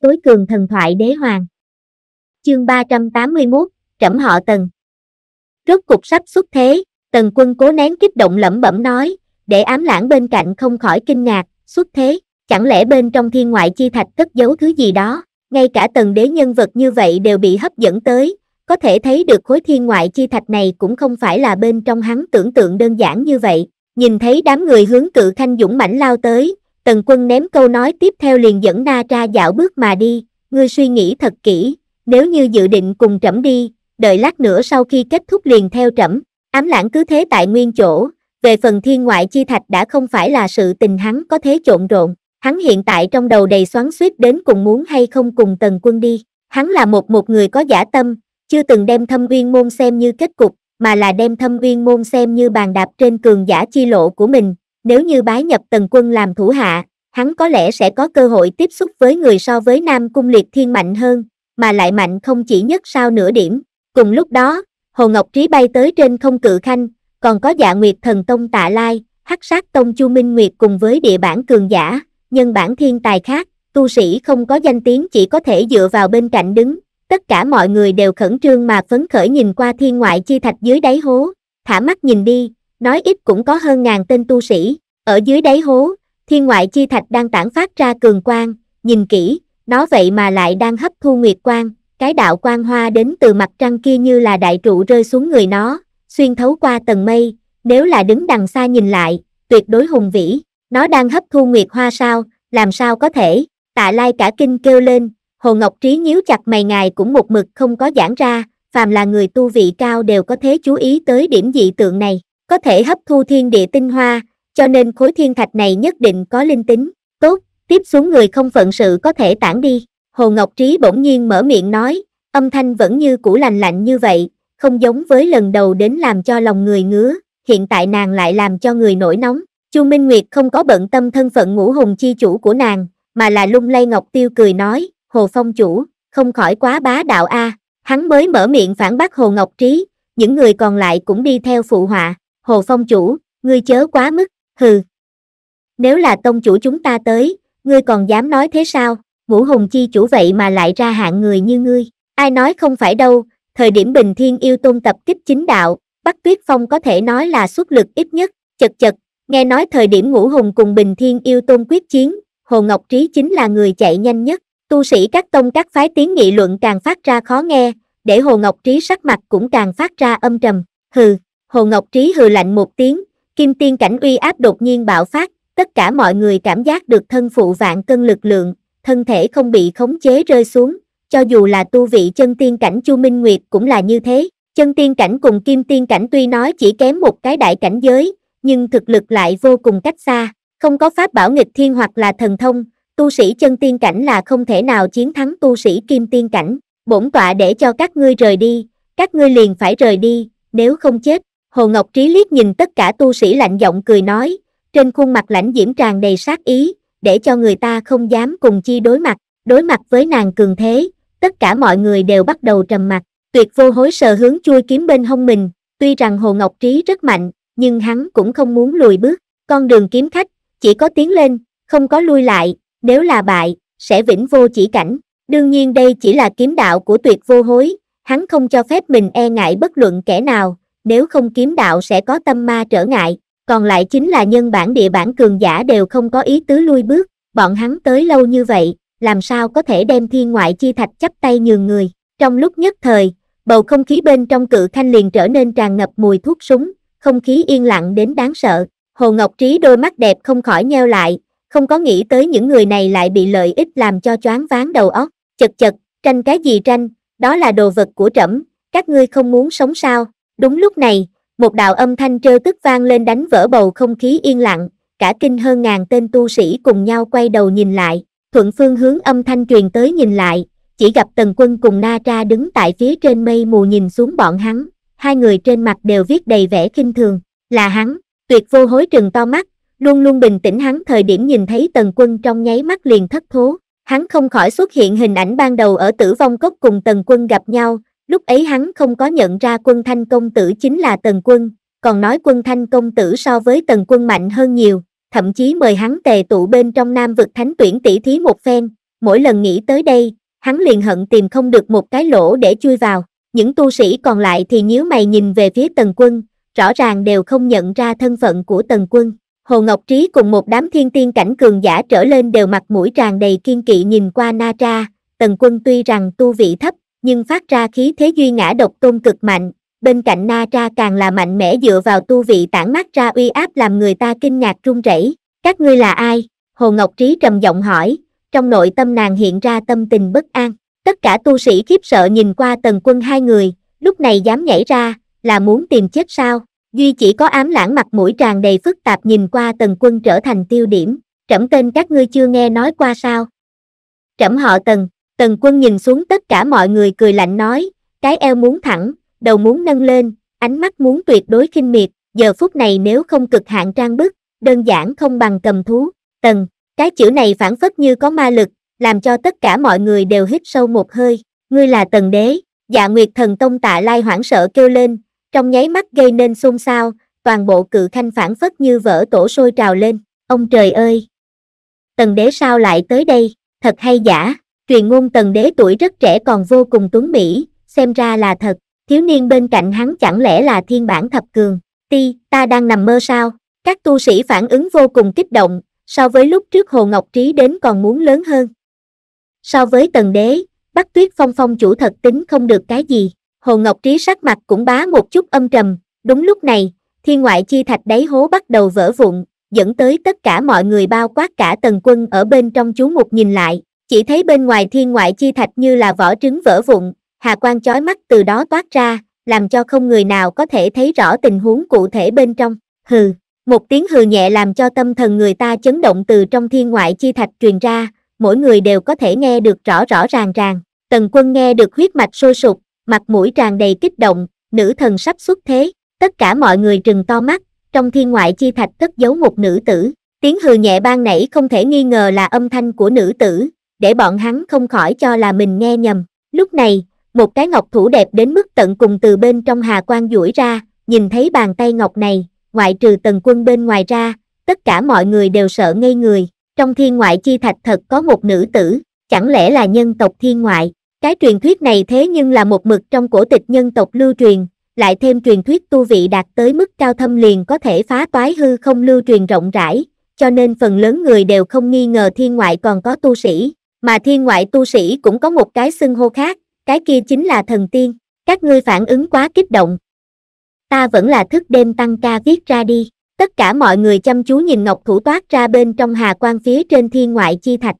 tối cường thần thoại đế hoàng. Chương 381, trẫm họ Tần. Rốt cục sắp xuất thế, Tần Quân cố nén kích động lẩm bẩm nói, để ám lãng bên cạnh không khỏi kinh ngạc, xuất thế, chẳng lẽ bên trong thiên ngoại chi thạch cất giấu thứ gì đó, ngay cả Tần đế nhân vật như vậy đều bị hấp dẫn tới, có thể thấy được khối thiên ngoại chi thạch này cũng không phải là bên trong hắn tưởng tượng đơn giản như vậy. Nhìn thấy đám người hướng cự thanh dũng mãnh lao tới, Tần quân ném câu nói tiếp theo liền dẫn na ra dạo bước mà đi, ngươi suy nghĩ thật kỹ, nếu như dự định cùng trẫm đi, đợi lát nữa sau khi kết thúc liền theo trẫm, ám lãng cứ thế tại nguyên chỗ, về phần thiên ngoại chi thạch đã không phải là sự tình hắn có thế trộn rộn, hắn hiện tại trong đầu đầy xoắn suýt đến cùng muốn hay không cùng tần quân đi, hắn là một một người có giả tâm, chưa từng đem thâm uyên môn xem như kết cục, mà là đem thâm uyên môn xem như bàn đạp trên cường giả chi lộ của mình, nếu như bái nhập tần quân làm thủ hạ, hắn có lẽ sẽ có cơ hội tiếp xúc với người so với Nam Cung Liệt Thiên mạnh hơn, mà lại mạnh không chỉ nhất sao nửa điểm. Cùng lúc đó, Hồ Ngọc Trí bay tới trên không cự khanh, còn có dạ nguyệt thần tông tạ lai, hắc sát tông Chu Minh Nguyệt cùng với địa bản cường giả, nhân bản thiên tài khác, tu sĩ không có danh tiếng chỉ có thể dựa vào bên cạnh đứng. Tất cả mọi người đều khẩn trương mà phấn khởi nhìn qua thiên ngoại chi thạch dưới đáy hố, thả mắt nhìn đi, nói ít cũng có hơn ngàn tên tu sĩ, ở dưới đáy hố, thiên ngoại chi thạch đang tản phát ra cường quang, nhìn kỹ, nó vậy mà lại đang hấp thu nguyệt quang, cái đạo quang hoa đến từ mặt trăng kia như là đại trụ rơi xuống người nó, xuyên thấu qua tầng mây, nếu là đứng đằng xa nhìn lại, tuyệt đối hùng vĩ, nó đang hấp thu nguyệt hoa sao, làm sao có thể, tạ lai cả kinh kêu lên, Hồ Ngọc Trí nhíu chặt mày ngài cũng một mực không có giảng ra, phàm là người tu vị cao đều có thế chú ý tới điểm dị tượng này có thể hấp thu thiên địa tinh hoa, cho nên khối thiên thạch này nhất định có linh tính. Tốt, tiếp xuống người không phận sự có thể tản đi. Hồ Ngọc Trí bỗng nhiên mở miệng nói, âm thanh vẫn như cũ lành lạnh như vậy, không giống với lần đầu đến làm cho lòng người ngứa, hiện tại nàng lại làm cho người nổi nóng. Chu Minh Nguyệt không có bận tâm thân phận ngũ hùng chi chủ của nàng, mà là lung lay Ngọc Tiêu cười nói, Hồ Phong chủ, không khỏi quá bá đạo a. Hắn mới mở miệng phản bác Hồ Ngọc Trí, những người còn lại cũng đi theo phụ họa, hồ phong chủ, ngươi chớ quá mức, hừ. Nếu là tông chủ chúng ta tới, ngươi còn dám nói thế sao, ngũ hùng chi chủ vậy mà lại ra hạng người như ngươi, ai nói không phải đâu, thời điểm bình thiên yêu tôn tập kích chính đạo, Bắc Tuyết Phong có thể nói là xuất lực ít nhất, chật chật, nghe nói thời điểm ngũ hùng cùng bình thiên yêu tôn quyết chiến, Hồ Ngọc Trí chính là người chạy nhanh nhất, tu sĩ các tông các phái tiếng nghị luận càng phát ra khó nghe, để Hồ Ngọc Trí sắc mặt cũng càng phát ra âm trầm, hừ. Hồ Ngọc Trí hừ lạnh một tiếng, kim tiên cảnh uy áp đột nhiên bạo phát, tất cả mọi người cảm giác được thân phụ vạn cân lực lượng, thân thể không bị khống chế rơi xuống, cho dù là tu vị chân tiên cảnh Chu Minh Nguyệt cũng là như thế. Chân tiên cảnh cùng kim tiên cảnh tuy nói chỉ kém một cái đại cảnh giới, nhưng thực lực lại vô cùng cách xa, không có pháp bảo nghịch thiên hoặc là thần thông, tu sĩ chân tiên cảnh là không thể nào chiến thắng tu sĩ kim tiên cảnh, bổn tọa để cho các ngươi rời đi, các ngươi liền phải rời đi, nếu không chết hồ ngọc trí liếc nhìn tất cả tu sĩ lạnh giọng cười nói trên khuôn mặt lãnh diễm tràn đầy sát ý để cho người ta không dám cùng chi đối mặt đối mặt với nàng cường thế tất cả mọi người đều bắt đầu trầm mặt tuyệt vô hối sờ hướng chui kiếm bên hông mình tuy rằng hồ ngọc trí rất mạnh nhưng hắn cũng không muốn lùi bước con đường kiếm khách chỉ có tiến lên không có lui lại nếu là bại sẽ vĩnh vô chỉ cảnh đương nhiên đây chỉ là kiếm đạo của tuyệt vô hối hắn không cho phép mình e ngại bất luận kẻ nào nếu không kiếm đạo sẽ có tâm ma trở ngại, còn lại chính là nhân bản địa bản cường giả đều không có ý tứ lui bước, bọn hắn tới lâu như vậy, làm sao có thể đem thiên ngoại chi thạch chấp tay nhường người. Trong lúc nhất thời, bầu không khí bên trong cự khanh liền trở nên tràn ngập mùi thuốc súng, không khí yên lặng đến đáng sợ. Hồ Ngọc Trí đôi mắt đẹp không khỏi nheo lại, không có nghĩ tới những người này lại bị lợi ích làm cho choáng váng đầu óc. Chật chật, tranh cái gì tranh, đó là đồ vật của trẫm, các ngươi không muốn sống sao, Đúng lúc này, một đạo âm thanh trơ tức vang lên đánh vỡ bầu không khí yên lặng, cả kinh hơn ngàn tên tu sĩ cùng nhau quay đầu nhìn lại, thuận phương hướng âm thanh truyền tới nhìn lại, chỉ gặp tần quân cùng na tra đứng tại phía trên mây mù nhìn xuống bọn hắn, hai người trên mặt đều viết đầy vẻ kinh thường, là hắn, tuyệt vô hối trừng to mắt, luôn luôn bình tĩnh hắn thời điểm nhìn thấy tần quân trong nháy mắt liền thất thố, hắn không khỏi xuất hiện hình ảnh ban đầu ở tử vong cốc cùng tần quân gặp nhau, Lúc ấy hắn không có nhận ra quân thanh công tử chính là tần quân, còn nói quân thanh công tử so với tần quân mạnh hơn nhiều, thậm chí mời hắn tề tụ bên trong nam vực thánh tuyển tỷ thí một phen, mỗi lần nghĩ tới đây, hắn liền hận tìm không được một cái lỗ để chui vào, những tu sĩ còn lại thì nhíu mày nhìn về phía tần quân, rõ ràng đều không nhận ra thân phận của tần quân. Hồ Ngọc Trí cùng một đám thiên tiên cảnh cường giả trở lên đều mặt mũi tràn đầy kiên kỵ nhìn qua Na Tra, tần quân tuy rằng tu vị thấp nhưng phát ra khí thế duy ngã độc tôn cực mạnh, bên cạnh Na Tra càng là mạnh mẽ dựa vào tu vị tản mát ra uy áp làm người ta kinh ngạc run rẩy. Các ngươi là ai? Hồ Ngọc Trí trầm giọng hỏi, trong nội tâm nàng hiện ra tâm tình bất an. Tất cả tu sĩ khiếp sợ nhìn qua tần quân hai người, lúc này dám nhảy ra, là muốn tìm chết sao? Duy chỉ có ám lãng mặt mũi tràn đầy phức tạp nhìn qua tần quân trở thành tiêu điểm. Trẫm tên các ngươi chưa nghe nói qua sao? Trẫm họ tần, Tần quân nhìn xuống tất cả mọi người cười lạnh nói, cái eo muốn thẳng, đầu muốn nâng lên, ánh mắt muốn tuyệt đối khinh miệt, giờ phút này nếu không cực hạn trang bức, đơn giản không bằng cầm thú. Tần, cái chữ này phản phất như có ma lực, làm cho tất cả mọi người đều hít sâu một hơi. Ngươi là tần đế, dạ nguyệt thần tông tạ lai hoảng sợ kêu lên, trong nháy mắt gây nên xôn xao, toàn bộ cự khanh phản phất như vỡ tổ sôi trào lên. Ông trời ơi! Tần đế sao lại tới đây, thật hay giả? truyền ngôn tần đế tuổi rất trẻ còn vô cùng tuấn mỹ, xem ra là thật, thiếu niên bên cạnh hắn chẳng lẽ là thiên bản thập cường, ti, ta đang nằm mơ sao, các tu sĩ phản ứng vô cùng kích động, so với lúc trước Hồ Ngọc Trí đến còn muốn lớn hơn. So với tần đế, Bắc Tuyết Phong Phong chủ thật tính không được cái gì, Hồ Ngọc Trí sắc mặt cũng bá một chút âm trầm, đúng lúc này, thiên ngoại chi thạch đáy hố bắt đầu vỡ vụn, dẫn tới tất cả mọi người bao quát cả tần quân ở bên trong chú mục nhìn lại, chỉ thấy bên ngoài thiên ngoại chi thạch như là vỏ trứng vỡ vụn hà quang chói mắt từ đó toát ra làm cho không người nào có thể thấy rõ tình huống cụ thể bên trong hừ một tiếng hừ nhẹ làm cho tâm thần người ta chấn động từ trong thiên ngoại chi thạch truyền ra mỗi người đều có thể nghe được rõ rõ ràng ràng tần quân nghe được huyết mạch sôi sục mặt mũi tràn đầy kích động nữ thần sắp xuất thế tất cả mọi người trừng to mắt trong thiên ngoại chi thạch cất giấu một nữ tử tiếng hừ nhẹ ban nảy không thể nghi ngờ là âm thanh của nữ tử để bọn hắn không khỏi cho là mình nghe nhầm. Lúc này, một cái ngọc thủ đẹp đến mức tận cùng từ bên trong hà quan duỗi ra, nhìn thấy bàn tay ngọc này, ngoại trừ tần quân bên ngoài ra, tất cả mọi người đều sợ ngây người. Trong thiên ngoại chi thạch thật có một nữ tử, chẳng lẽ là nhân tộc thiên ngoại. Cái truyền thuyết này thế nhưng là một mực trong cổ tịch nhân tộc lưu truyền, lại thêm truyền thuyết tu vị đạt tới mức cao thâm liền có thể phá toái hư không lưu truyền rộng rãi, cho nên phần lớn người đều không nghi ngờ thiên ngoại còn có tu sĩ, mà thiên ngoại tu sĩ cũng có một cái xưng hô khác, cái kia chính là thần tiên, các ngươi phản ứng quá kích động. Ta vẫn là thức đêm tăng ca viết ra đi, tất cả mọi người chăm chú nhìn ngọc thủ toát ra bên trong hà quan phía trên thiên ngoại chi thạch.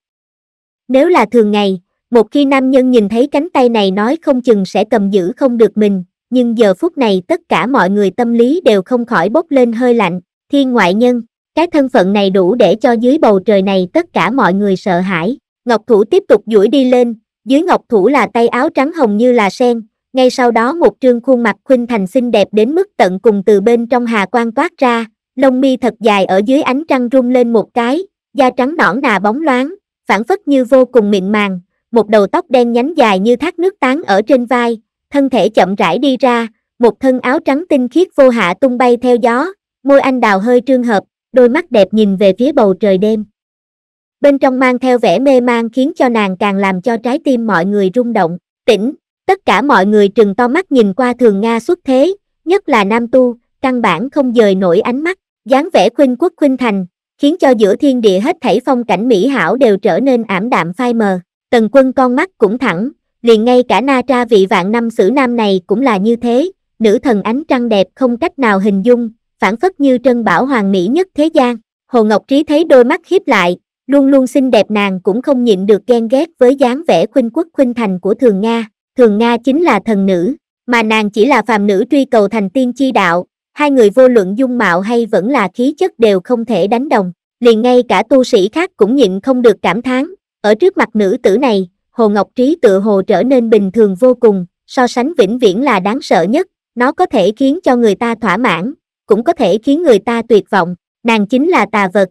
Nếu là thường ngày, một khi nam nhân nhìn thấy cánh tay này nói không chừng sẽ cầm giữ không được mình, nhưng giờ phút này tất cả mọi người tâm lý đều không khỏi bốc lên hơi lạnh, thiên ngoại nhân, cái thân phận này đủ để cho dưới bầu trời này tất cả mọi người sợ hãi, ngọc thủ tiếp tục duỗi đi lên dưới ngọc thủ là tay áo trắng hồng như là sen ngay sau đó một trương khuôn mặt khuynh thành xinh đẹp đến mức tận cùng từ bên trong hà quan toát ra lông mi thật dài ở dưới ánh trăng rung lên một cái da trắng nõn nà bóng loáng phản phất như vô cùng mịn màng một đầu tóc đen nhánh dài như thác nước tán ở trên vai thân thể chậm rãi đi ra một thân áo trắng tinh khiết vô hạ tung bay theo gió môi anh đào hơi trương hợp đôi mắt đẹp nhìn về phía bầu trời đêm bên trong mang theo vẻ mê man khiến cho nàng càng làm cho trái tim mọi người rung động, tỉnh, tất cả mọi người trừng to mắt nhìn qua thường Nga xuất thế, nhất là nam tu, căn bản không dời nổi ánh mắt, dáng vẻ khuynh quốc khuynh thành, khiến cho giữa thiên địa hết thảy phong cảnh mỹ hảo đều trở nên ảm đạm phai mờ, tần quân con mắt cũng thẳng, liền ngay cả na tra vị vạn năm sử nam này cũng là như thế, nữ thần ánh trăng đẹp không cách nào hình dung, phản phất như trân bảo hoàng mỹ nhất thế gian. Hồ Ngọc Trí thấy đôi mắt hiếp lại, Luôn luôn xinh đẹp nàng cũng không nhịn được ghen ghét với dáng vẻ khuynh quốc khuynh thành của Thường Nga. Thường Nga chính là thần nữ, mà nàng chỉ là phàm nữ truy cầu thành tiên chi đạo. Hai người vô luận dung mạo hay vẫn là khí chất đều không thể đánh đồng. Liền ngay cả tu sĩ khác cũng nhịn không được cảm thán. Ở trước mặt nữ tử này, Hồ Ngọc Trí tự hồ trở nên bình thường vô cùng, so sánh vĩnh viễn là đáng sợ nhất. Nó có thể khiến cho người ta thỏa mãn, cũng có thể khiến người ta tuyệt vọng. Nàng chính là tà vật,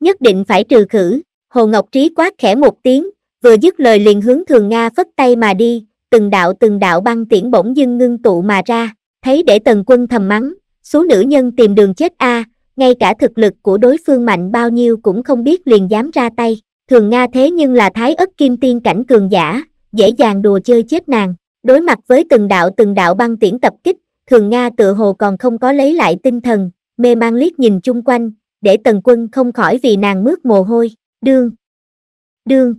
nhất định phải trừ khử hồ ngọc trí quát khẽ một tiếng vừa dứt lời liền hướng thường nga phất tay mà đi từng đạo từng đạo băng tiễn bỗng dưng ngưng tụ mà ra thấy để tần quân thầm mắng số nữ nhân tìm đường chết a à, ngay cả thực lực của đối phương mạnh bao nhiêu cũng không biết liền dám ra tay thường nga thế nhưng là thái ất kim tiên cảnh cường giả dễ dàng đùa chơi chết nàng đối mặt với từng đạo từng đạo băng tiễn tập kích thường nga tự hồ còn không có lấy lại tinh thần mê mang liếc nhìn chung quanh để tần quân không khỏi vì nàng mướt mồ hôi, đương, đương,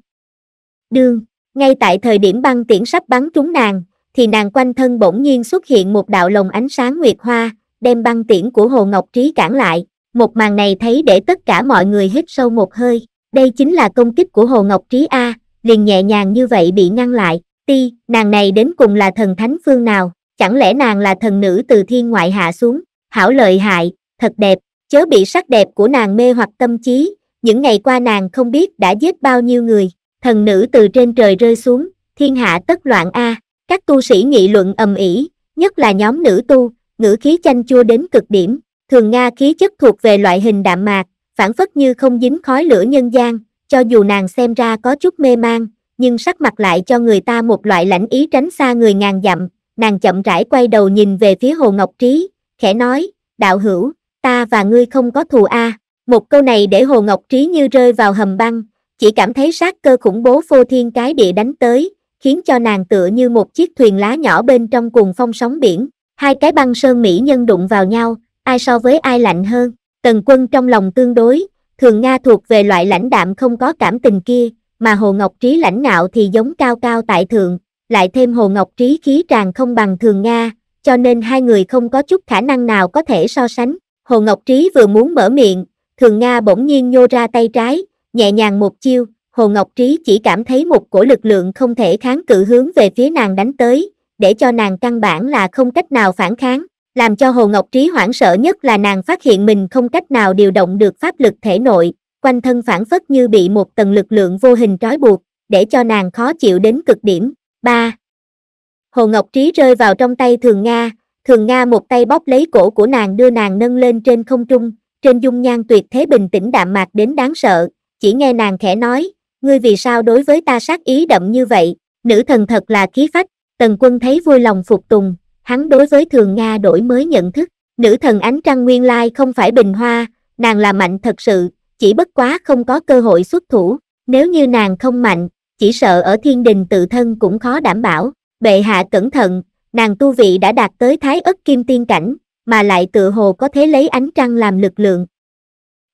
đương, ngay tại thời điểm băng tiễn sắp bắn trúng nàng, thì nàng quanh thân bỗng nhiên xuất hiện một đạo lồng ánh sáng nguyệt hoa, đem băng tiễn của Hồ Ngọc Trí cản lại, một màn này thấy để tất cả mọi người hít sâu một hơi, đây chính là công kích của Hồ Ngọc Trí A, liền nhẹ nhàng như vậy bị ngăn lại, ti, nàng này đến cùng là thần thánh phương nào, chẳng lẽ nàng là thần nữ từ thiên ngoại hạ xuống, hảo lợi hại, thật đẹp, chớ bị sắc đẹp của nàng mê hoặc tâm trí những ngày qua nàng không biết đã giết bao nhiêu người thần nữ từ trên trời rơi xuống thiên hạ tất loạn a các tu sĩ nghị luận ầm ĩ nhất là nhóm nữ tu ngữ khí chanh chua đến cực điểm thường nga khí chất thuộc về loại hình đạm mạc phản phất như không dính khói lửa nhân gian cho dù nàng xem ra có chút mê mang nhưng sắc mặt lại cho người ta một loại lãnh ý tránh xa người ngàn dặm nàng chậm rãi quay đầu nhìn về phía hồ ngọc trí khẽ nói đạo hữu ta và ngươi không có thù a một câu này để hồ ngọc trí như rơi vào hầm băng chỉ cảm thấy sát cơ khủng bố phô thiên cái địa đánh tới khiến cho nàng tựa như một chiếc thuyền lá nhỏ bên trong cùng phong sóng biển hai cái băng sơn mỹ nhân đụng vào nhau ai so với ai lạnh hơn tần quân trong lòng tương đối thường nga thuộc về loại lãnh đạm không có cảm tình kia mà hồ ngọc trí lãnh ngạo thì giống cao cao tại thượng lại thêm hồ ngọc trí khí tràn không bằng thường nga cho nên hai người không có chút khả năng nào có thể so sánh Hồ Ngọc Trí vừa muốn mở miệng, Thường Nga bỗng nhiên nhô ra tay trái, nhẹ nhàng một chiêu, Hồ Ngọc Trí chỉ cảm thấy một cổ lực lượng không thể kháng cự hướng về phía nàng đánh tới, để cho nàng căn bản là không cách nào phản kháng. Làm cho Hồ Ngọc Trí hoảng sợ nhất là nàng phát hiện mình không cách nào điều động được pháp lực thể nội, quanh thân phản phất như bị một tầng lực lượng vô hình trói buộc, để cho nàng khó chịu đến cực điểm. 3. Hồ Ngọc Trí rơi vào trong tay Thường Nga, thường nga một tay bóp lấy cổ của nàng đưa nàng nâng lên trên không trung trên dung nhan tuyệt thế bình tĩnh đạm mạc đến đáng sợ chỉ nghe nàng khẽ nói ngươi vì sao đối với ta sát ý đậm như vậy nữ thần thật là khí phách tần quân thấy vui lòng phục tùng hắn đối với thường nga đổi mới nhận thức nữ thần ánh trăng nguyên lai không phải bình hoa nàng là mạnh thật sự chỉ bất quá không có cơ hội xuất thủ nếu như nàng không mạnh chỉ sợ ở thiên đình tự thân cũng khó đảm bảo bệ hạ cẩn thận nàng tu vị đã đạt tới thái ất kim tiên cảnh mà lại tự hồ có thế lấy ánh trăng làm lực lượng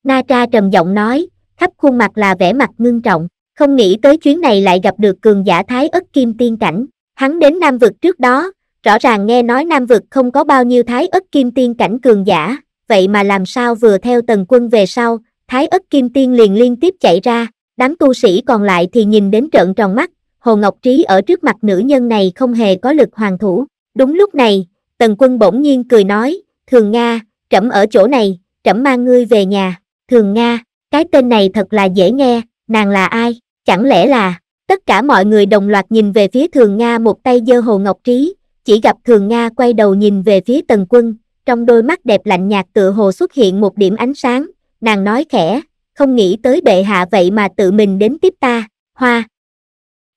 na tra trầm giọng nói khắp khuôn mặt là vẻ mặt ngưng trọng không nghĩ tới chuyến này lại gặp được cường giả thái ất kim tiên cảnh hắn đến nam vực trước đó rõ ràng nghe nói nam vực không có bao nhiêu thái ất kim tiên cảnh cường giả vậy mà làm sao vừa theo tần quân về sau thái ất kim tiên liền liên tiếp chạy ra đám tu sĩ còn lại thì nhìn đến trợn tròn mắt Hồ Ngọc Trí ở trước mặt nữ nhân này không hề có lực hoàng thủ. Đúng lúc này, Tần Quân bỗng nhiên cười nói, Thường Nga, trẫm ở chỗ này, trẫm mang ngươi về nhà. Thường Nga, cái tên này thật là dễ nghe, nàng là ai? Chẳng lẽ là, tất cả mọi người đồng loạt nhìn về phía Thường Nga một tay giơ Hồ Ngọc Trí, chỉ gặp Thường Nga quay đầu nhìn về phía Tần Quân, trong đôi mắt đẹp lạnh nhạt tựa hồ xuất hiện một điểm ánh sáng, nàng nói khẽ, không nghĩ tới bệ hạ vậy mà tự mình đến tiếp ta, hoa,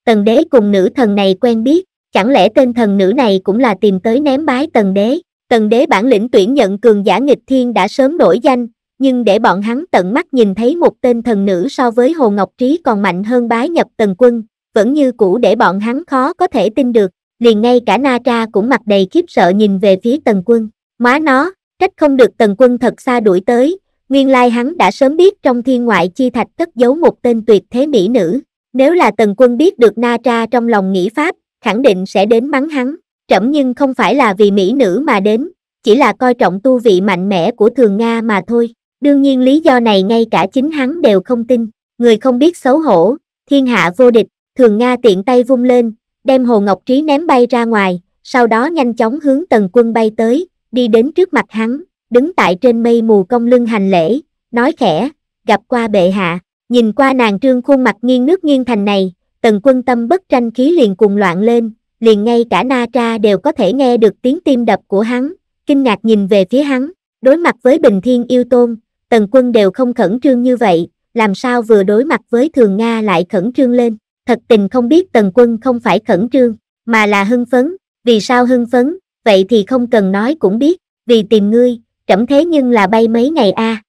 tần đế cùng nữ thần này quen biết chẳng lẽ tên thần nữ này cũng là tìm tới ném bái tần đế tần đế bản lĩnh tuyển nhận cường giả nghịch thiên đã sớm đổi danh nhưng để bọn hắn tận mắt nhìn thấy một tên thần nữ so với hồ ngọc trí còn mạnh hơn bái nhập tần quân vẫn như cũ để bọn hắn khó có thể tin được liền ngay cả na tra cũng mặt đầy khiếp sợ nhìn về phía tần quân má nó trách không được tần quân thật xa đuổi tới nguyên lai hắn đã sớm biết trong thiên ngoại chi thạch cất giấu một tên tuyệt thế mỹ nữ nếu là tần quân biết được Na Tra trong lòng nghĩ pháp, khẳng định sẽ đến mắng hắn. Trẫm nhưng không phải là vì mỹ nữ mà đến, chỉ là coi trọng tu vị mạnh mẽ của thường Nga mà thôi. Đương nhiên lý do này ngay cả chính hắn đều không tin. Người không biết xấu hổ, thiên hạ vô địch, thường Nga tiện tay vung lên, đem Hồ Ngọc Trí ném bay ra ngoài, sau đó nhanh chóng hướng tần quân bay tới, đi đến trước mặt hắn, đứng tại trên mây mù cong lưng hành lễ, nói khẽ, gặp qua bệ hạ. Nhìn qua nàng trương khuôn mặt nghiêng nước nghiêng thành này, tần quân tâm bất tranh khí liền cuồng loạn lên, liền ngay cả na tra đều có thể nghe được tiếng tim đập của hắn, kinh ngạc nhìn về phía hắn, đối mặt với bình thiên yêu tôn, tần quân đều không khẩn trương như vậy, làm sao vừa đối mặt với thường Nga lại khẩn trương lên, thật tình không biết tần quân không phải khẩn trương, mà là hưng phấn, vì sao hưng phấn, vậy thì không cần nói cũng biết, vì tìm ngươi, trẫm thế nhưng là bay mấy ngày a à.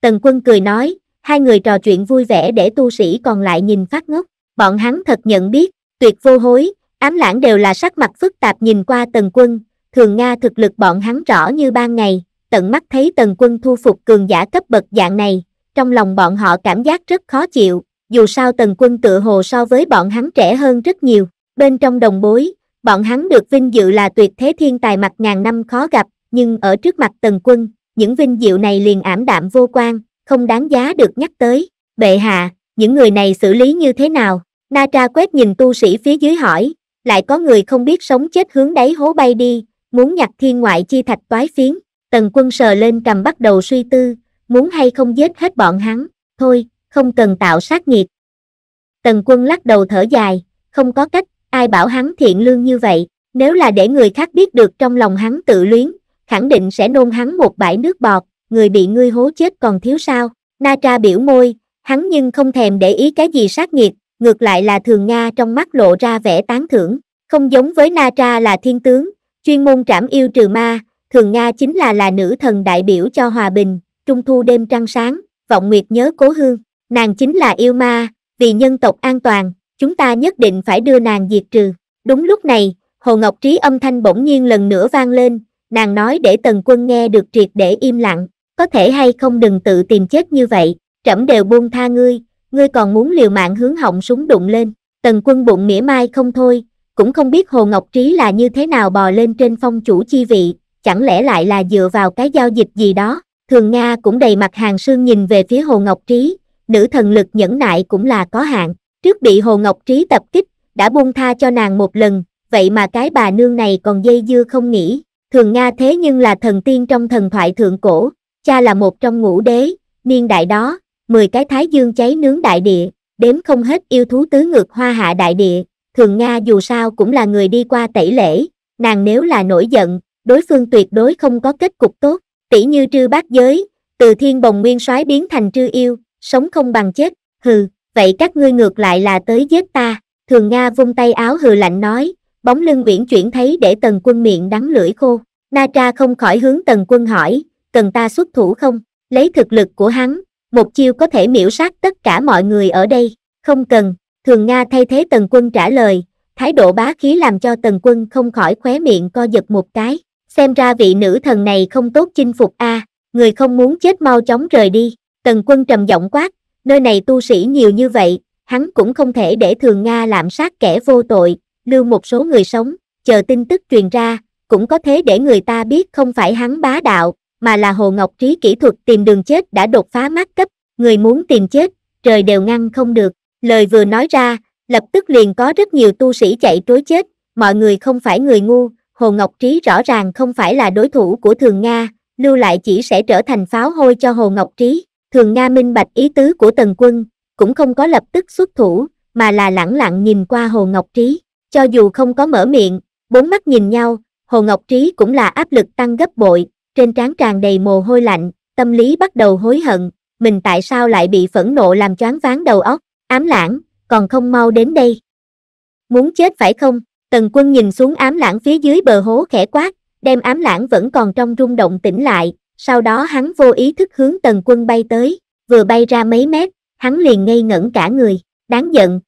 Tần quân cười nói, hai người trò chuyện vui vẻ để tu sĩ còn lại nhìn phát ngốc, bọn hắn thật nhận biết, tuyệt vô hối, ám lãng đều là sắc mặt phức tạp nhìn qua tần quân, thường Nga thực lực bọn hắn rõ như ban ngày, tận mắt thấy tần quân thu phục cường giả cấp bậc dạng này, trong lòng bọn họ cảm giác rất khó chịu, dù sao tần quân tự hồ so với bọn hắn trẻ hơn rất nhiều, bên trong đồng bối, bọn hắn được vinh dự là tuyệt thế thiên tài mặt ngàn năm khó gặp, nhưng ở trước mặt tần quân, những vinh diệu này liền ảm đạm vô quan, không đáng giá được nhắc tới. Bệ hạ, những người này xử lý như thế nào? Na tra quét nhìn tu sĩ phía dưới hỏi, lại có người không biết sống chết hướng đáy hố bay đi, muốn nhặt thiên ngoại chi thạch toái phiến. Tần quân sờ lên cầm bắt đầu suy tư, muốn hay không giết hết bọn hắn, thôi, không cần tạo sát nghiệt. Tần quân lắc đầu thở dài, không có cách, ai bảo hắn thiện lương như vậy, nếu là để người khác biết được trong lòng hắn tự luyến, khẳng định sẽ nôn hắn một bãi nước bọt, người bị ngươi hố chết còn thiếu sao, Na Tra biểu môi, hắn nhưng không thèm để ý cái gì sát nghiệt, ngược lại là thường Nga trong mắt lộ ra vẻ tán thưởng, không giống với Na Tra là thiên tướng, chuyên môn trảm yêu trừ ma, thường Nga chính là là nữ thần đại biểu cho hòa bình, trung thu đêm trăng sáng, vọng nguyệt nhớ cố hương, nàng chính là yêu ma, vì nhân tộc an toàn, chúng ta nhất định phải đưa nàng diệt trừ. Đúng lúc này, Hồ Ngọc Trí âm thanh bỗng nhiên lần nữa vang lên, nàng nói để Tần Quân nghe được triệt để im lặng có thể hay không đừng tự tìm chết như vậy, trẫm đều buông tha ngươi, ngươi còn muốn liều mạng hướng họng súng đụng lên, tần quân bụng mỉa mai không thôi, cũng không biết Hồ Ngọc Trí là như thế nào bò lên trên phong chủ chi vị, chẳng lẽ lại là dựa vào cái giao dịch gì đó, thường Nga cũng đầy mặt hàng sương nhìn về phía Hồ Ngọc Trí, nữ thần lực nhẫn nại cũng là có hạn, trước bị Hồ Ngọc Trí tập kích, đã buông tha cho nàng một lần, vậy mà cái bà nương này còn dây dưa không nghĩ, thường Nga thế nhưng là thần tiên trong thần thoại thượng cổ, cha là một trong ngũ đế, niên đại đó, 10 cái thái dương cháy nướng đại địa, đếm không hết yêu thú tứ ngược hoa hạ đại địa, thường Nga dù sao cũng là người đi qua tẩy lễ, nàng nếu là nổi giận, đối phương tuyệt đối không có kết cục tốt, tỷ như trư bát giới, từ thiên bồng nguyên soái biến thành trư yêu, sống không bằng chết, hừ, vậy các ngươi ngược lại là tới giết ta, thường Nga vung tay áo hừ lạnh nói, bóng lưng uyển chuyển thấy để tần quân miệng đắng lưỡi khô, na tra không khỏi hướng tần quân hỏi, cần ta xuất thủ không? Lấy thực lực của hắn, một chiêu có thể miễu sát tất cả mọi người ở đây, không cần. Thường Nga thay thế Tần Quân trả lời, thái độ bá khí làm cho Tần Quân không khỏi khóe miệng co giật một cái. Xem ra vị nữ thần này không tốt chinh phục a à, người không muốn chết mau chóng rời đi. Tần Quân trầm giọng quát, nơi này tu sĩ nhiều như vậy, hắn cũng không thể để Thường Nga lạm sát kẻ vô tội, lưu một số người sống, chờ tin tức truyền ra, cũng có thế để người ta biết không phải hắn bá đạo, mà là Hồ Ngọc Trí kỹ thuật tìm đường chết đã đột phá mát cấp, người muốn tìm chết, trời đều ngăn không được. Lời vừa nói ra, lập tức liền có rất nhiều tu sĩ chạy trối chết, mọi người không phải người ngu, Hồ Ngọc Trí rõ ràng không phải là đối thủ của Thường Nga, lưu lại chỉ sẽ trở thành pháo hôi cho Hồ Ngọc Trí. Thường Nga minh bạch ý tứ của Tần Quân, cũng không có lập tức xuất thủ, mà là lẳng lặng nhìn qua Hồ Ngọc Trí. Cho dù không có mở miệng, bốn mắt nhìn nhau, Hồ Ngọc Trí cũng là áp lực tăng gấp bội, trên trán tràn đầy mồ hôi lạnh, tâm lý bắt đầu hối hận, mình tại sao lại bị phẫn nộ làm choáng váng đầu óc, ám lãng, còn không mau đến đây. Muốn chết phải không? Tần quân nhìn xuống ám lãng phía dưới bờ hố khẽ quát, đem ám lãng vẫn còn trong rung động tỉnh lại, sau đó hắn vô ý thức hướng tần quân bay tới, vừa bay ra mấy mét, hắn liền ngây ngẩn cả người, đáng giận.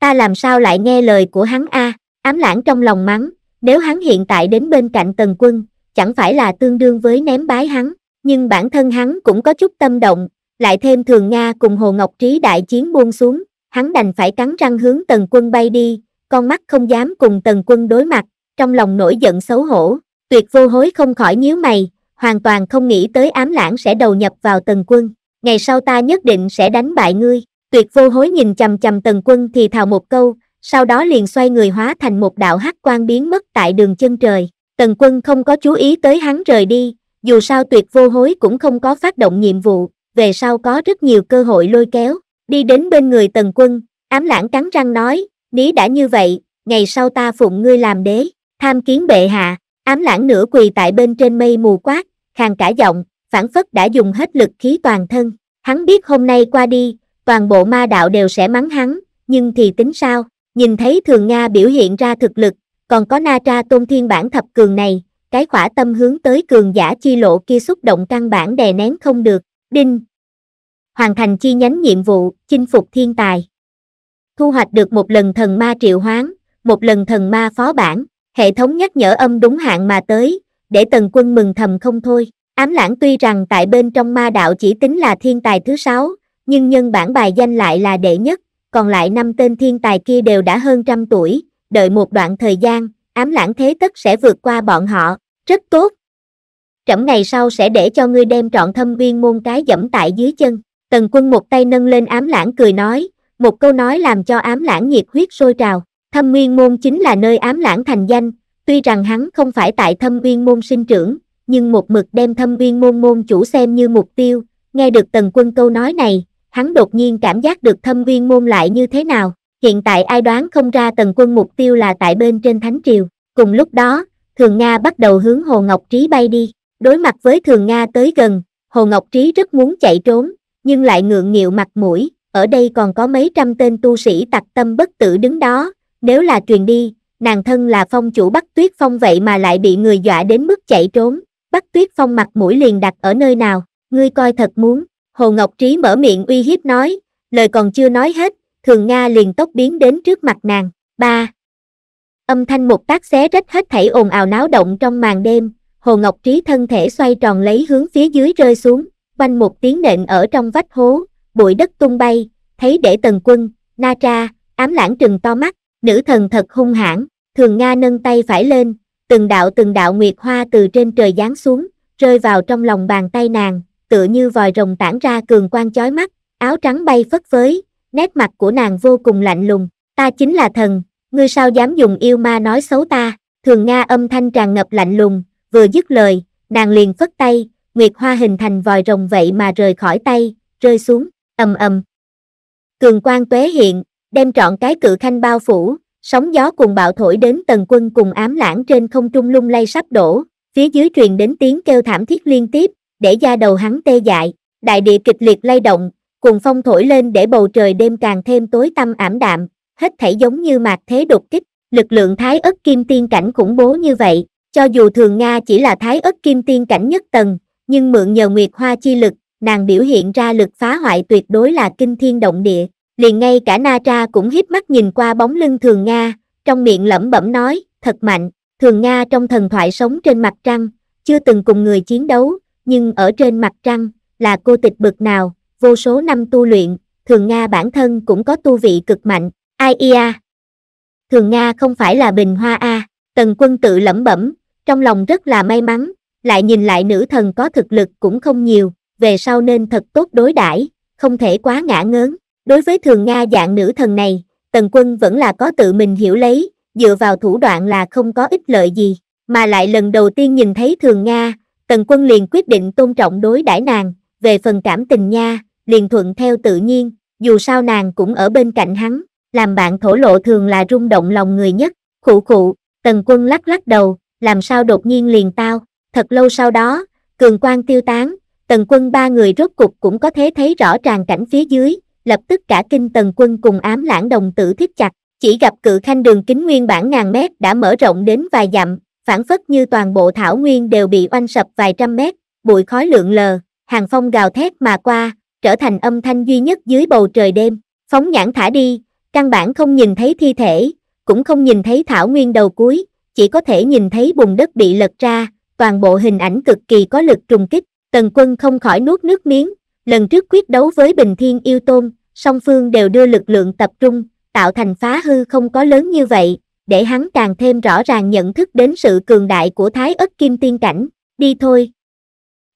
Ta làm sao lại nghe lời của hắn a? À? ám lãng trong lòng mắng, nếu hắn hiện tại đến bên cạnh tần quân, chẳng phải là tương đương với ném bái hắn, nhưng bản thân hắn cũng có chút tâm động, lại thêm Thường Nga cùng Hồ Ngọc Trí đại chiến buông xuống, hắn đành phải cắn răng hướng Tần Quân bay đi, con mắt không dám cùng Tần Quân đối mặt, trong lòng nổi giận xấu hổ, tuyệt vô hối không khỏi nhíu mày, hoàn toàn không nghĩ tới ám lãng sẽ đầu nhập vào Tần Quân, ngày sau ta nhất định sẽ đánh bại ngươi, tuyệt vô hối nhìn chầm chầm Tần Quân thì thào một câu, sau đó liền xoay người hóa thành một đạo hắc quan biến mất tại đường chân trời. Tần quân không có chú ý tới hắn rời đi, dù sao tuyệt vô hối cũng không có phát động nhiệm vụ, về sau có rất nhiều cơ hội lôi kéo, đi đến bên người tần quân, ám lãng cắn răng nói, ní đã như vậy, ngày sau ta phụng ngươi làm đế, tham kiến bệ hạ, ám lãng nửa quỳ tại bên trên mây mù quát, khàn cả giọng, phản phất đã dùng hết lực khí toàn thân, hắn biết hôm nay qua đi, toàn bộ ma đạo đều sẽ mắng hắn, nhưng thì tính sao, nhìn thấy thường Nga biểu hiện ra thực lực, còn có na tra tôn thiên bản thập cường này, cái khỏa tâm hướng tới cường giả chi lộ kia xúc động căn bản đè nén không được, đinh. Hoàn thành chi nhánh nhiệm vụ, chinh phục thiên tài. Thu hoạch được một lần thần ma triệu hoán, một lần thần ma phó bản, hệ thống nhắc nhở âm đúng hạn mà tới, để tần quân mừng thầm không thôi. Ám lãng tuy rằng tại bên trong ma đạo chỉ tính là thiên tài thứ sáu, nhưng nhân bản bài danh lại là đệ nhất, còn lại năm tên thiên tài kia đều đã hơn trăm tuổi, đợi một đoạn thời gian, ám lãng thế tất sẽ vượt qua bọn họ, rất tốt. Trẫm ngày sau sẽ để cho ngươi đem trọn thâm viên môn cái dẫm tại dưới chân. Tần quân một tay nâng lên ám lãng cười nói, một câu nói làm cho ám lãng nhiệt huyết sôi trào. Thâm Nguyên Môn chính là nơi ám lãng thành danh, tuy rằng hắn không phải tại Thâm Nguyên Môn sinh trưởng, nhưng một mực đem Thâm Nguyên Môn môn chủ xem như mục tiêu, nghe được Tần Quân câu nói này, hắn đột nhiên cảm giác được Thâm Nguyên Môn lại như thế nào, hiện tại ai đoán không ra tần quân mục tiêu là tại bên trên Thánh Triều. Cùng lúc đó, Thường Nga bắt đầu hướng Hồ Ngọc Trí bay đi. Đối mặt với Thường Nga tới gần, Hồ Ngọc Trí rất muốn chạy trốn, nhưng lại ngượng nghịu mặt mũi. Ở đây còn có mấy trăm tên tu sĩ tặc tâm bất tử đứng đó, nếu là truyền đi, nàng thân là phong chủ Bắc Tuyết Phong vậy mà lại bị người dọa đến mức chạy trốn. Bắc Tuyết Phong mặt mũi liền đặt ở nơi nào, ngươi coi thật muốn. Hồ Ngọc Trí mở miệng uy hiếp nói, lời còn chưa nói hết, thường Nga liền tốc biến đến trước mặt nàng, ba. Âm thanh một tác xé rách hết thảy ồn ào náo động trong màn đêm, Hồ Ngọc Trí thân thể xoay tròn lấy hướng phía dưới rơi xuống, quanh một tiếng nện ở trong vách hố, bụi đất tung bay, thấy để tần quân, na tra, ám lãng trừng to mắt, nữ thần thật hung hãn thường Nga nâng tay phải lên, từng đạo từng đạo nguyệt hoa từ trên trời giáng xuống, rơi vào trong lòng bàn tay nàng, tựa như vòi rồng tản ra cường quang chói mắt, áo trắng bay phất phới, nét mặt của nàng vô cùng lạnh lùng, ta chính là thần, ngươi sao dám dùng yêu ma nói xấu ta, thường Nga âm thanh tràn ngập lạnh lùng, vừa dứt lời, nàng liền phất tay, Nguyệt Hoa hình thành vòi rồng vậy mà rời khỏi tay, rơi xuống, ầm ầm. Cường Quan tuế hiện, đem trọn cái cự khanh bao phủ, sóng gió cùng bạo thổi đến tần quân cùng ám lãng trên không trung lung lay sắp đổ, phía dưới truyền đến tiếng kêu thảm thiết liên tiếp, để da đầu hắn tê dại, đại địa kịch liệt lay động, cùng phong thổi lên để bầu trời đêm càng thêm tối tăm ảm đạm, hết thảy giống như mạc thế đột kích, lực lượng thái ất kim tiên cảnh khủng bố như vậy, cho dù thường Nga chỉ là thái ất kim tiên cảnh nhất tầng, nhưng mượn nhờ nguyệt hoa chi lực, nàng biểu hiện ra lực phá hoại tuyệt đối là kinh thiên động địa, liền ngay cả Na Tra cũng hiếp mắt nhìn qua bóng lưng thường Nga, trong miệng lẩm bẩm nói, thật mạnh, thường Nga trong thần thoại sống trên mặt trăng, chưa từng cùng người chiến đấu, nhưng ở trên mặt trăng, là cô tịch bực nào, vô số năm tu luyện, Thường Nga bản thân cũng có tu vị cực mạnh, ai ia. Thường Nga không phải là bình hoa a, tần quân tự lẩm bẩm, trong lòng rất là may mắn, lại nhìn lại nữ thần có thực lực cũng không nhiều, về sau nên thật tốt đối đãi, không thể quá ngã ngớn. Đối với Thường Nga dạng nữ thần này, tần quân vẫn là có tự mình hiểu lấy, dựa vào thủ đoạn là không có ích lợi gì, mà lại lần đầu tiên nhìn thấy Thường Nga, tần quân liền quyết định tôn trọng đối đãi nàng, về phần cảm tình nga liền thuận theo tự nhiên, dù sao nàng cũng ở bên cạnh hắn, làm bạn thổ lộ thường là rung động lòng người nhất, khụ khụ, tần quân lắc lắc đầu, làm sao đột nhiên liền tao, thật lâu sau đó, cường quan tiêu tán, tần quân ba người rốt cục cũng có thể thấy rõ tràn cảnh phía dưới, lập tức cả kinh tần quân cùng ám lãng đồng tử thích chặt, chỉ gặp cự khanh đường kính nguyên bản ngàn mét đã mở rộng đến vài dặm, phản phất như toàn bộ thảo nguyên đều bị oanh sập vài trăm mét, bụi khói lượn lờ, hàng phong gào thét mà qua, trở thành âm thanh duy nhất dưới bầu trời đêm, phóng nhãn thả đi, căn bản không nhìn thấy thi thể, cũng không nhìn thấy thảo nguyên đầu cuối, chỉ có thể nhìn thấy bùn đất bị lật ra, toàn bộ hình ảnh cực kỳ có lực trùng kích, tần quân không khỏi nuốt nước miếng, lần trước quyết đấu với Bình Thiên Yêu Tôn, song phương đều đưa lực lượng tập trung, tạo thành phá hư không có lớn như vậy, để hắn càng thêm rõ ràng nhận thức đến sự cường đại của Thái ất Kim Tiên Cảnh, đi thôi.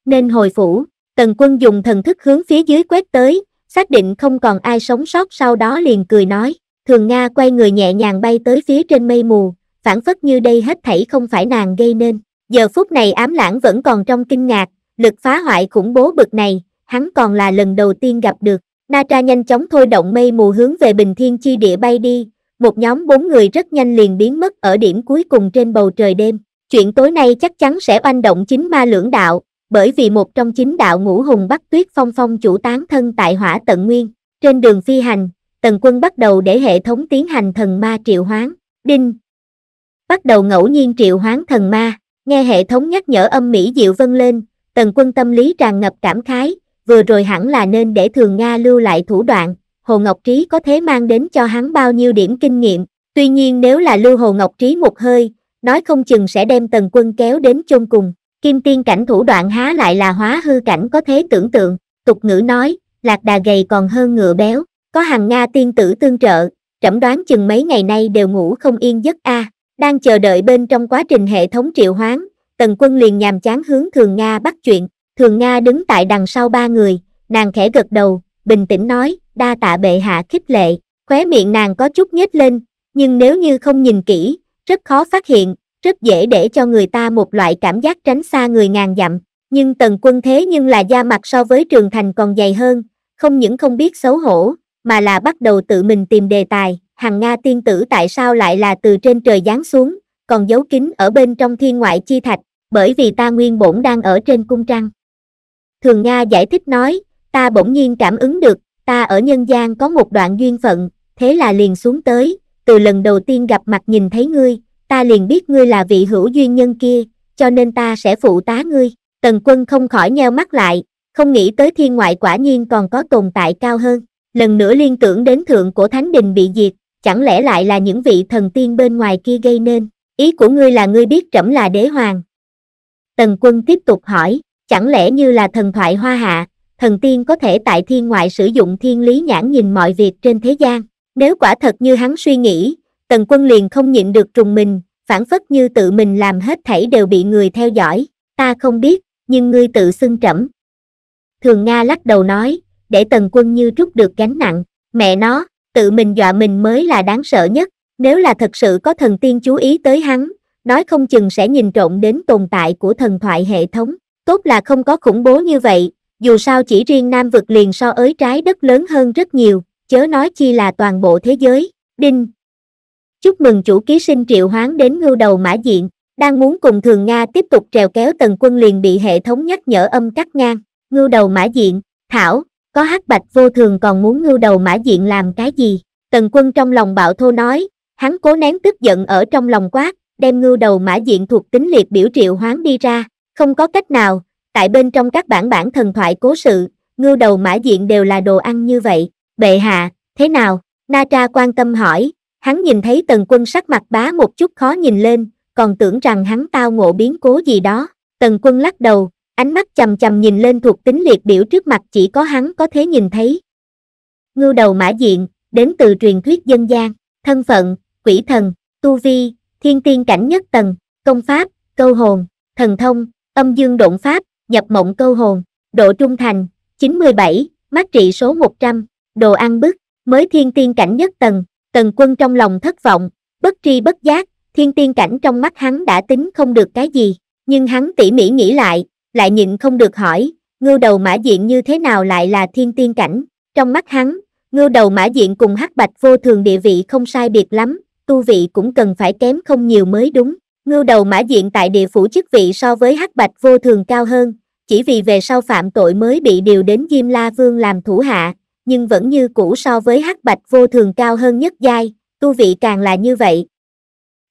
Nên hồi phủ. Tần quân dùng thần thức hướng phía dưới quét tới, xác định không còn ai sống sót sau đó liền cười nói. Thường Nga quay người nhẹ nhàng bay tới phía trên mây mù, phản phất như đây hết thảy không phải nàng gây nên. Giờ phút này ám lãng vẫn còn trong kinh ngạc, lực phá hoại khủng bố bực này, hắn còn là lần đầu tiên gặp được. Na Tra nhanh chóng thôi động mây mù hướng về bình thiên chi địa bay đi, một nhóm bốn người rất nhanh liền biến mất ở điểm cuối cùng trên bầu trời đêm. Chuyện tối nay chắc chắn sẽ oanh động chính ma lưỡng đạo, bởi vì một trong chính đạo ngũ hùng Bắc Tuyết Phong Phong chủ tán thân tại hỏa tận nguyên. Trên đường phi hành, Tần Quân bắt đầu để hệ thống tiến hành thần ma triệu hoán, đinh. Bắt đầu ngẫu nhiên triệu hoán thần ma, nghe hệ thống nhắc nhở âm mỹ diệu vân lên, Tần Quân tâm lý tràn ngập cảm khái, vừa rồi hẳn là nên để Thường Nga lưu lại thủ đoạn, Hồ Ngọc Trí có thế mang đến cho hắn bao nhiêu điểm kinh nghiệm, tuy nhiên nếu là lưu Hồ Ngọc Trí một hơi, nói không chừng sẽ đem Tần Quân kéo đến chôn cùng kim tiên cảnh thủ đoạn há lại là hóa hư cảnh có thế tưởng tượng tục ngữ nói lạc đà gầy còn hơn ngựa béo có hàng nga tiên tử tương trợ trẫm đoán chừng mấy ngày nay đều ngủ không yên giấc a à. đang chờ đợi bên trong quá trình hệ thống triệu hoán tần quân liền nhàm chán hướng thường nga bắt chuyện thường nga đứng tại đằng sau ba người nàng khẽ gật đầu bình tĩnh nói đa tạ bệ hạ khích lệ khóe miệng nàng có chút nhếch lên nhưng nếu như không nhìn kỹ rất khó phát hiện rất dễ để cho người ta một loại cảm giác tránh xa người ngàn dặm, nhưng tần quân thế nhưng là da mặt so với trường thành còn dày hơn, không những không biết xấu hổ, mà là bắt đầu tự mình tìm đề tài, hằng Nga tiên tử tại sao lại là từ trên trời giáng xuống, còn giấu kín ở bên trong thiên ngoại chi thạch, bởi vì ta nguyên bổn đang ở trên cung trăng. Thường Nga giải thích nói, ta bỗng nhiên cảm ứng được, ta ở nhân gian có một đoạn duyên phận, thế là liền xuống tới, từ lần đầu tiên gặp mặt nhìn thấy ngươi, ta liền biết ngươi là vị hữu duyên nhân kia, cho nên ta sẽ phụ tá ngươi. Tần quân không khỏi nheo mắt lại, không nghĩ tới thiên ngoại quả nhiên còn có tồn tại cao hơn. Lần nữa liên tưởng đến thượng của Thánh Đình bị diệt, chẳng lẽ lại là những vị thần tiên bên ngoài kia gây nên. Ý của ngươi là ngươi biết trẫm là đế hoàng. Tần quân tiếp tục hỏi, chẳng lẽ như là thần thoại hoa hạ, thần tiên có thể tại thiên ngoại sử dụng thiên lý nhãn nhìn mọi việc trên thế gian. Nếu quả thật như hắn suy nghĩ, Tần quân liền không nhịn được trùng mình, phản phất như tự mình làm hết thảy đều bị người theo dõi, ta không biết, nhưng ngươi tự xưng trẫm. Thường Nga lắc đầu nói, để tần quân như trút được gánh nặng, mẹ nó, tự mình dọa mình mới là đáng sợ nhất, nếu là thật sự có thần tiên chú ý tới hắn, nói không chừng sẽ nhìn trộn đến tồn tại của thần thoại hệ thống, tốt là không có khủng bố như vậy, dù sao chỉ riêng Nam vực liền so với trái đất lớn hơn rất nhiều, chớ nói chi là toàn bộ thế giới, đinh, Chúc mừng chủ ký sinh triệu hoán đến ngưu đầu mã diện, đang muốn cùng thường Nga tiếp tục trèo kéo tần quân liền bị hệ thống nhắc nhở âm cắt ngang, ngưu đầu mã diện, thảo, có hắc bạch vô thường còn muốn ngưu đầu mã diện làm cái gì? Tần quân trong lòng bạo thô nói, hắn cố nén tức giận ở trong lòng quát, đem ngưu đầu mã diện thuộc tính liệt biểu triệu hoán đi ra, không có cách nào, tại bên trong các bản bản thần thoại cố sự, ngưu đầu mã diện đều là đồ ăn như vậy, bệ hạ, thế nào? Na tra quan tâm hỏi, Hắn nhìn thấy tần quân sắc mặt bá một chút khó nhìn lên, còn tưởng rằng hắn tao ngộ biến cố gì đó. Tần quân lắc đầu, ánh mắt chầm chầm nhìn lên thuộc tính liệt biểu trước mặt chỉ có hắn có thể nhìn thấy. Ngưu đầu mã diện, đến từ truyền thuyết dân gian, thân phận, quỷ thần, tu vi, thiên tiên cảnh nhất tầng, công pháp, câu hồn, thần thông, âm dương độn pháp, nhập mộng câu hồn, độ trung thành, 97, mắt trị số 100, đồ ăn bức, mới thiên tiên cảnh nhất tầng, Tần quân trong lòng thất vọng, bất tri bất giác, thiên tiên cảnh trong mắt hắn đã tính không được cái gì, nhưng hắn tỉ mỉ nghĩ lại, lại nhịn không được hỏi, ngưu đầu mã diện như thế nào lại là thiên tiên cảnh, trong mắt hắn, ngưu đầu mã diện cùng hắc bạch vô thường địa vị không sai biệt lắm, tu vị cũng cần phải kém không nhiều mới đúng, ngưu đầu mã diện tại địa phủ chức vị so với hắc bạch vô thường cao hơn, chỉ vì về sau phạm tội mới bị điều đến Diêm La Vương làm thủ hạ, nhưng vẫn như cũ so với hắc bạch vô thường cao hơn nhất giai, tu vị càng là như vậy.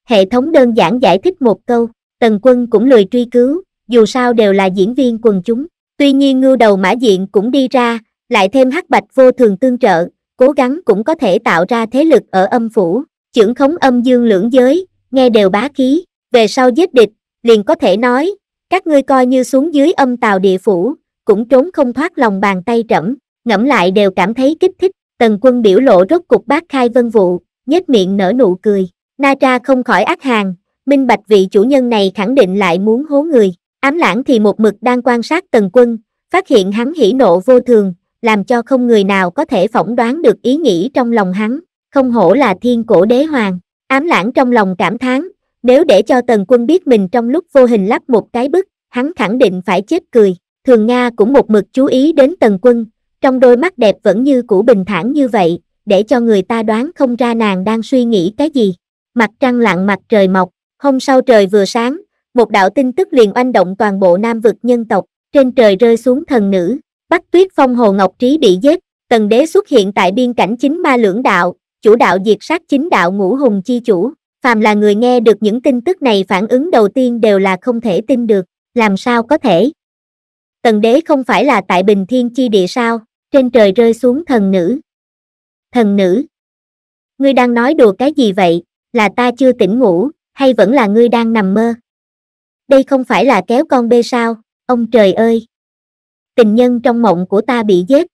Hệ thống đơn giản giải thích một câu, Tần Quân cũng lười truy cứu, dù sao đều là diễn viên quần chúng, tuy nhiên ngưu đầu mã diện cũng đi ra, lại thêm hắc bạch vô thường tương trợ, cố gắng cũng có thể tạo ra thế lực ở âm phủ, trưởng khống âm dương lưỡng giới, nghe đều bá khí, về sau giết địch, liền có thể nói, các ngươi coi như xuống dưới âm tàu địa phủ, cũng trốn không thoát lòng bàn tay trẫm ngẫm lại đều cảm thấy kích thích, tần quân biểu lộ rốt cục bác khai vân vụ, nhếch miệng nở nụ cười, na tra không khỏi ác hàng, minh bạch vị chủ nhân này khẳng định lại muốn hố người, ám lãng thì một mực đang quan sát tần quân, phát hiện hắn hỉ nộ vô thường, làm cho không người nào có thể phỏng đoán được ý nghĩ trong lòng hắn, không hổ là thiên cổ đế hoàng, ám lãng trong lòng cảm thán, nếu để cho tần quân biết mình trong lúc vô hình lắp một cái bức, hắn khẳng định phải chết cười, thường Nga cũng một mực chú ý đến tần quân, trong đôi mắt đẹp vẫn như cũ bình thản như vậy, để cho người ta đoán không ra nàng đang suy nghĩ cái gì. Mặt trăng lặng mặt trời mọc, hôm sau trời vừa sáng, một đạo tin tức liền oanh động toàn bộ nam vực nhân tộc, trên trời rơi xuống thần nữ, Bắc Tuyết Phong Hồ Ngọc Trí bị giết, Tần Đế xuất hiện tại biên cảnh chính ma lưỡng đạo, chủ đạo diệt sát chính đạo ngũ hùng chi chủ, phàm là người nghe được những tin tức này phản ứng đầu tiên đều là không thể tin được, làm sao có thể? tần đế không phải là tại bình thiên chi địa sao, trên trời rơi xuống thần nữ. Thần nữ, ngươi đang nói đùa cái gì vậy, là ta chưa tỉnh ngủ, hay vẫn là ngươi đang nằm mơ? Đây không phải là kéo con bê sao, ông trời ơi! Tình nhân trong mộng của ta bị giết.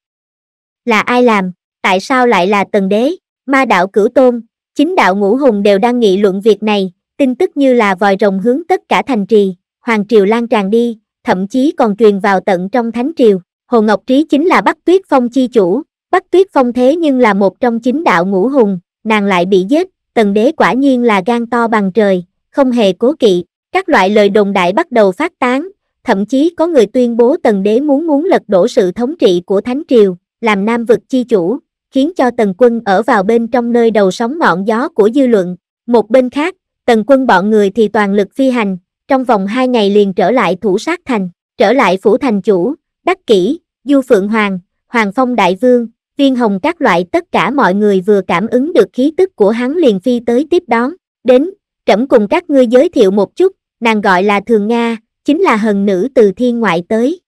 Là ai làm, tại sao lại là tần đế, ma đạo cửu tôn, chính đạo ngũ hùng đều đang nghị luận việc này, tin tức như là vòi rồng hướng tất cả thành trì, hoàng triều lan tràn đi, thậm chí còn truyền vào tận trong thánh triều. Hồ Ngọc Trí chính là Bắc Tuyết Phong chi chủ, Bắc Tuyết Phong thế nhưng là một trong chính đạo ngũ hùng, nàng lại bị giết, tần đế quả nhiên là gan to bằng trời, không hề cố kỵ, các loại lời đồn đại bắt đầu phát tán, thậm chí có người tuyên bố tần đế muốn muốn lật đổ sự thống trị của thánh triều, làm nam vực chi chủ, khiến cho tần quân ở vào bên trong nơi đầu sóng ngọn gió của dư luận. Một bên khác, tần quân bọn người thì toàn lực phi hành, trong vòng hai ngày liền trở lại thủ sát thành, trở lại phủ thành chủ, đắc kỷ, du phượng hoàng, hoàng phong đại vương, viên hồng các loại tất cả mọi người vừa cảm ứng được khí tức của hắn liền phi tới tiếp đón, đến, trẫm cùng các ngươi giới thiệu một chút, nàng gọi là Thường Nga, chính là hần nữ từ thiên ngoại tới.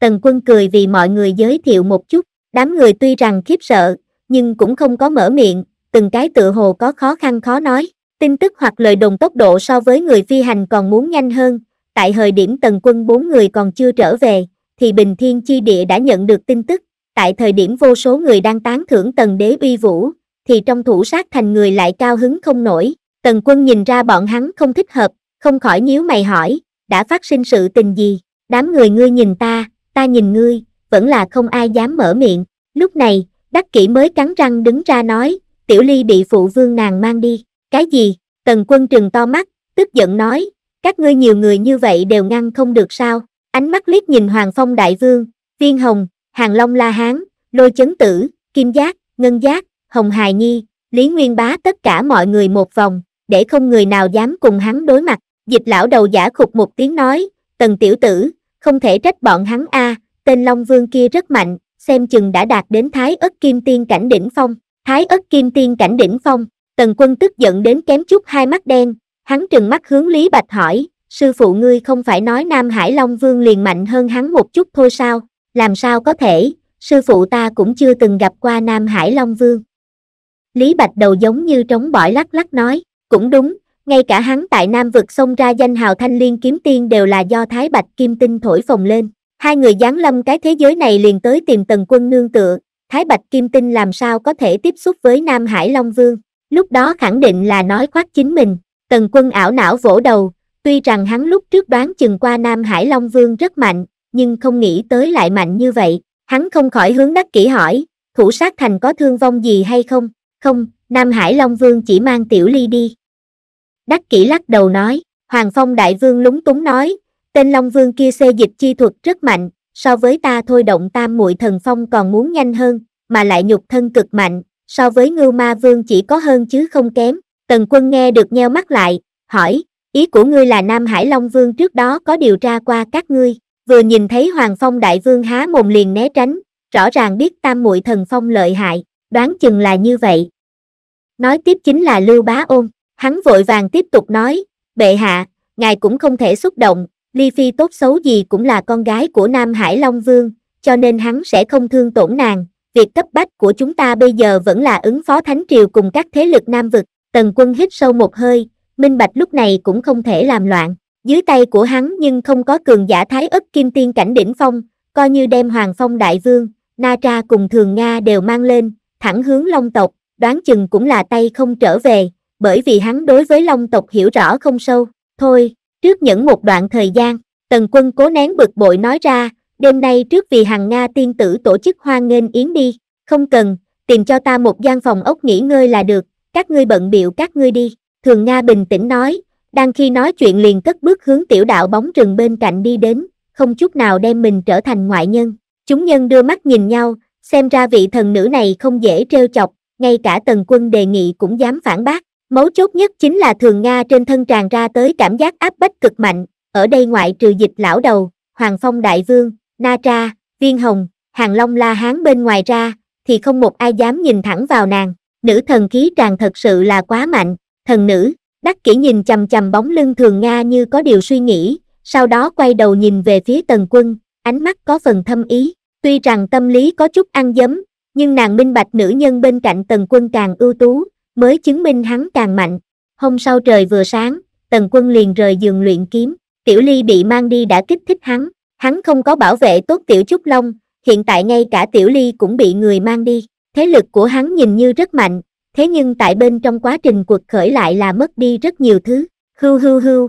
Tần quân cười vì mọi người giới thiệu một chút, đám người tuy rằng khiếp sợ, nhưng cũng không có mở miệng, từng cái tự hồ có khó khăn khó nói tin tức hoặc lời đồng tốc độ so với người phi hành còn muốn nhanh hơn, tại thời điểm tần quân bốn người còn chưa trở về, thì Bình Thiên Chi Địa đã nhận được tin tức, tại thời điểm vô số người đang tán thưởng tần đế uy vũ, thì trong thủ sát thành người lại cao hứng không nổi, tần quân nhìn ra bọn hắn không thích hợp, không khỏi nhíu mày hỏi, đã phát sinh sự tình gì, đám người ngươi nhìn ta, ta nhìn ngươi, vẫn là không ai dám mở miệng, lúc này, đắc kỷ mới cắn răng đứng ra nói, tiểu ly bị phụ vương nàng mang đi, cái gì? Tần quân trừng to mắt, tức giận nói, các ngươi nhiều người như vậy đều ngăn không được sao? Ánh mắt liếc nhìn Hoàng Phong Đại Vương, Viên Hồng, Hàng Long La Hán, Lôi Chấn Tử, Kim Giác, Ngân Giác, Hồng Hài Nhi, Lý Nguyên Bá tất cả mọi người một vòng, để không người nào dám cùng hắn đối mặt. Dịch lão đầu giả khục một tiếng nói, tần tiểu tử, không thể trách bọn hắn a tên Long Vương kia rất mạnh, xem chừng đã đạt đến Thái ất Kim Tiên Cảnh Đỉnh Phong. Thái ất Kim Tiên Cảnh Đỉnh Phong, Tần quân tức giận đến kém chút hai mắt đen, hắn trừng mắt hướng Lý Bạch hỏi, sư phụ ngươi không phải nói Nam Hải Long Vương liền mạnh hơn hắn một chút thôi sao, làm sao có thể, sư phụ ta cũng chưa từng gặp qua Nam Hải Long Vương. Lý Bạch đầu giống như trống bỏi lắc lắc nói, cũng đúng, ngay cả hắn tại Nam vực xông ra danh hào thanh liên kiếm tiên đều là do Thái Bạch Kim Tinh thổi phồng lên. Hai người giáng lâm cái thế giới này liền tới tìm tần quân nương tựa, Thái Bạch Kim Tinh làm sao có thể tiếp xúc với Nam Hải Long Vương lúc đó khẳng định là nói khoác chính mình, tần quân ảo não vỗ đầu, tuy rằng hắn lúc trước đoán chừng qua Nam Hải Long Vương rất mạnh, nhưng không nghĩ tới lại mạnh như vậy, hắn không khỏi hướng đắc kỹ hỏi, thủ sát thành có thương vong gì hay không, không, Nam Hải Long Vương chỉ mang tiểu ly đi. Đắc kỹ lắc đầu nói, Hoàng Phong Đại Vương lúng túng nói, tên Long Vương kia xê dịch chi thuật rất mạnh, so với ta thôi động tam muội thần phong còn muốn nhanh hơn, mà lại nhục thân cực mạnh, so với ngưu ma vương chỉ có hơn chứ không kém, tần quân nghe được nheo mắt lại, hỏi, ý của ngươi là Nam Hải Long Vương trước đó có điều tra qua các ngươi, vừa nhìn thấy Hoàng Phong Đại Vương há mồm liền né tránh, rõ ràng biết tam muội thần phong lợi hại, đoán chừng là như vậy. Nói tiếp chính là Lưu Bá Ôn, hắn vội vàng tiếp tục nói, bệ hạ, ngài cũng không thể xúc động, Ly Phi tốt xấu gì cũng là con gái của Nam Hải Long Vương, cho nên hắn sẽ không thương tổn nàng, việc cấp bách của chúng ta bây giờ vẫn là ứng phó thánh triều cùng các thế lực nam vực tần quân hít sâu một hơi minh bạch lúc này cũng không thể làm loạn dưới tay của hắn nhưng không có cường giả thái ấp kim tiên cảnh đỉnh phong coi như đem hoàng phong đại vương na tra cùng thường nga đều mang lên thẳng hướng long tộc đoán chừng cũng là tay không trở về bởi vì hắn đối với long tộc hiểu rõ không sâu thôi trước những một đoạn thời gian tần quân cố nén bực bội nói ra đêm nay trước vì hàng Nga tiên tử tổ chức hoan nghênh yến đi, không cần, tìm cho ta một gian phòng ốc nghỉ ngơi là được, các ngươi bận biệu các ngươi đi, thường Nga bình tĩnh nói, đang khi nói chuyện liền cất bước hướng tiểu đạo bóng rừng bên cạnh đi đến, không chút nào đem mình trở thành ngoại nhân, chúng nhân đưa mắt nhìn nhau, xem ra vị thần nữ này không dễ trêu chọc, ngay cả tần quân đề nghị cũng dám phản bác. Mấu chốt nhất chính là thường Nga trên thân tràn ra tới cảm giác áp bách cực mạnh, ở đây ngoại trừ dịch lão đầu, Hoàng Phong Đại Vương, na tra, viên hồng, hàng long la hán bên ngoài ra, thì không một ai dám nhìn thẳng vào nàng, nữ thần khí tràn thật sự là quá mạnh, thần nữ, đắc kỹ nhìn chầm chầm bóng lưng thường Nga như có điều suy nghĩ, sau đó quay đầu nhìn về phía tần quân, ánh mắt có phần thâm ý, tuy rằng tâm lý có chút ăn dấm, nhưng nàng minh bạch nữ nhân bên cạnh tần quân càng ưu tú, mới chứng minh hắn càng mạnh. Hôm sau trời vừa sáng, tần quân liền rời giường luyện kiếm, tiểu ly bị mang đi đã kích thích hắn, hắn không có bảo vệ tốt tiểu trúc long hiện tại ngay cả tiểu ly cũng bị người mang đi thế lực của hắn nhìn như rất mạnh thế nhưng tại bên trong quá trình cuộc khởi lại là mất đi rất nhiều thứ hưu hưu hưu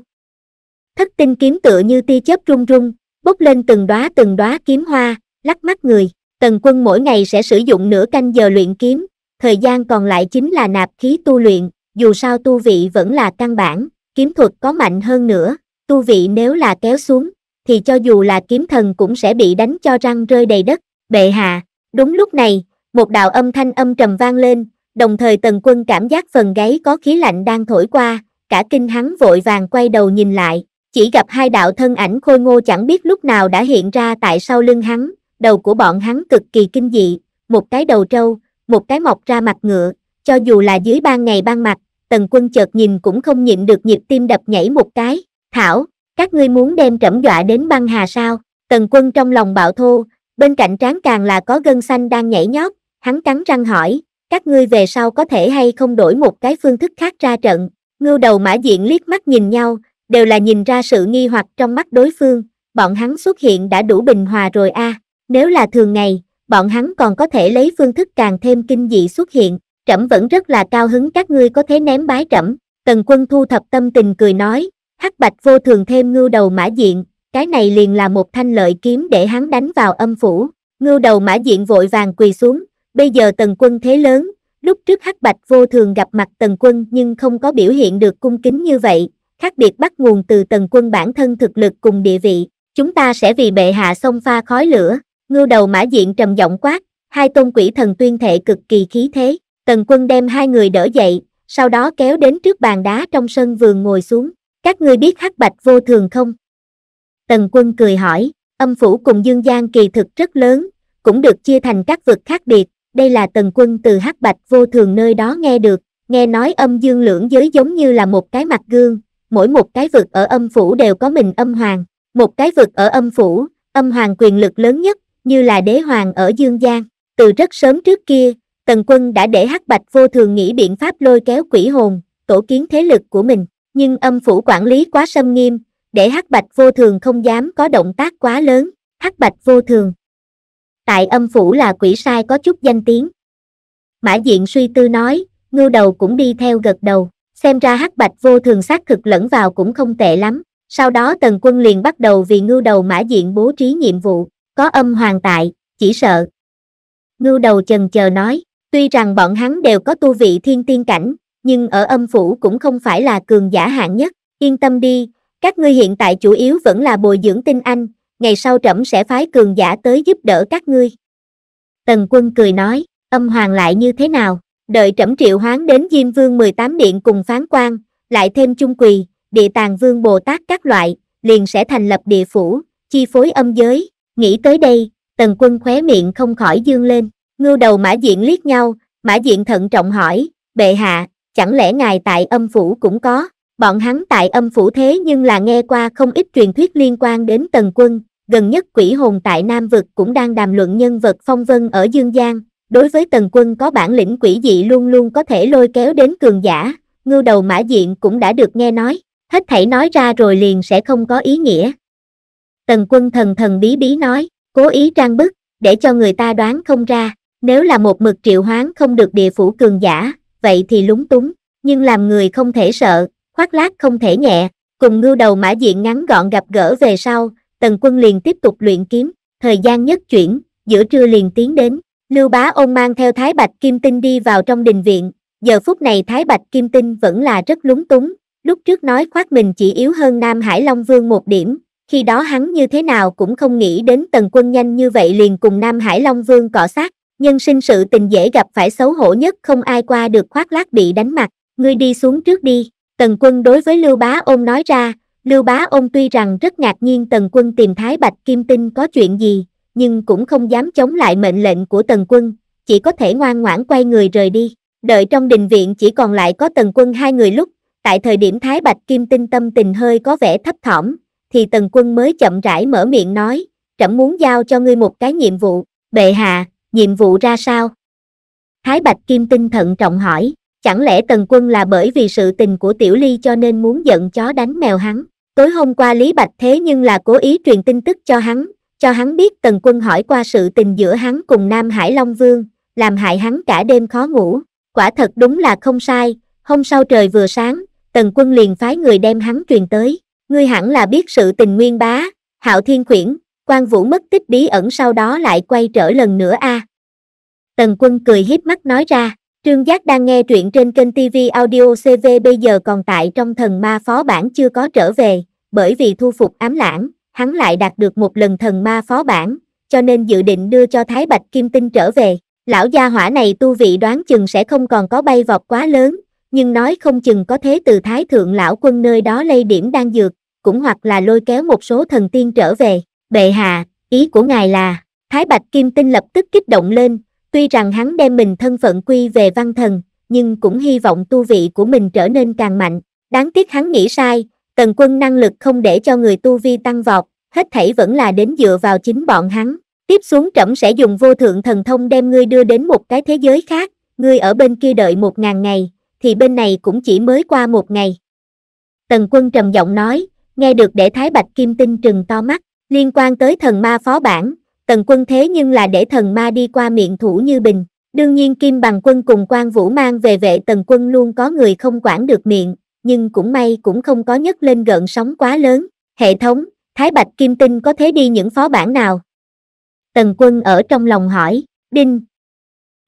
thất tinh kiếm tựa như tia chớp rung rung bốc lên từng đóa từng đóa kiếm hoa lắc mắt người tần quân mỗi ngày sẽ sử dụng nửa canh giờ luyện kiếm thời gian còn lại chính là nạp khí tu luyện dù sao tu vị vẫn là căn bản kiếm thuật có mạnh hơn nữa tu vị nếu là kéo xuống thì cho dù là kiếm thần cũng sẽ bị đánh cho răng rơi đầy đất, bệ hạ. Đúng lúc này, một đạo âm thanh âm trầm vang lên, đồng thời tần quân cảm giác phần gáy có khí lạnh đang thổi qua, cả kinh hắn vội vàng quay đầu nhìn lại, chỉ gặp hai đạo thân ảnh khôi ngô chẳng biết lúc nào đã hiện ra tại sau lưng hắn, đầu của bọn hắn cực kỳ kinh dị, một cái đầu trâu, một cái mọc ra mặt ngựa, cho dù là dưới ban ngày ban mặt, tần quân chợt nhìn cũng không nhịn được nhịp tim đập nhảy một cái, thảo, các ngươi muốn đem trẫm dọa đến băng hà sao? Tần quân trong lòng bạo thô, bên cạnh tráng càng là có gân xanh đang nhảy nhót, hắn cắn răng hỏi, các ngươi về sau có thể hay không đổi một cái phương thức khác ra trận. Ngưu đầu mã diện liếc mắt nhìn nhau, đều là nhìn ra sự nghi hoặc trong mắt đối phương, bọn hắn xuất hiện đã đủ bình hòa rồi a. À. Nếu là thường ngày, bọn hắn còn có thể lấy phương thức càng thêm kinh dị xuất hiện, trẫm vẫn rất là cao hứng các ngươi có thể ném bái trẫm. Tần quân thu thập tâm tình cười nói, hắc bạch vô thường thêm ngưu đầu mã diện, cái này liền là một thanh lợi kiếm để hắn đánh vào âm phủ, ngưu đầu mã diện vội vàng quỳ xuống, bây giờ tần quân thế lớn, lúc trước hắc bạch vô thường gặp mặt tần quân nhưng không có biểu hiện được cung kính như vậy, khác biệt bắt nguồn từ tần quân bản thân thực lực cùng địa vị, chúng ta sẽ vì bệ hạ xông pha khói lửa, ngưu đầu mã diện trầm giọng quát, hai tôn quỷ thần tuyên thệ cực kỳ khí thế, tần quân đem hai người đỡ dậy, sau đó kéo đến trước bàn đá trong sân vườn ngồi xuống, các ngươi biết hắc bạch vô thường không tần quân cười hỏi âm phủ cùng dương gian kỳ thực rất lớn cũng được chia thành các vực khác biệt đây là tần quân từ hắc bạch vô thường nơi đó nghe được nghe nói âm dương lưỡng giới giống như là một cái mặt gương mỗi một cái vực ở âm phủ đều có mình âm hoàng một cái vực ở âm phủ âm hoàng quyền lực lớn nhất như là đế hoàng ở dương gian từ rất sớm trước kia tần quân đã để hắc bạch vô thường nghĩ biện pháp lôi kéo quỷ hồn tổ kiến thế lực của mình nhưng âm phủ quản lý quá sâm nghiêm, để hắc bạch vô thường không dám có động tác quá lớn, hắc bạch vô thường. Tại âm phủ là quỷ sai có chút danh tiếng. Mã diện suy tư nói, ngưu đầu cũng đi theo gật đầu, xem ra hắc bạch vô thường xác thực lẫn vào cũng không tệ lắm. Sau đó tần quân liền bắt đầu vì ngưu đầu mã diện bố trí nhiệm vụ, có âm hoàng tại, chỉ sợ. Ngưu đầu chần chờ nói, tuy rằng bọn hắn đều có tu vị thiên tiên cảnh, nhưng ở âm phủ cũng không phải là cường giả hạng nhất, yên tâm đi, các ngươi hiện tại chủ yếu vẫn là bồi dưỡng tinh anh, ngày sau trẫm sẽ phái cường giả tới giúp đỡ các ngươi. Tần quân cười nói, âm hoàng lại như thế nào, đợi trẫm triệu hoán đến Diêm Vương 18 điện cùng phán quan, lại thêm chung quỳ, địa tàng vương Bồ Tát các loại, liền sẽ thành lập địa phủ, chi phối âm giới, nghĩ tới đây, tần quân khóe miệng không khỏi dương lên, ngưu đầu mã diện liếc nhau, mã diện thận trọng hỏi, bệ hạ, chẳng lẽ ngài tại âm phủ cũng có, bọn hắn tại âm phủ thế nhưng là nghe qua không ít truyền thuyết liên quan đến tần quân, gần nhất quỷ hồn tại Nam Vực cũng đang đàm luận nhân vật phong vân ở Dương Giang, đối với tần quân có bản lĩnh quỷ dị luôn luôn có thể lôi kéo đến cường giả, ngưu đầu mã diện cũng đã được nghe nói, hết thảy nói ra rồi liền sẽ không có ý nghĩa. Tần quân thần thần bí bí nói, cố ý trang bức, để cho người ta đoán không ra, nếu là một mực triệu hoán không được địa phủ cường giả, vậy thì lúng túng, nhưng làm người không thể sợ, khoác lác không thể nhẹ, cùng ngưu đầu mã diện ngắn gọn gặp gỡ về sau, tần quân liền tiếp tục luyện kiếm, thời gian nhất chuyển, giữa trưa liền tiến đến, lưu bá ôn mang theo Thái Bạch Kim Tinh đi vào trong đình viện, giờ phút này Thái Bạch Kim Tinh vẫn là rất lúng túng, lúc trước nói khoác mình chỉ yếu hơn Nam Hải Long Vương một điểm, khi đó hắn như thế nào cũng không nghĩ đến tần quân nhanh như vậy liền cùng Nam Hải Long Vương cọ sát, nhân sinh sự tình dễ gặp phải xấu hổ nhất không ai qua được khoác lác bị đánh mặt, ngươi đi xuống trước đi. Tần quân đối với Lưu Bá Ôn nói ra, Lưu Bá Ôn tuy rằng rất ngạc nhiên Tần quân tìm Thái Bạch Kim Tinh có chuyện gì, nhưng cũng không dám chống lại mệnh lệnh của Tần quân, chỉ có thể ngoan ngoãn quay người rời đi. Đợi trong đình viện chỉ còn lại có Tần quân hai người lúc, tại thời điểm Thái Bạch Kim Tinh tâm tình hơi có vẻ thấp thỏm, thì Tần quân mới chậm rãi mở miệng nói, trẫm muốn giao cho ngươi một cái nhiệm vụ, bệ hạ, nhiệm vụ ra sao? Thái Bạch Kim Tinh thận trọng hỏi, chẳng lẽ Tần Quân là bởi vì sự tình của Tiểu Ly cho nên muốn giận chó đánh mèo hắn? Tối hôm qua Lý Bạch thế nhưng là cố ý truyền tin tức cho hắn, cho hắn biết Tần Quân hỏi qua sự tình giữa hắn cùng Nam Hải Long Vương, làm hại hắn cả đêm khó ngủ. Quả thật đúng là không sai, hôm sau trời vừa sáng, Tần Quân liền phái người đem hắn truyền tới. Ngươi hẳn là biết sự tình nguyên bá, Hạo Thiên Khuyển, quan vũ mất tích bí ẩn sau đó lại quay trở lần nữa a à. tần quân cười híp mắt nói ra trương giác đang nghe truyện trên kênh tv audio cv bây giờ còn tại trong thần ma phó bản chưa có trở về bởi vì thu phục ám lãng hắn lại đạt được một lần thần ma phó bản cho nên dự định đưa cho thái bạch kim tinh trở về lão gia hỏa này tu vị đoán chừng sẽ không còn có bay vọt quá lớn nhưng nói không chừng có thế từ thái thượng lão quân nơi đó lây điểm đang dược cũng hoặc là lôi kéo một số thần tiên trở về Bệ hạ, ý của ngài là, Thái Bạch Kim Tinh lập tức kích động lên, tuy rằng hắn đem mình thân phận quy về văn thần, nhưng cũng hy vọng tu vị của mình trở nên càng mạnh. Đáng tiếc hắn nghĩ sai, tần quân năng lực không để cho người tu vi tăng vọt, hết thảy vẫn là đến dựa vào chính bọn hắn. Tiếp xuống trẫm sẽ dùng vô thượng thần thông đem ngươi đưa đến một cái thế giới khác, ngươi ở bên kia đợi một ngàn ngày, thì bên này cũng chỉ mới qua một ngày. Tần quân trầm giọng nói, nghe được để Thái Bạch Kim Tinh trừng to mắt, Liên quan tới thần ma phó bản, tần quân thế nhưng là để thần ma đi qua miệng thủ như bình. Đương nhiên Kim Bằng Quân cùng quan Vũ mang về vệ tần quân luôn có người không quản được miệng, nhưng cũng may cũng không có nhấc lên gợn sóng quá lớn. Hệ thống, Thái Bạch Kim Tinh có thể đi những phó bản nào? Tần quân ở trong lòng hỏi, Đinh.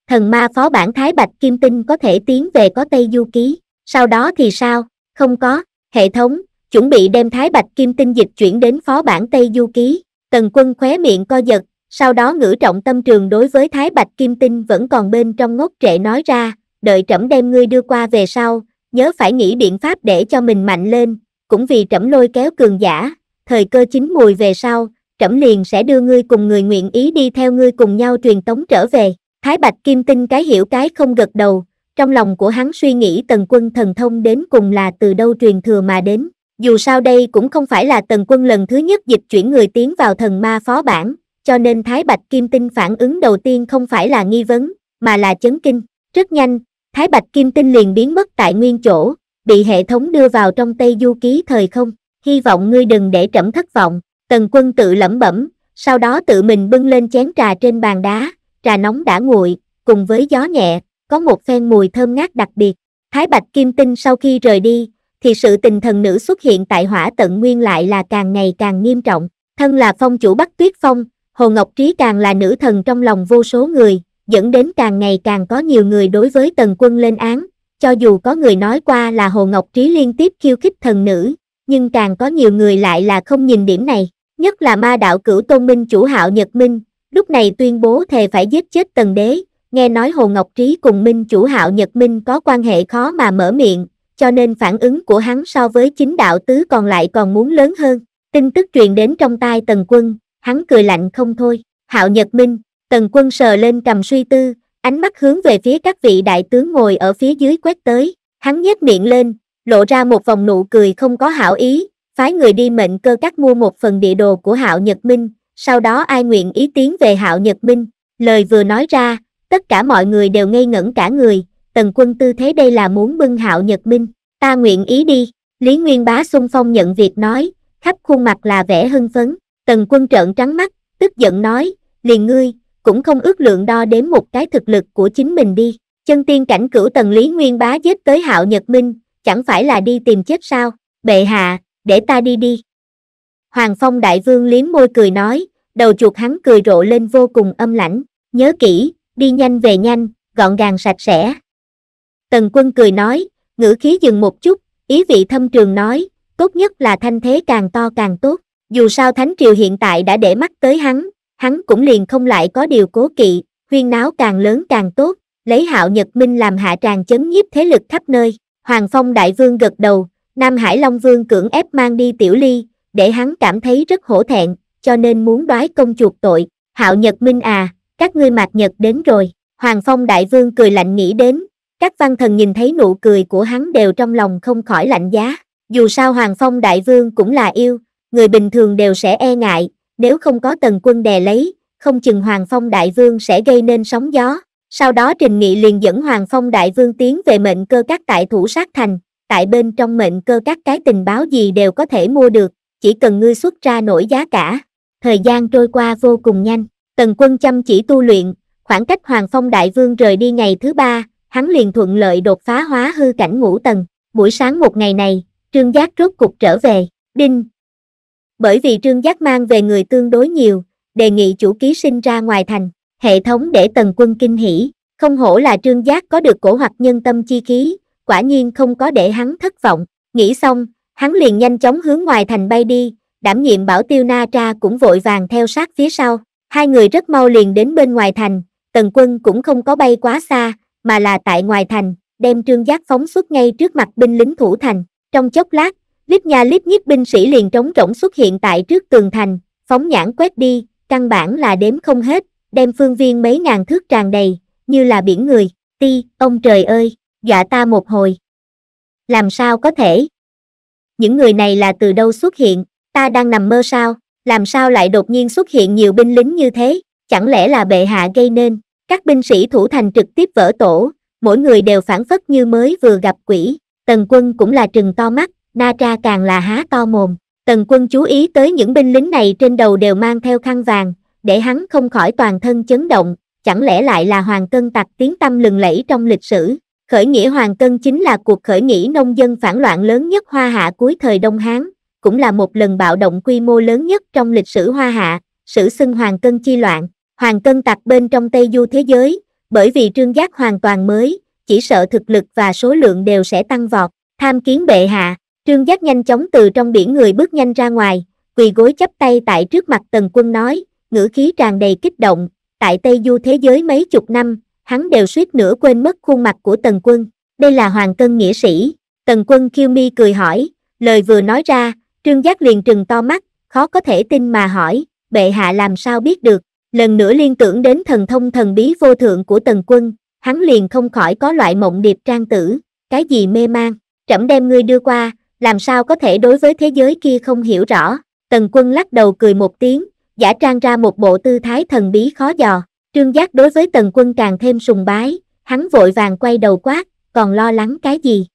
Thần ma phó bản Thái Bạch Kim Tinh có thể tiến về có Tây Du Ký, sau đó thì sao? Không có, hệ thống, chuẩn bị đem thái bạch kim tinh dịch chuyển đến phó bản Tây Du Ký, tần quân khóe miệng co giật, sau đó ngữ trọng tâm trường đối với thái bạch kim tinh vẫn còn bên trong ngốc trệ nói ra, đợi trẫm đem ngươi đưa qua về sau, nhớ phải nghĩ biện pháp để cho mình mạnh lên, cũng vì trẫm lôi kéo cường giả, thời cơ chín mùi về sau, trẫm liền sẽ đưa ngươi cùng người nguyện ý đi theo ngươi cùng nhau truyền tống trở về. Thái Bạch Kim Tinh cái hiểu cái không gật đầu, trong lòng của hắn suy nghĩ tần quân thần thông đến cùng là từ đâu truyền thừa mà đến, dù sao đây cũng không phải là tần quân lần thứ nhất dịch chuyển người tiến vào thần ma phó bản, cho nên Thái Bạch Kim Tinh phản ứng đầu tiên không phải là nghi vấn, mà là chấn kinh. Rất nhanh, Thái Bạch Kim Tinh liền biến mất tại nguyên chỗ, bị hệ thống đưa vào trong Tây Du Ký thời không. Hy vọng ngươi đừng để trẫm thất vọng. Tần quân tự lẩm bẩm, sau đó tự mình bưng lên chén trà trên bàn đá, trà nóng đã nguội, cùng với gió nhẹ, có một phen mùi thơm ngát đặc biệt. Thái Bạch Kim Tinh sau khi rời đi, thì sự tình thần nữ xuất hiện tại hỏa tận nguyên lại là càng ngày càng nghiêm trọng. Thân là phong chủ Bắc Tuyết Phong, Hồ Ngọc Trí càng là nữ thần trong lòng vô số người, dẫn đến càng ngày càng có nhiều người đối với tần quân lên án. Cho dù có người nói qua là Hồ Ngọc Trí liên tiếp khiêu khích thần nữ, nhưng càng có nhiều người lại là không nhìn điểm này. Nhất là ma đạo cửu tôn minh chủ hạo Nhật Minh, lúc này tuyên bố thề phải giết chết tần đế, nghe nói Hồ Ngọc Trí cùng Minh chủ hạo Nhật Minh có quan hệ khó mà mở miệng, cho nên phản ứng của hắn so với chính đạo tứ còn lại còn muốn lớn hơn. Tin tức truyền đến trong tai Tần Quân, hắn cười lạnh không thôi. Hạo Nhật Minh, Tần Quân sờ lên cầm suy tư, ánh mắt hướng về phía các vị đại tướng ngồi ở phía dưới quét tới. Hắn nhếch miệng lên, lộ ra một vòng nụ cười không có hảo ý, phái người đi mệnh cơ các mua một phần địa đồ của Hạo Nhật Minh, sau đó ai nguyện ý tiến về Hạo Nhật Minh. Lời vừa nói ra, tất cả mọi người đều ngây ngẩn cả người, tần quân tư thế đây là muốn bưng hạo nhật minh, ta nguyện ý đi, Lý Nguyên Bá xung phong nhận việc nói, khắp khuôn mặt là vẻ hưng phấn, tần quân trợn trắng mắt, tức giận nói, liền ngươi, cũng không ước lượng đo đếm một cái thực lực của chính mình đi, chân tiên cảnh cửu tần Lý Nguyên Bá giết tới hạo nhật minh, chẳng phải là đi tìm chết sao, bệ hạ, để ta đi đi. Hoàng Phong Đại Vương liếm môi cười nói, đầu chuột hắn cười rộ lên vô cùng âm lãnh, nhớ kỹ, đi nhanh về nhanh, gọn gàng sạch sẽ. Tần quân cười nói, ngữ khí dừng một chút, ý vị thâm trường nói, tốt nhất là thanh thế càng to càng tốt. Dù sao Thánh Triều hiện tại đã để mắt tới hắn, hắn cũng liền không lại có điều cố kỵ, huyên náo càng lớn càng tốt, lấy hạo nhật minh làm hạ tràng chấn nhiếp thế lực khắp nơi. Hoàng Phong Đại Vương gật đầu, Nam Hải Long Vương cưỡng ép mang đi Tiểu Ly, để hắn cảm thấy rất hổ thẹn, cho nên muốn đoái công chuộc tội. Hạo Nhật Minh à, các ngươi mạc nhật đến rồi. Hoàng Phong Đại Vương cười lạnh nghĩ đến, các văn thần nhìn thấy nụ cười của hắn đều trong lòng không khỏi lạnh giá. Dù sao Hoàng Phong Đại Vương cũng là yêu, người bình thường đều sẽ e ngại, nếu không có tần quân đè lấy, không chừng Hoàng Phong Đại Vương sẽ gây nên sóng gió. Sau đó Trình Nghị liền dẫn Hoàng Phong Đại Vương tiến về mệnh cơ các tại thủ sát thành, tại bên trong mệnh cơ các cái tình báo gì đều có thể mua được, chỉ cần ngươi xuất ra nổi giá cả. Thời gian trôi qua vô cùng nhanh, tần quân chăm chỉ tu luyện, khoảng cách Hoàng Phong Đại Vương rời đi ngày thứ ba, hắn liền thuận lợi đột phá hóa hư cảnh ngũ tầng. Buổi sáng một ngày này, Trương Giác rốt cục trở về, đinh. Bởi vì Trương Giác mang về người tương đối nhiều, đề nghị chủ ký sinh ra ngoài thành, hệ thống để tần quân kinh hỉ, không hổ là Trương Giác có được cổ hoặc nhân tâm chi khí, quả nhiên không có để hắn thất vọng, nghĩ xong, hắn liền nhanh chóng hướng ngoài thành bay đi, đảm nhiệm bảo tiêu na tra cũng vội vàng theo sát phía sau, hai người rất mau liền đến bên ngoài thành, tần quân cũng không có bay quá xa, mà là tại ngoài thành, đem trương giác phóng xuất ngay trước mặt binh lính thủ thành. Trong chốc lát, líp nha líp nhiếp binh sĩ liền trống rỗng xuất hiện tại trước tường thành, phóng nhãn quét đi, căn bản là đếm không hết, đem phương viên mấy ngàn thước tràn đầy, như là biển người, ti, ông trời ơi, dọa ta một hồi. Làm sao có thể? Những người này là từ đâu xuất hiện, ta đang nằm mơ sao, làm sao lại đột nhiên xuất hiện nhiều binh lính như thế, chẳng lẽ là bệ hạ gây nên? Các binh sĩ thủ thành trực tiếp vỡ tổ, mỗi người đều phản phất như mới vừa gặp quỷ, tần quân cũng là trừng to mắt, na tra càng là há to mồm. Tần quân chú ý tới những binh lính này trên đầu đều mang theo khăn vàng, để hắn không khỏi toàn thân chấn động, chẳng lẽ lại là hoàng cân tặc tiếng tâm lừng lẫy trong lịch sử. Khởi nghĩa hoàng cân chính là cuộc khởi nghĩa nông dân phản loạn lớn nhất Hoa Hạ cuối thời Đông Hán, cũng là một lần bạo động quy mô lớn nhất trong lịch sử Hoa Hạ, sử xưng hoàng cân chi loạn. Hoàng cân tạc bên trong Tây Du thế giới, bởi vì trương giác hoàn toàn mới, chỉ sợ thực lực và số lượng đều sẽ tăng vọt, tham kiến bệ hạ, trương giác nhanh chóng từ trong biển người bước nhanh ra ngoài, quỳ gối chắp tay tại trước mặt tần quân nói, ngữ khí tràn đầy kích động, tại Tây Du thế giới mấy chục năm, hắn đều suýt nữa quên mất khuôn mặt của tần quân, đây là hoàng cân nghĩa sĩ, tần quân Kiêu mi cười hỏi, lời vừa nói ra, trương giác liền trừng to mắt, khó có thể tin mà hỏi, bệ hạ làm sao biết được, lần nữa liên tưởng đến thần thông thần bí vô thượng của tần quân, hắn liền không khỏi có loại mộng điệp trang tử, cái gì mê mang, trẫm đem ngươi đưa qua, làm sao có thể đối với thế giới kia không hiểu rõ, tần quân lắc đầu cười một tiếng, giả trang ra một bộ tư thái thần bí khó dò, trương giác đối với tần quân càng thêm sùng bái, hắn vội vàng quay đầu quát, còn lo lắng cái gì,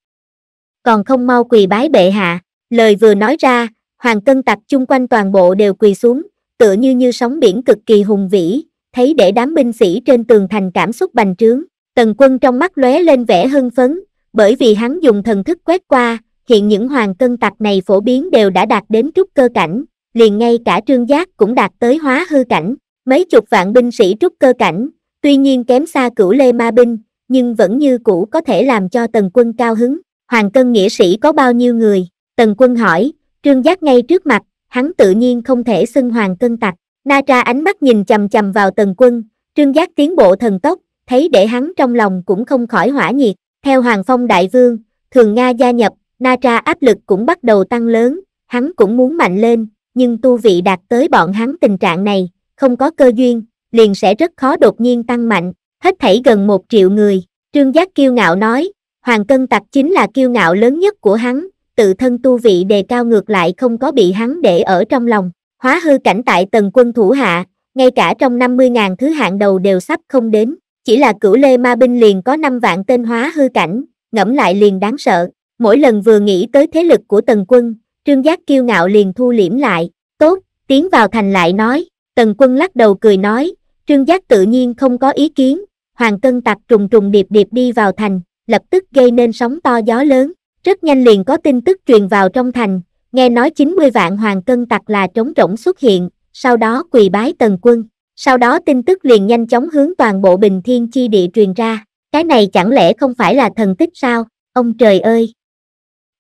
còn không mau quỳ bái bệ hạ, lời vừa nói ra, hoàng cân tặc chung quanh toàn bộ đều quỳ xuống, tựa như như sóng biển cực kỳ hùng vĩ, thấy để đám binh sĩ trên tường thành cảm xúc bành trướng, tần quân trong mắt lóe lên vẻ hưng phấn, bởi vì hắn dùng thần thức quét qua, hiện những hoàng cân tặc này phổ biến đều đã đạt đến trúc cơ cảnh, liền ngay cả trương giác cũng đạt tới hóa hư cảnh, mấy chục vạn binh sĩ trúc cơ cảnh, tuy nhiên kém xa cửu lê ma binh, nhưng vẫn như cũ có thể làm cho tần quân cao hứng, hoàng cân nghĩa sĩ có bao nhiêu người, tần quân hỏi, trương giác ngay trước mặt, hắn tự nhiên không thể xưng hoàng cân tạch Na tra ánh mắt nhìn chầm chầm vào tần quân, trương giác tiến bộ thần tốc, thấy để hắn trong lòng cũng không khỏi hỏa nhiệt. Theo Hoàng Phong Đại Vương, thường Nga gia nhập, Na tra áp lực cũng bắt đầu tăng lớn, hắn cũng muốn mạnh lên, nhưng tu vị đạt tới bọn hắn tình trạng này, không có cơ duyên, liền sẽ rất khó đột nhiên tăng mạnh, hết thảy gần một triệu người. Trương Giác kiêu ngạo nói, Hoàng Cân Tặc chính là kiêu ngạo lớn nhất của hắn, tự thân tu vị đề cao ngược lại không có bị hắn để ở trong lòng, hóa hư cảnh tại tần quân thủ hạ, ngay cả trong 50.000 thứ hạng đầu đều sắp không đến, chỉ là cửu lê ma binh liền có 5 vạn tên hóa hư cảnh, ngẫm lại liền đáng sợ, mỗi lần vừa nghĩ tới thế lực của tần quân, trương giác kiêu ngạo liền thu liễm lại, tốt, tiến vào thành lại nói, tần quân lắc đầu cười nói, trương giác tự nhiên không có ý kiến, hoàng cân tặc trùng trùng điệp điệp đi vào thành, lập tức gây nên sóng to gió lớn. Rất nhanh liền có tin tức truyền vào trong thành, nghe nói 90 vạn hoàng cân tặc là trống rỗng xuất hiện, sau đó quỳ bái tần quân. Sau đó tin tức liền nhanh chóng hướng toàn bộ bình thiên chi địa truyền ra. Cái này chẳng lẽ không phải là thần tích sao? Ông trời ơi!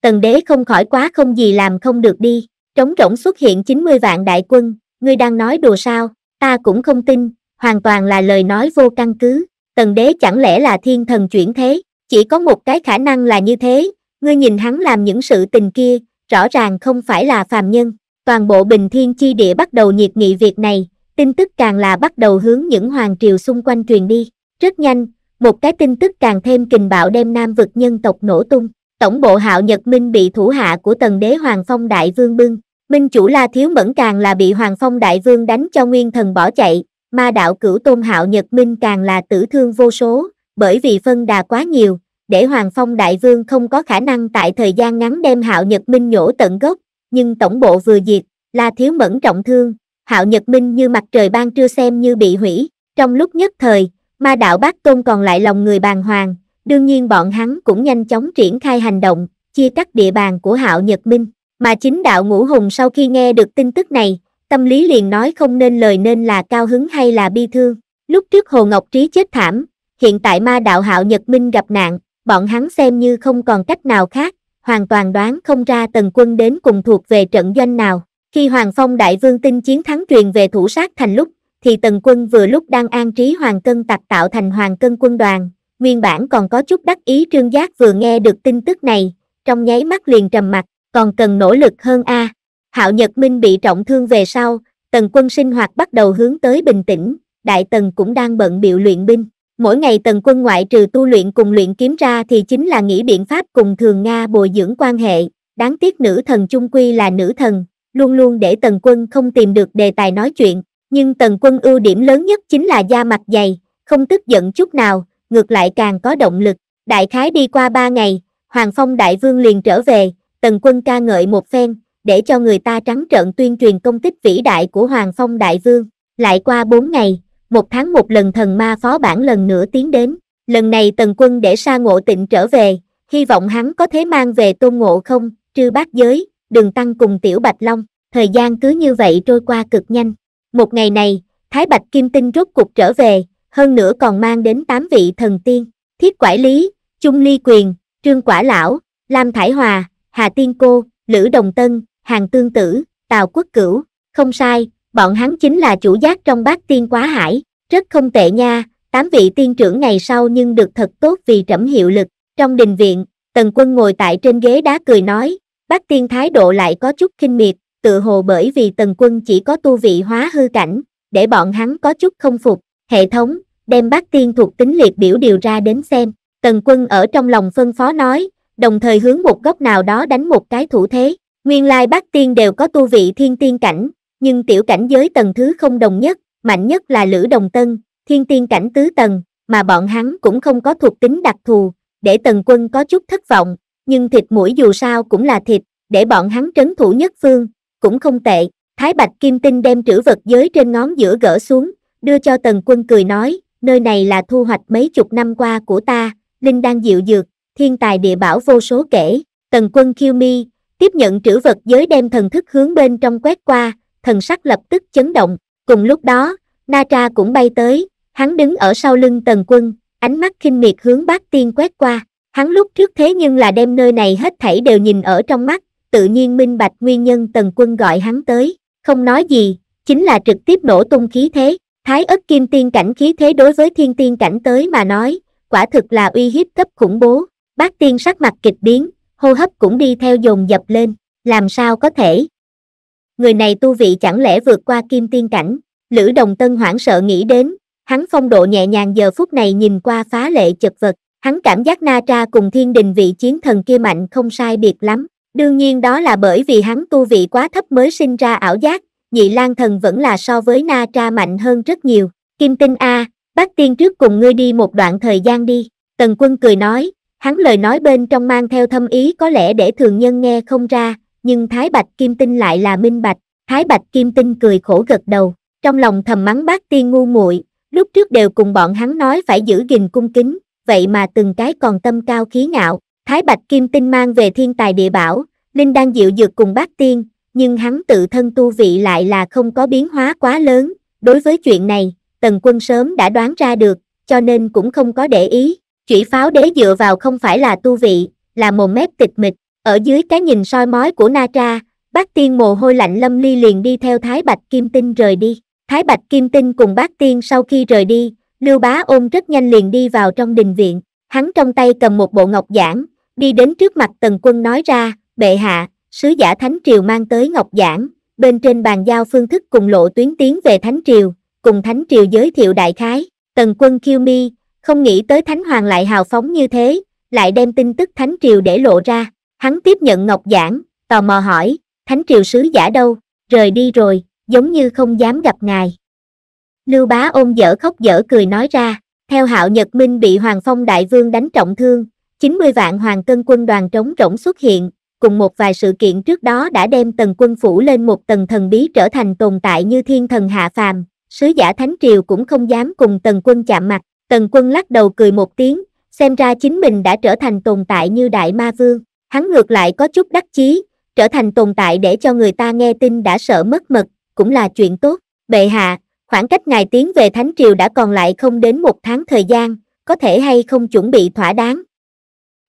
Tần đế không khỏi quá không gì làm không được đi. Trống rỗng xuất hiện 90 vạn đại quân. Ngươi đang nói đùa sao? Ta cũng không tin. Hoàn toàn là lời nói vô căn cứ. Tần đế chẳng lẽ là thiên thần chuyển thế? Chỉ có một cái khả năng là như thế. Ngươi nhìn hắn làm những sự tình kia, rõ ràng không phải là phàm nhân. Toàn bộ bình thiên chi địa bắt đầu nhiệt nghị việc này, tin tức càng là bắt đầu hướng những hoàng triều xung quanh truyền đi. Rất nhanh, một cái tin tức càng thêm kình bạo đem nam vực nhân tộc nổ tung. Tổng bộ hạo Nhật Minh bị thủ hạ của tần đế Hoàng Phong Đại Vương bưng. Minh chủ La Thiếu Mẫn càng là bị Hoàng Phong Đại Vương đánh cho nguyên thần bỏ chạy. Ma đạo cửu tôn hạo Nhật Minh càng là tử thương vô số, bởi vì phân đà quá nhiều, để Hoàng Phong Đại Vương không có khả năng tại thời gian ngắn đem Hạo Nhật Minh nhổ tận gốc, nhưng tổng bộ vừa diệt, La Thiếu Mẫn trọng thương, Hạo Nhật Minh như mặt trời ban trưa xem như bị hủy, trong lúc nhất thời, ma đạo bác tôn còn lại lòng người bàn hoàng, đương nhiên bọn hắn cũng nhanh chóng triển khai hành động, chia cắt địa bàn của Hạo Nhật Minh, mà chính đạo ngũ hùng sau khi nghe được tin tức này, tâm lý liền nói không nên lời nên là cao hứng hay là bi thương, lúc trước Hồ Ngọc Trí chết thảm, hiện tại ma đạo Hạo Nhật Minh gặp nạn, bọn hắn xem như không còn cách nào khác, hoàn toàn đoán không ra tần quân đến cùng thuộc về trận doanh nào. Khi Hoàng Phong Đại Vương tin chiến thắng truyền về thủ sát thành lúc, thì tần quân vừa lúc đang an trí hoàng cân tặc tạo thành hoàng cân quân đoàn, nguyên bản còn có chút đắc ý trương giác vừa nghe được tin tức này, trong nháy mắt liền trầm mặt, còn cần nỗ lực hơn a. À. Hạo Nhật Minh bị trọng thương về sau, tần quân sinh hoạt bắt đầu hướng tới bình tĩnh, đại tần cũng đang bận biểu luyện binh, mỗi ngày tần quân ngoại trừ tu luyện cùng luyện kiếm ra thì chính là nghĩ biện pháp cùng thường Nga bồi dưỡng quan hệ, đáng tiếc nữ thần chung quy là nữ thần, luôn luôn để tần quân không tìm được đề tài nói chuyện, nhưng tần quân ưu điểm lớn nhất chính là da mặt dày, không tức giận chút nào, ngược lại càng có động lực, đại khái đi qua ba ngày, Hoàng Phong Đại Vương liền trở về, tần quân ca ngợi một phen, để cho người ta trắng trợn tuyên truyền công tích vĩ đại của Hoàng Phong Đại Vương, lại qua bốn ngày, một tháng một lần thần ma phó bản lần nữa tiến đến, lần này tần quân để sa ngộ tịnh trở về, hy vọng hắn có thể mang về tôn ngộ không, trư bát giới, đường tăng cùng tiểu bạch long, thời gian cứ như vậy trôi qua cực nhanh. Một ngày này, Thái Bạch Kim Tinh rốt cuộc trở về, hơn nữa còn mang đến tám vị thần tiên, thiết quải lý, chung ly quyền, trương quả lão, Lam Thải Hòa, Hà Tiên Cô, Lữ Đồng Tân, Hàng Tương Tử, Tào Quốc Cửu, không sai, bọn hắn chính là chủ giác trong bát tiên quá hải, rất không tệ nha, tám vị tiên trưởng ngày sau nhưng được thật tốt vì trẫm hiệu lực. Trong đình viện, Tần Quân ngồi tại trên ghế đá cười nói, bát tiên thái độ lại có chút kinh miệt, tự hồ bởi vì Tần Quân chỉ có tu vị hóa hư cảnh, để bọn hắn có chút không phục. Hệ thống, đem bát tiên thuộc tính liệt biểu điều ra đến xem. Tần Quân ở trong lòng phân phó nói, đồng thời hướng một góc nào đó đánh một cái thủ thế. Nguyên lai bát tiên đều có tu vị thiên tiên cảnh, nhưng tiểu cảnh giới tầng thứ không đồng nhất, mạnh nhất là Lữ Đồng Tân, thiên tiên cảnh tứ tầng, mà bọn hắn cũng không có thuộc tính đặc thù, để tần quân có chút thất vọng, nhưng thịt mũi dù sao cũng là thịt, để bọn hắn trấn thủ nhất phương, cũng không tệ. Thái Bạch Kim Tinh đem trữ vật giới trên ngón giữa gỡ xuống, đưa cho tần quân cười nói, nơi này là thu hoạch mấy chục năm qua của ta, linh đang dịu dược, thiên tài địa bảo vô số kể, tần quân khiêu mi, tiếp nhận trữ vật giới đem thần thức hướng bên trong quét qua, thần sắc lập tức chấn động, cùng lúc đó, Na Tra cũng bay tới, hắn đứng ở sau lưng tần quân, ánh mắt khinh miệt hướng bác tiên quét qua, hắn lúc trước thế nhưng là đem nơi này hết thảy đều nhìn ở trong mắt, tự nhiên minh bạch nguyên nhân tần quân gọi hắn tới, không nói gì, chính là trực tiếp nổ tung khí thế, thái ất kim tiên cảnh khí thế đối với thiên tiên cảnh tới mà nói, quả thực là uy hiếp cấp khủng bố, bác tiên sắc mặt kịch biến, hô hấp cũng đi theo dồn dập lên, làm sao có thể, người này tu vị chẳng lẽ vượt qua kim tiên cảnh lữ đồng tân hoảng sợ nghĩ đến hắn phong độ nhẹ nhàng giờ phút này nhìn qua phá lệ chật vật hắn cảm giác na tra cùng thiên đình vị chiến thần kia mạnh không sai biệt lắm đương nhiên đó là bởi vì hắn tu vị quá thấp mới sinh ra ảo giác nhị lang thần vẫn là so với na tra mạnh hơn rất nhiều kim tinh a bác tiên trước cùng ngươi đi một đoạn thời gian đi tần quân cười nói hắn lời nói bên trong mang theo thâm ý có lẽ để thường nhân nghe không ra nhưng Thái Bạch Kim Tinh lại là minh bạch, Thái Bạch Kim Tinh cười khổ gật đầu, trong lòng thầm mắng bác tiên ngu muội lúc trước đều cùng bọn hắn nói phải giữ gìn cung kính, vậy mà từng cái còn tâm cao khí ngạo, Thái Bạch Kim Tinh mang về thiên tài địa bảo, Linh đang dịu dược cùng bác tiên, nhưng hắn tự thân tu vị lại là không có biến hóa quá lớn, đối với chuyện này, Tần Quân sớm đã đoán ra được, cho nên cũng không có để ý, chủy pháo đế dựa vào không phải là tu vị, là mồm mép tịch mịch, ở dưới cái nhìn soi mói của Na Tra, bác tiên mồ hôi lạnh lâm ly liền đi theo Thái Bạch Kim Tinh rời đi. Thái Bạch Kim Tinh cùng bác tiên sau khi rời đi, Lưu Bá ôm rất nhanh liền đi vào trong đình viện. Hắn trong tay cầm một bộ ngọc giản, đi đến trước mặt Tần Quân nói ra, bệ hạ, sứ giả Thánh Triều mang tới ngọc giản, bên trên bàn giao phương thức cùng lộ tuyến tiến về Thánh Triều, cùng Thánh Triều giới thiệu đại khái. Tần Quân Kiêu mi, không nghĩ tới Thánh Hoàng lại hào phóng như thế, lại đem tin tức Thánh Triều để lộ ra. Hắn tiếp nhận Ngọc Giảng, tò mò hỏi, Thánh triều sứ giả đâu, rời đi rồi, giống như không dám gặp ngài. Lưu bá ôm dở khóc dở cười nói ra, theo hạo Nhật Minh bị Hoàng Phong Đại Vương đánh trọng thương, 90 vạn hoàng cân quân đoàn trống rỗng xuất hiện, cùng một vài sự kiện trước đó đã đem tần quân phủ lên một tầng thần bí trở thành tồn tại như thiên thần hạ phàm, sứ giả Thánh Triều cũng không dám cùng tần quân chạm mặt, tần quân lắc đầu cười một tiếng, xem ra chính mình đã trở thành tồn tại như đại ma vương. Hắn ngược lại có chút đắc chí, trở thành tồn tại để cho người ta nghe tin đã sợ mất mật, cũng là chuyện tốt. Bệ hạ, khoảng cách ngài tiến về Thánh Triều đã còn lại không đến một tháng thời gian, có thể hay không chuẩn bị thỏa đáng.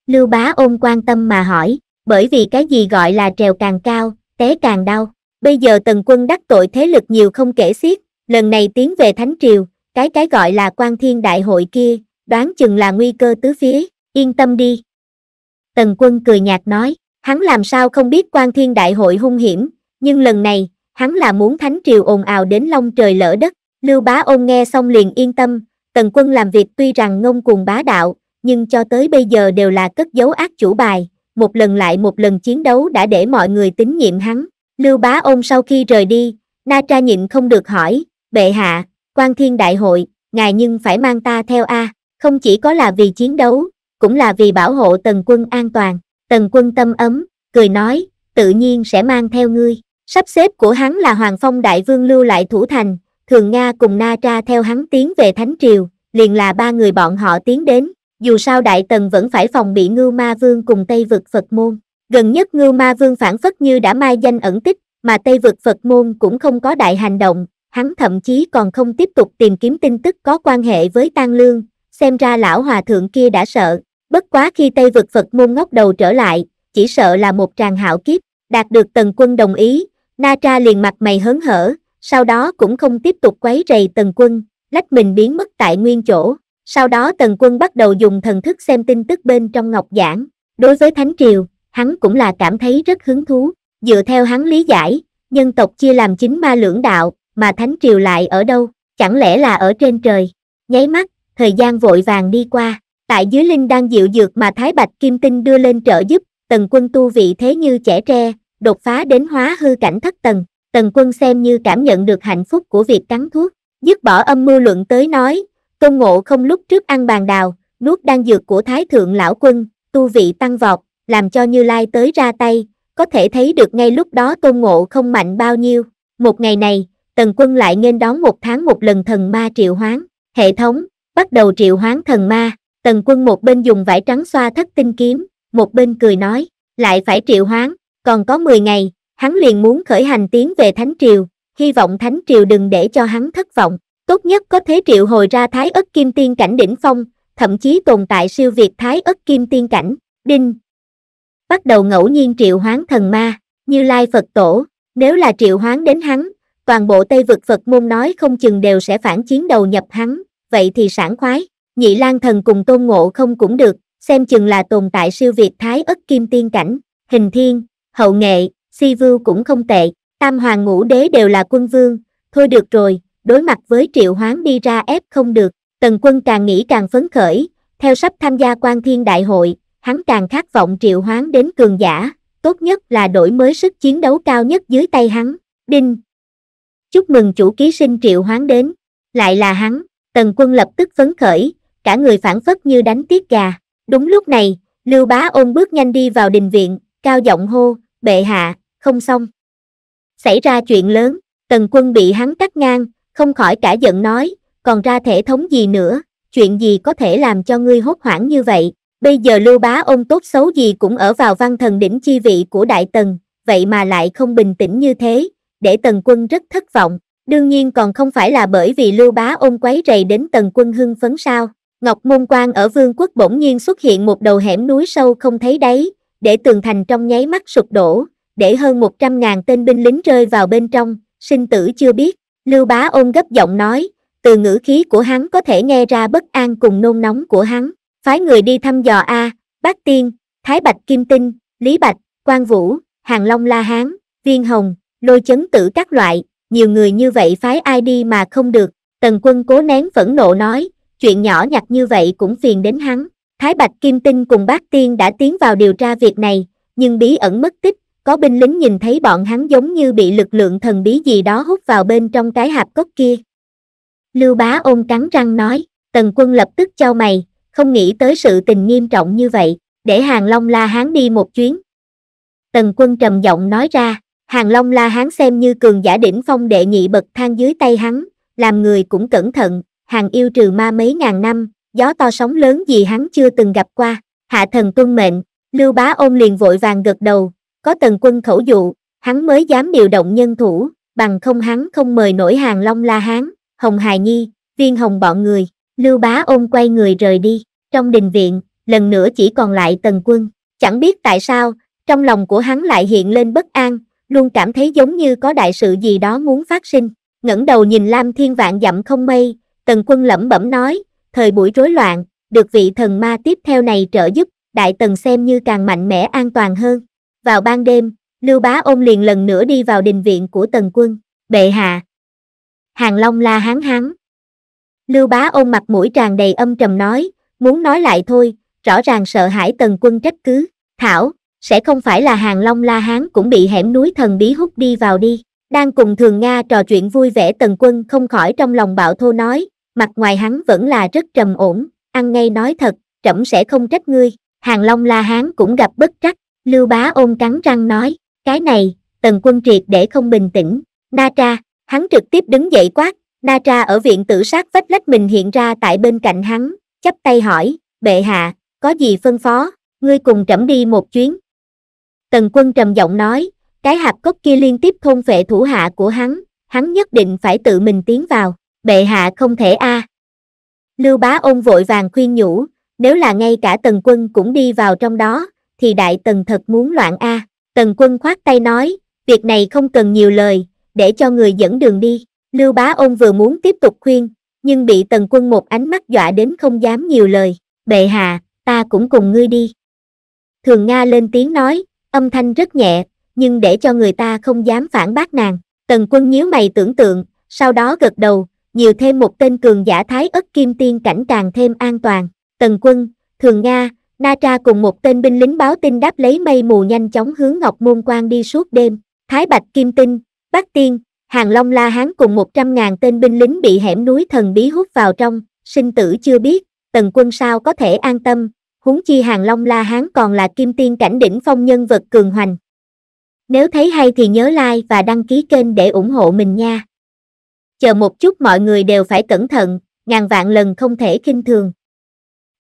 Lưu bá ôm quan tâm mà hỏi, bởi vì cái gì gọi là trèo càng cao, té càng đau. Bây giờ tần quân đắc tội thế lực nhiều không kể xiết, lần này tiến về Thánh Triều, cái cái gọi là quan thiên đại hội kia, đoán chừng là nguy cơ tứ phía, yên tâm đi. Tần quân cười nhạt nói, hắn làm sao không biết quan thiên đại hội hung hiểm, nhưng lần này, hắn là muốn thánh triều ồn ào đến long trời lỡ đất, lưu bá ôn nghe xong liền yên tâm, tần quân làm việc tuy rằng ngông cuồng bá đạo, nhưng cho tới bây giờ đều là cất giấu ác chủ bài, một lần lại một lần chiến đấu đã để mọi người tín nhiệm hắn, lưu bá ôn sau khi rời đi, na tra nhịn không được hỏi, bệ hạ, quan thiên đại hội, ngài nhưng phải mang ta theo a à? không chỉ có là vì chiến đấu, cũng là vì bảo hộ tần quân an toàn, tần quân tâm ấm, cười nói, tự nhiên sẽ mang theo ngươi. Sắp xếp của hắn là Hoàng Phong Đại Vương lưu lại thủ thành, Thường Nga cùng Na Tra theo hắn tiến về Thánh Triều, liền là ba người bọn họ tiến đến, dù sao Đại Tần vẫn phải phòng bị Ngưu Ma Vương cùng Tây Vực Phật Môn. Gần nhất Ngưu Ma Vương phản phất như đã mai danh ẩn tích, mà Tây Vực Phật Môn cũng không có đại hành động, hắn thậm chí còn không tiếp tục tìm kiếm tin tức có quan hệ với Tăng Lương, xem ra lão hòa thượng kia đã sợ, Bất quá khi Tây vực Phật môn ngóc đầu trở lại, chỉ sợ là một tràng hảo kiếp, đạt được tần quân đồng ý, Na Tra liền mặt mày hớn hở, sau đó cũng không tiếp tục quấy rầy tần quân, lách mình biến mất tại nguyên chỗ. Sau đó tần quân bắt đầu dùng thần thức xem tin tức bên trong ngọc giản Đối với Thánh Triều, hắn cũng là cảm thấy rất hứng thú. Dựa theo hắn lý giải, nhân tộc chia làm chính ma lưỡng đạo, mà Thánh Triều lại ở đâu, chẳng lẽ là ở trên trời. Nháy mắt, thời gian vội vàng đi qua, tại dưới linh đang dịu dược mà Thái Bạch Kim Tinh đưa lên trợ giúp, tần quân tu vị thế như trẻ tre, đột phá đến hóa hư cảnh thất tầng, tần quân xem như cảm nhận được hạnh phúc của việc cắn thuốc, dứt bỏ âm mưu luận tới nói, tôn ngộ không lúc trước ăn bàn đào, nuốt đang dược của Thái Thượng Lão Quân, tu vị tăng vọt, làm cho Như Lai tới ra tay, có thể thấy được ngay lúc đó tôn ngộ không mạnh bao nhiêu, một ngày này, tần quân lại nên đón một tháng một lần thần ma triệu hoán, hệ thống, bắt đầu triệu hoán thần ma, Tần quân một bên dùng vải trắng xoa thất tinh kiếm, một bên cười nói, lại phải triệu hoán, còn có 10 ngày, hắn liền muốn khởi hành tiến về Thánh Triều, hy vọng Thánh Triều đừng để cho hắn thất vọng, tốt nhất có thế triệu hồi ra Thái ất Kim Tiên Cảnh đỉnh phong, thậm chí tồn tại siêu việt Thái ất Kim Tiên Cảnh, đinh. Bắt đầu ngẫu nhiên triệu hoán thần ma, như Lai Phật Tổ, nếu là triệu hoán đến hắn, toàn bộ Tây vực Phật môn nói không chừng đều sẽ phản chiến đầu nhập hắn, vậy thì sản khoái nhị lang thần cùng tôn ngộ không cũng được, xem chừng là tồn tại siêu việt thái ất kim tiên cảnh, hình thiên, hậu nghệ, si vưu cũng không tệ, tam hoàng ngũ đế đều là quân vương, thôi được rồi, đối mặt với triệu hoán đi ra ép không được, tần quân càng nghĩ càng phấn khởi, theo sắp tham gia quan thiên đại hội, hắn càng khát vọng triệu hoán đến cường giả, tốt nhất là đổi mới sức chiến đấu cao nhất dưới tay hắn, đinh. Chúc mừng chủ ký sinh triệu hoán đến, lại là hắn, tần quân lập tức phấn khởi, cả người phản phất như đánh tiết gà. Đúng lúc này, Lưu Bá ôn bước nhanh đi vào đình viện, cao giọng hô, bệ hạ, không xong. Xảy ra chuyện lớn, tần quân bị hắn cắt ngang, không khỏi cả giận nói, còn ra thể thống gì nữa, chuyện gì có thể làm cho ngươi hốt hoảng như vậy. Bây giờ Lưu Bá ôn tốt xấu gì cũng ở vào văn thần đỉnh chi vị của Đại Tần, vậy mà lại không bình tĩnh như thế, để Tần quân rất thất vọng. Đương nhiên còn không phải là bởi vì Lưu Bá ôn quấy rầy đến Tần quân hưng phấn sao. Ngọc Môn Quan ở vương quốc bỗng nhiên xuất hiện một đầu hẻm núi sâu không thấy đáy, để tường thành trong nháy mắt sụp đổ, để hơn 100.000 tên binh lính rơi vào bên trong, sinh tử chưa biết, Lưu Bá ôm gấp giọng nói, từ ngữ khí của hắn có thể nghe ra bất an cùng nôn nóng của hắn, phái người đi thăm dò A, Bác Tiên, Thái Bạch Kim Tinh, Lý Bạch, Quang Vũ, Hàng Long La Hán, Viên Hồng, Lôi Chấn Tử các loại, nhiều người như vậy phái ai đi mà không được, Tần Quân cố nén phẫn nộ nói, chuyện nhỏ nhặt như vậy cũng phiền đến hắn. Thái Bạch Kim Tinh cùng Bác Tiên đã tiến vào điều tra việc này, nhưng bí ẩn mất tích, có binh lính nhìn thấy bọn hắn giống như bị lực lượng thần bí gì đó hút vào bên trong cái hạp cốc kia. Lưu Bá ôm cắn răng nói, Tần Quân lập tức trao mày, không nghĩ tới sự tình nghiêm trọng như vậy, để Hàng Long La Hán đi một chuyến. Tần Quân trầm giọng nói ra, Hàng Long La Hán xem như cường giả đỉnh phong đệ nhị bậc thang dưới tay hắn, làm người cũng cẩn thận, hàng yêu trừ ma mấy ngàn năm, gió to sóng lớn gì hắn chưa từng gặp qua, hạ thần tuân mệnh, lưu bá ôn liền vội vàng gật đầu, có tần quân khẩu dụ, hắn mới dám điều động nhân thủ, bằng không hắn không mời nổi hàng long la hán, hồng hài nhi, viên hồng bọn người, lưu bá ôn quay người rời đi, trong đình viện, lần nữa chỉ còn lại tần quân, chẳng biết tại sao, trong lòng của hắn lại hiện lên bất an, luôn cảm thấy giống như có đại sự gì đó muốn phát sinh, ngẩng đầu nhìn lam thiên vạn dặm không mây, Tần quân lẩm bẩm nói, thời buổi rối loạn, được vị thần ma tiếp theo này trợ giúp, đại tần xem như càng mạnh mẽ an toàn hơn. Vào ban đêm, Lưu Bá Ôn liền lần nữa đi vào đình viện của tần quân, bệ hạ. Hàng Long la hán hắn. Lưu Bá Ôn mặt mũi tràn đầy âm trầm nói, muốn nói lại thôi, rõ ràng sợ hãi tần quân trách cứ, thảo, sẽ không phải là Hàng Long la hán cũng bị hẻm núi thần bí hút đi vào đi. Đang cùng Thường Nga trò chuyện vui vẻ Tần Quân không khỏi trong lòng bạo thô nói, mặt ngoài hắn vẫn là rất trầm ổn, ăn ngay nói thật, trẫm sẽ không trách ngươi. Hàng Long La Hán cũng gặp bất trắc, Lưu Bá ôm cắn răng nói, cái này, Tần Quân triệt để không bình tĩnh. Na Tra, hắn trực tiếp đứng dậy quát, Na Tra ở viện tử sát vách lách mình hiện ra tại bên cạnh hắn, chắp tay hỏi, bệ hạ, có gì phân phó, ngươi cùng trẫm đi một chuyến. Tần Quân trầm giọng nói, cái hạp cốc kia liên tiếp thôn vệ thủ hạ của hắn, hắn nhất định phải tự mình tiến vào, bệ hạ không thể a. À. Lưu bá ôn vội vàng khuyên nhủ, nếu là ngay cả tần quân cũng đi vào trong đó, thì đại tần thật muốn loạn a. À. Tần quân khoát tay nói, việc này không cần nhiều lời, để cho người dẫn đường đi. Lưu bá ôn vừa muốn tiếp tục khuyên, nhưng bị tần quân một ánh mắt dọa đến không dám nhiều lời. Bệ hạ, ta cũng cùng ngươi đi. Thường Nga lên tiếng nói, âm thanh rất nhẹ, nhưng để cho người ta không dám phản bác nàng. Tần quân nhíu mày tưởng tượng, sau đó gật đầu, nhiều thêm một tên cường giả thái ất kim tiên cảnh càng thêm an toàn. Tần quân, thường Nga, Na Tra cùng một tên binh lính báo tin đáp lấy mây mù nhanh chóng hướng Ngọc Môn Quan đi suốt đêm. Thái Bạch Kim Tinh, Bắc Tiên, Hàng Long La Hán cùng 100.000 tên binh lính bị hẻm núi thần bí hút vào trong, sinh tử chưa biết, tần quân sao có thể an tâm, huống chi Hàng Long La Hán còn là kim tiên cảnh đỉnh phong nhân vật cường hoành, nếu thấy hay thì nhớ like và đăng ký kênh để ủng hộ mình nha. Chờ một chút mọi người đều phải cẩn thận, ngàn vạn lần không thể khinh thường.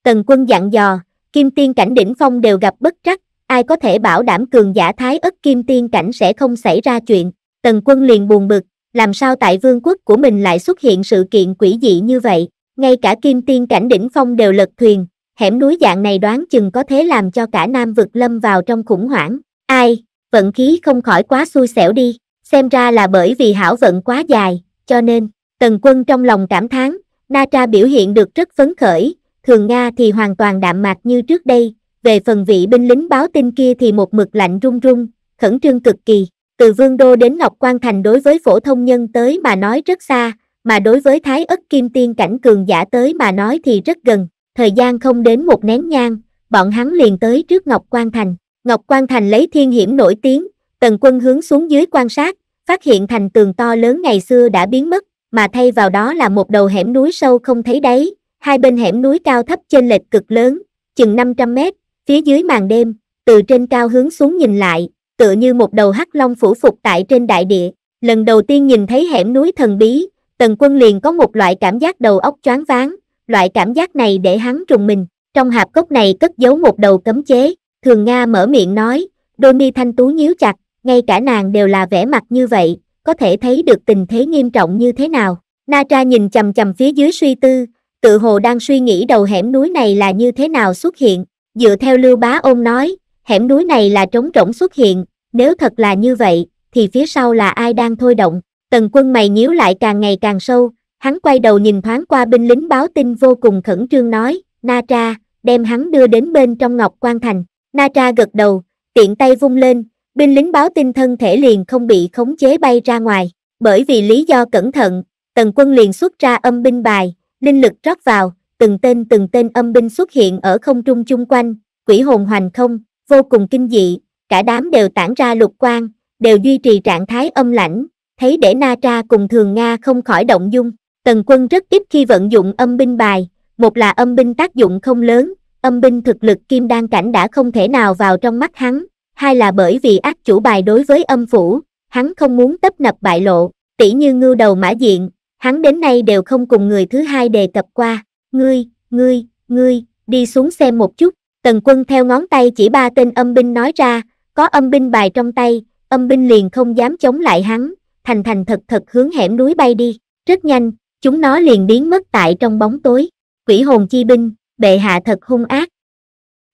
Tần quân dặn dò, kim tiên cảnh đỉnh phong đều gặp bất trắc, ai có thể bảo đảm cường giả thái ất kim tiên cảnh sẽ không xảy ra chuyện. Tần quân liền buồn bực, làm sao tại vương quốc của mình lại xuất hiện sự kiện quỷ dị như vậy, ngay cả kim tiên cảnh đỉnh phong đều lật thuyền, hẻm núi dạng này đoán chừng có thế làm cho cả nam vực lâm vào trong khủng hoảng. Ai? vận khí không khỏi quá xui xẻo đi, xem ra là bởi vì hảo vận quá dài, cho nên, tần quân trong lòng cảm thán, Na Tra biểu hiện được rất phấn khởi, thường Nga thì hoàn toàn đạm mạc như trước đây, về phần vị binh lính báo tin kia thì một mực lạnh run run, khẩn trương cực kỳ, từ Vương Đô đến Ngọc Quan Thành đối với phổ thông nhân tới mà nói rất xa, mà đối với Thái ất Kim Tiên cảnh cường giả tới mà nói thì rất gần, thời gian không đến một nén nhang, bọn hắn liền tới trước Ngọc Quan Thành, Ngọc Quan Thành lấy thiên hiểm nổi tiếng, tần quân hướng xuống dưới quan sát, phát hiện thành tường to lớn ngày xưa đã biến mất, mà thay vào đó là một đầu hẻm núi sâu không thấy đáy, hai bên hẻm núi cao thấp trên lệch cực lớn, chừng 500 mét, phía dưới màn đêm, từ trên cao hướng xuống nhìn lại, tựa như một đầu hắc long phủ phục tại trên đại địa. Lần đầu tiên nhìn thấy hẻm núi thần bí, tần quân liền có một loại cảm giác đầu óc choáng váng, loại cảm giác này để hắn trùng mình. Trong hạp cốc này cất giấu một đầu cấm chế, Thường Nga mở miệng nói, đôi mi thanh tú nhíu chặt, ngay cả nàng đều là vẻ mặt như vậy, có thể thấy được tình thế nghiêm trọng như thế nào. Na Tra nhìn chầm chầm phía dưới suy tư, tự hồ đang suy nghĩ đầu hẻm núi này là như thế nào xuất hiện. Dựa theo Lưu Bá Ôn nói, hẻm núi này là trống rỗng xuất hiện, nếu thật là như vậy, thì phía sau là ai đang thôi động. Tần quân mày nhíu lại càng ngày càng sâu, hắn quay đầu nhìn thoáng qua binh lính báo tin vô cùng khẩn trương nói, Na Tra, đem hắn đưa đến bên trong Ngọc Quan Thành. Na Tra gật đầu, tiện tay vung lên, binh lính báo tin thân thể liền không bị khống chế bay ra ngoài. Bởi vì lý do cẩn thận, tần quân liền xuất ra âm binh bài, linh lực rót vào, từng tên từng tên âm binh xuất hiện ở không trung chung quanh, quỷ hồn hoành không, vô cùng kinh dị, cả đám đều tản ra lục quang, đều duy trì trạng thái âm lãnh, thấy để Na Tra cùng Thường Nga không khỏi động dung. Tần quân rất ít khi vận dụng âm binh bài, một là âm binh tác dụng không lớn, âm binh thực lực kim đan cảnh đã không thể nào vào trong mắt hắn, Hay là bởi vì ác chủ bài đối với âm phủ, hắn không muốn tấp nập bại lộ, tỷ như ngưu đầu mã diện, hắn đến nay đều không cùng người thứ hai đề cập qua, ngươi, ngươi, ngươi, đi xuống xem một chút, tần quân theo ngón tay chỉ ba tên âm binh nói ra, có âm binh bài trong tay, âm binh liền không dám chống lại hắn, thành thành thật thật hướng hẻm núi bay đi, rất nhanh, chúng nó liền biến mất tại trong bóng tối, quỷ hồn chi binh, bệ hạ thật hung ác.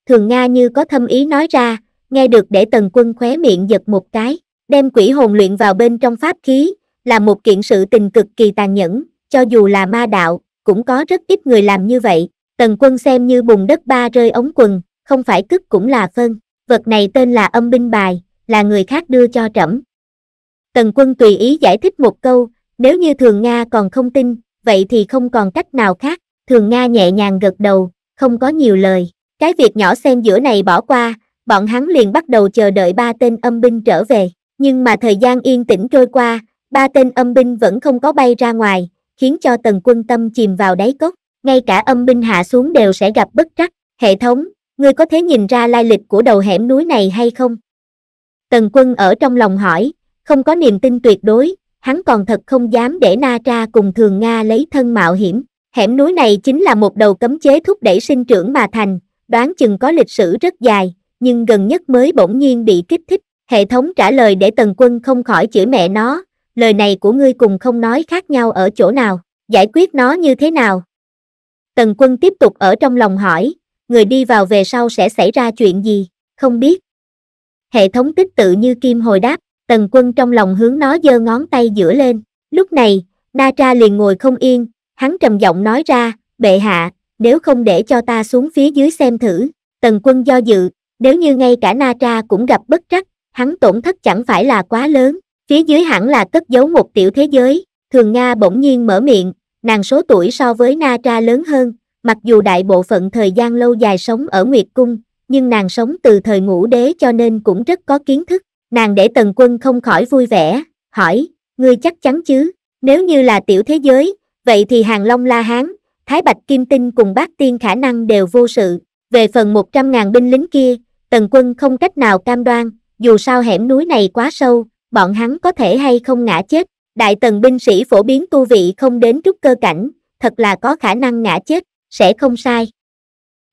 Thường Nga như có thâm ý nói ra, nghe được để tần quân khóe miệng giật một cái, đem quỷ hồn luyện vào bên trong pháp khí, là một kiện sự tình cực kỳ tàn nhẫn, cho dù là ma đạo, cũng có rất ít người làm như vậy. Tần quân xem như bùng đất ba rơi ống quần, không phải cức cũng là phân, vật này tên là âm binh bài, là người khác đưa cho trẫm. Tần quân tùy ý giải thích một câu, nếu như thường Nga còn không tin, vậy thì không còn cách nào khác, thường Nga nhẹ nhàng gật đầu, không có nhiều lời cái việc nhỏ xen giữa này bỏ qua bọn hắn liền bắt đầu chờ đợi ba tên âm binh trở về nhưng mà thời gian yên tĩnh trôi qua ba tên âm binh vẫn không có bay ra ngoài khiến cho tần quân tâm chìm vào đáy cốc ngay cả âm binh hạ xuống đều sẽ gặp bất trắc hệ thống ngươi có thể nhìn ra lai lịch của đầu hẻm núi này hay không tần quân ở trong lòng hỏi không có niềm tin tuyệt đối hắn còn thật không dám để na tra cùng thường nga lấy thân mạo hiểm Hẻm núi này chính là một đầu cấm chế thúc đẩy sinh trưởng mà thành, đoán chừng có lịch sử rất dài, nhưng gần nhất mới bỗng nhiên bị kích thích. Hệ thống trả lời để Tần Quân không khỏi chửi mẹ nó, lời này của ngươi cùng không nói khác nhau ở chỗ nào, giải quyết nó như thế nào. Tần Quân tiếp tục ở trong lòng hỏi, người đi vào về sau sẽ xảy ra chuyện gì, không biết. Hệ thống tích tự như kim hồi đáp, Tần Quân trong lòng hướng nó giơ ngón tay giữa lên, lúc này, Na Tra liền ngồi không yên, Hắn trầm giọng nói ra, bệ hạ, nếu không để cho ta xuống phía dưới xem thử, tần quân do dự, nếu như ngay cả Na Tra cũng gặp bất trắc, hắn tổn thất chẳng phải là quá lớn, phía dưới hẳn là cất giấu một tiểu thế giới, thường Nga bỗng nhiên mở miệng, nàng số tuổi so với Na Tra lớn hơn, mặc dù đại bộ phận thời gian lâu dài sống ở Nguyệt Cung, nhưng nàng sống từ thời ngũ đế cho nên cũng rất có kiến thức, nàng để tần quân không khỏi vui vẻ, hỏi, ngươi chắc chắn chứ, nếu như là tiểu thế giới, vậy thì hàng long la hán thái bạch kim tinh cùng bát tiên khả năng đều vô sự về phần một trăm ngàn binh lính kia tần quân không cách nào cam đoan dù sao hẻm núi này quá sâu bọn hắn có thể hay không ngã chết đại tần binh sĩ phổ biến tu vị không đến trúc cơ cảnh thật là có khả năng ngã chết sẽ không sai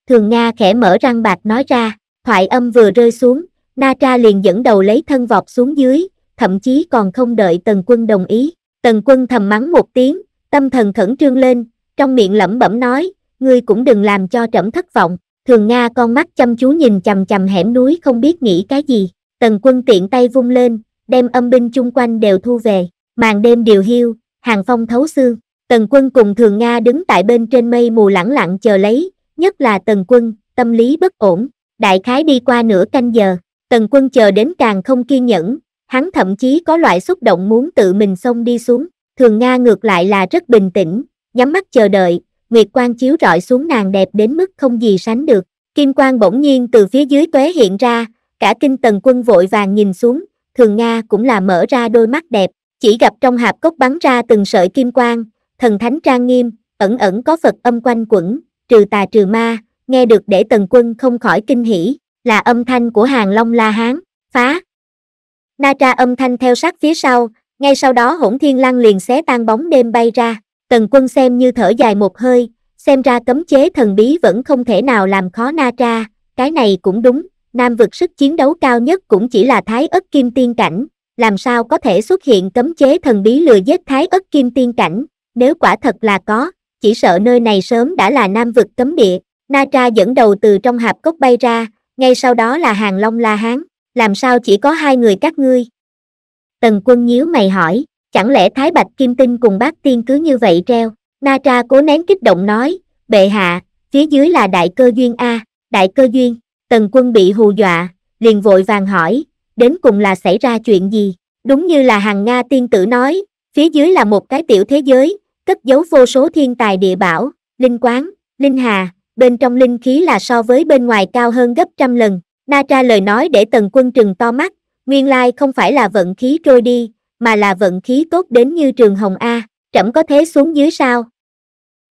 thường nga khẽ mở răng bạc nói ra thoại âm vừa rơi xuống na tra liền dẫn đầu lấy thân vọt xuống dưới thậm chí còn không đợi tần quân đồng ý tần quân thầm mắng một tiếng Tâm thần khẩn trương lên, trong miệng lẩm bẩm nói, ngươi cũng đừng làm cho trẫm thất vọng. Thường Nga con mắt chăm chú nhìn chầm chầm hẻm núi không biết nghĩ cái gì. Tần quân tiện tay vung lên, đem âm binh chung quanh đều thu về. Màn đêm điều hiu, hàng phong thấu xương. Tần quân cùng Thường Nga đứng tại bên trên mây mù lẳng lặng chờ lấy, nhất là tần quân, tâm lý bất ổn. Đại khái đi qua nửa canh giờ, tần quân chờ đến càng không kiên nhẫn, hắn thậm chí có loại xúc động muốn tự mình xông đi xuống. Thường Nga ngược lại là rất bình tĩnh, nhắm mắt chờ đợi, Nguyệt Quang chiếu rọi xuống nàng đẹp đến mức không gì sánh được. Kim Quang bỗng nhiên từ phía dưới tuế hiện ra, cả kinh tần quân vội vàng nhìn xuống, Thường Nga cũng là mở ra đôi mắt đẹp, chỉ gặp trong hạp cốc bắn ra từng sợi Kim Quang, thần thánh trang nghiêm, ẩn ẩn có Phật âm quanh quẩn, trừ tà trừ ma, nghe được để tần quân không khỏi kinh hỉ, là âm thanh của hàng Long La Hán, phá. Na tra âm thanh theo sát phía sau, ngay sau đó hỗn thiên lăng liền xé tan bóng đêm bay ra, tần quân xem như thở dài một hơi, xem ra cấm chế thần bí vẫn không thể nào làm khó na tra, cái này cũng đúng, nam vực sức chiến đấu cao nhất cũng chỉ là thái ất kim tiên cảnh, làm sao có thể xuất hiện cấm chế thần bí lừa giết thái ất kim tiên cảnh, nếu quả thật là có, chỉ sợ nơi này sớm đã là nam vực cấm địa, na tra dẫn đầu từ trong hạp cốc bay ra, ngay sau đó là hàng long la hán, làm sao chỉ có hai người các ngươi, tần quân nhíu mày hỏi chẳng lẽ thái bạch kim tinh cùng bác tiên cứ như vậy treo na tra cố nén kích động nói bệ hạ phía dưới là đại cơ duyên a đại cơ duyên tần quân bị hù dọa liền vội vàng hỏi đến cùng là xảy ra chuyện gì đúng như là hàng nga tiên tử nói phía dưới là một cái tiểu thế giới cất giấu vô số thiên tài địa bảo linh quán linh hà bên trong linh khí là so với bên ngoài cao hơn gấp trăm lần na tra lời nói để tần quân trừng to mắt nguyên lai không phải là vận khí trôi đi, mà là vận khí tốt đến như trường hồng A, trẫm có thế xuống dưới sao?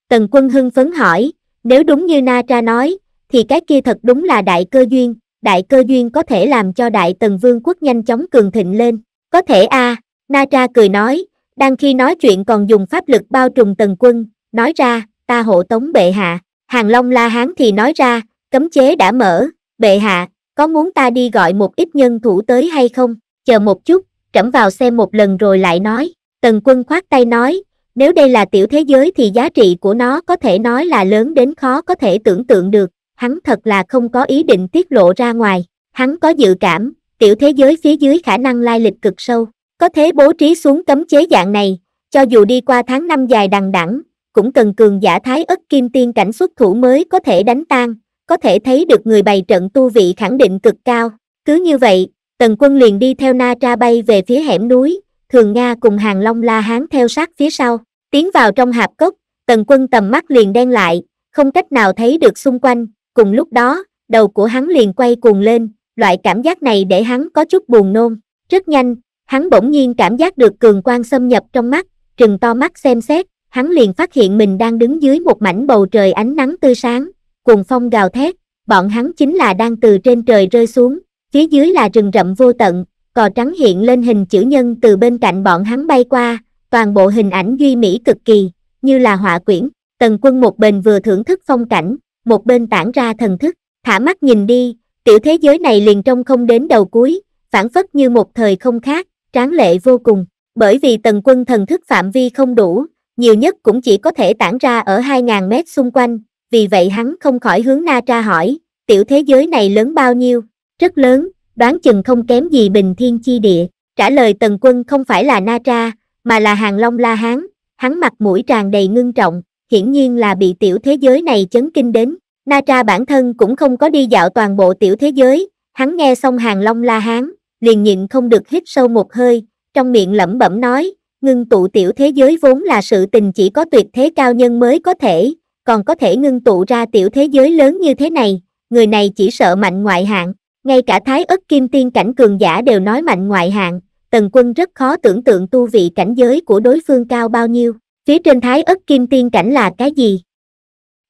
Tần quân hưng phấn hỏi, nếu đúng như Na Tra nói, thì cái kia thật đúng là đại cơ duyên, đại cơ duyên có thể làm cho đại tần vương quốc nhanh chóng cường thịnh lên, có thể A, Na Tra cười nói, đang khi nói chuyện còn dùng pháp lực bao trùm tần quân, nói ra, ta hộ tống bệ hạ, hàng long la hán thì nói ra, cấm chế đã mở, bệ hạ, có muốn ta đi gọi một ít nhân thủ tới hay không, chờ một chút, trẫm vào xem một lần rồi lại nói, tần quân khoát tay nói, nếu đây là tiểu thế giới thì giá trị của nó có thể nói là lớn đến khó có thể tưởng tượng được, hắn thật là không có ý định tiết lộ ra ngoài, hắn có dự cảm, tiểu thế giới phía dưới khả năng lai lịch cực sâu, có thế bố trí xuống cấm chế dạng này, cho dù đi qua tháng năm dài đằng đẵng, cũng cần cường giả thái ất kim tiên cảnh xuất thủ mới có thể đánh tan, có thể thấy được người bày trận tu vị khẳng định cực cao. Cứ như vậy, Tần Quân liền đi theo Na Tra bay về phía hẻm núi, Thường Nga cùng Hàng Long La Hán theo sát phía sau. Tiến vào trong hạp cốc, Tần Quân tầm mắt liền đen lại, không cách nào thấy được xung quanh. Cùng lúc đó, đầu của hắn liền quay cuồng lên, loại cảm giác này để hắn có chút buồn nôn. Rất nhanh, hắn bỗng nhiên cảm giác được cường quang xâm nhập trong mắt, trừng to mắt xem xét, hắn liền phát hiện mình đang đứng dưới một mảnh bầu trời ánh nắng tươi sáng, cuồng phong gào thét, bọn hắn chính là đang từ trên trời rơi xuống, phía dưới là rừng rậm vô tận, cò trắng hiện lên hình chữ nhân từ bên cạnh bọn hắn bay qua, toàn bộ hình ảnh duy mỹ cực kỳ, như là họa quyển, tần quân một bên vừa thưởng thức phong cảnh, một bên tản ra thần thức, thả mắt nhìn đi, tiểu thế giới này liền trong không đến đầu cuối, phản phất như một thời không khác, tráng lệ vô cùng, bởi vì tần quân thần thức phạm vi không đủ, nhiều nhất cũng chỉ có thể tản ra ở 2.000 mét xung quanh, vì vậy hắn không khỏi hướng na tra hỏi, tiểu thế giới này lớn bao nhiêu, rất lớn, đoán chừng không kém gì bình thiên chi địa, trả lời tần quân không phải là na tra, mà là hàng long la hán, hắn mặt mũi tràn đầy ngưng trọng, hiển nhiên là bị tiểu thế giới này chấn kinh đến, na tra bản thân cũng không có đi dạo toàn bộ tiểu thế giới, hắn nghe xong hàng long la hán, liền nhịn không được hít sâu một hơi, trong miệng lẩm bẩm nói, ngưng tụ tiểu thế giới vốn là sự tình chỉ có tuyệt thế cao nhân mới có thể, còn có thể ngưng tụ ra tiểu thế giới lớn như thế này, người này chỉ sợ mạnh ngoại hạng, ngay cả thái ất kim tiên cảnh cường giả đều nói mạnh ngoại hạng, tần quân rất khó tưởng tượng tu vị cảnh giới của đối phương cao bao nhiêu, phía trên thái ất kim tiên cảnh là cái gì?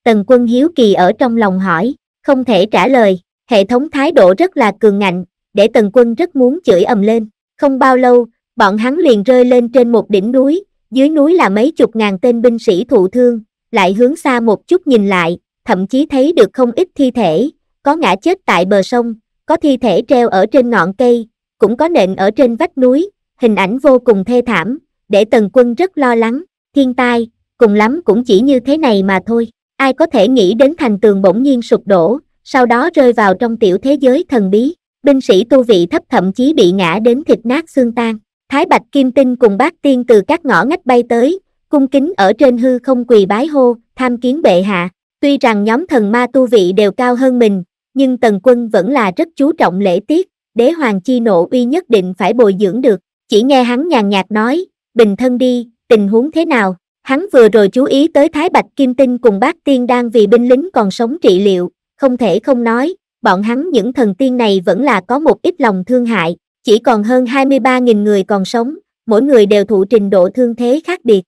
Tần quân hiếu kỳ ở trong lòng hỏi, không thể trả lời, hệ thống thái độ rất là cường ngạnh, để tần quân rất muốn chửi ầm lên, không bao lâu, bọn hắn liền rơi lên trên một đỉnh núi, dưới núi là mấy chục ngàn tên binh sĩ thụ thương, lại hướng xa một chút nhìn lại, thậm chí thấy được không ít thi thể, có ngã chết tại bờ sông, có thi thể treo ở trên ngọn cây, cũng có nện ở trên vách núi, hình ảnh vô cùng thê thảm, để Tần Quân rất lo lắng, thiên tai, cùng lắm cũng chỉ như thế này mà thôi, ai có thể nghĩ đến thành tường bỗng nhiên sụp đổ, sau đó rơi vào trong tiểu thế giới thần bí, binh sĩ tu vị thấp thậm chí bị ngã đến thịt nát xương tan. Thái Bạch Kim Tinh cùng bác tiên từ các ngõ ngách bay tới, cung kính ở trên hư không quỳ bái hô, tham kiến bệ hạ. Tuy rằng nhóm thần ma tu vị đều cao hơn mình, nhưng tần quân vẫn là rất chú trọng lễ tiết, đế hoàng chi nộ uy nhất định phải bồi dưỡng được. Chỉ nghe hắn nhàn nhạt nói, bình thân đi, tình huống thế nào? Hắn vừa rồi chú ý tới Thái Bạch Kim Tinh cùng bác tiên đang vì binh lính còn sống trị liệu, không thể không nói, bọn hắn những thần tiên này vẫn là có một ít lòng thương hại, chỉ còn hơn 23.000 người còn sống, mỗi người đều thụ trình độ thương thế khác biệt,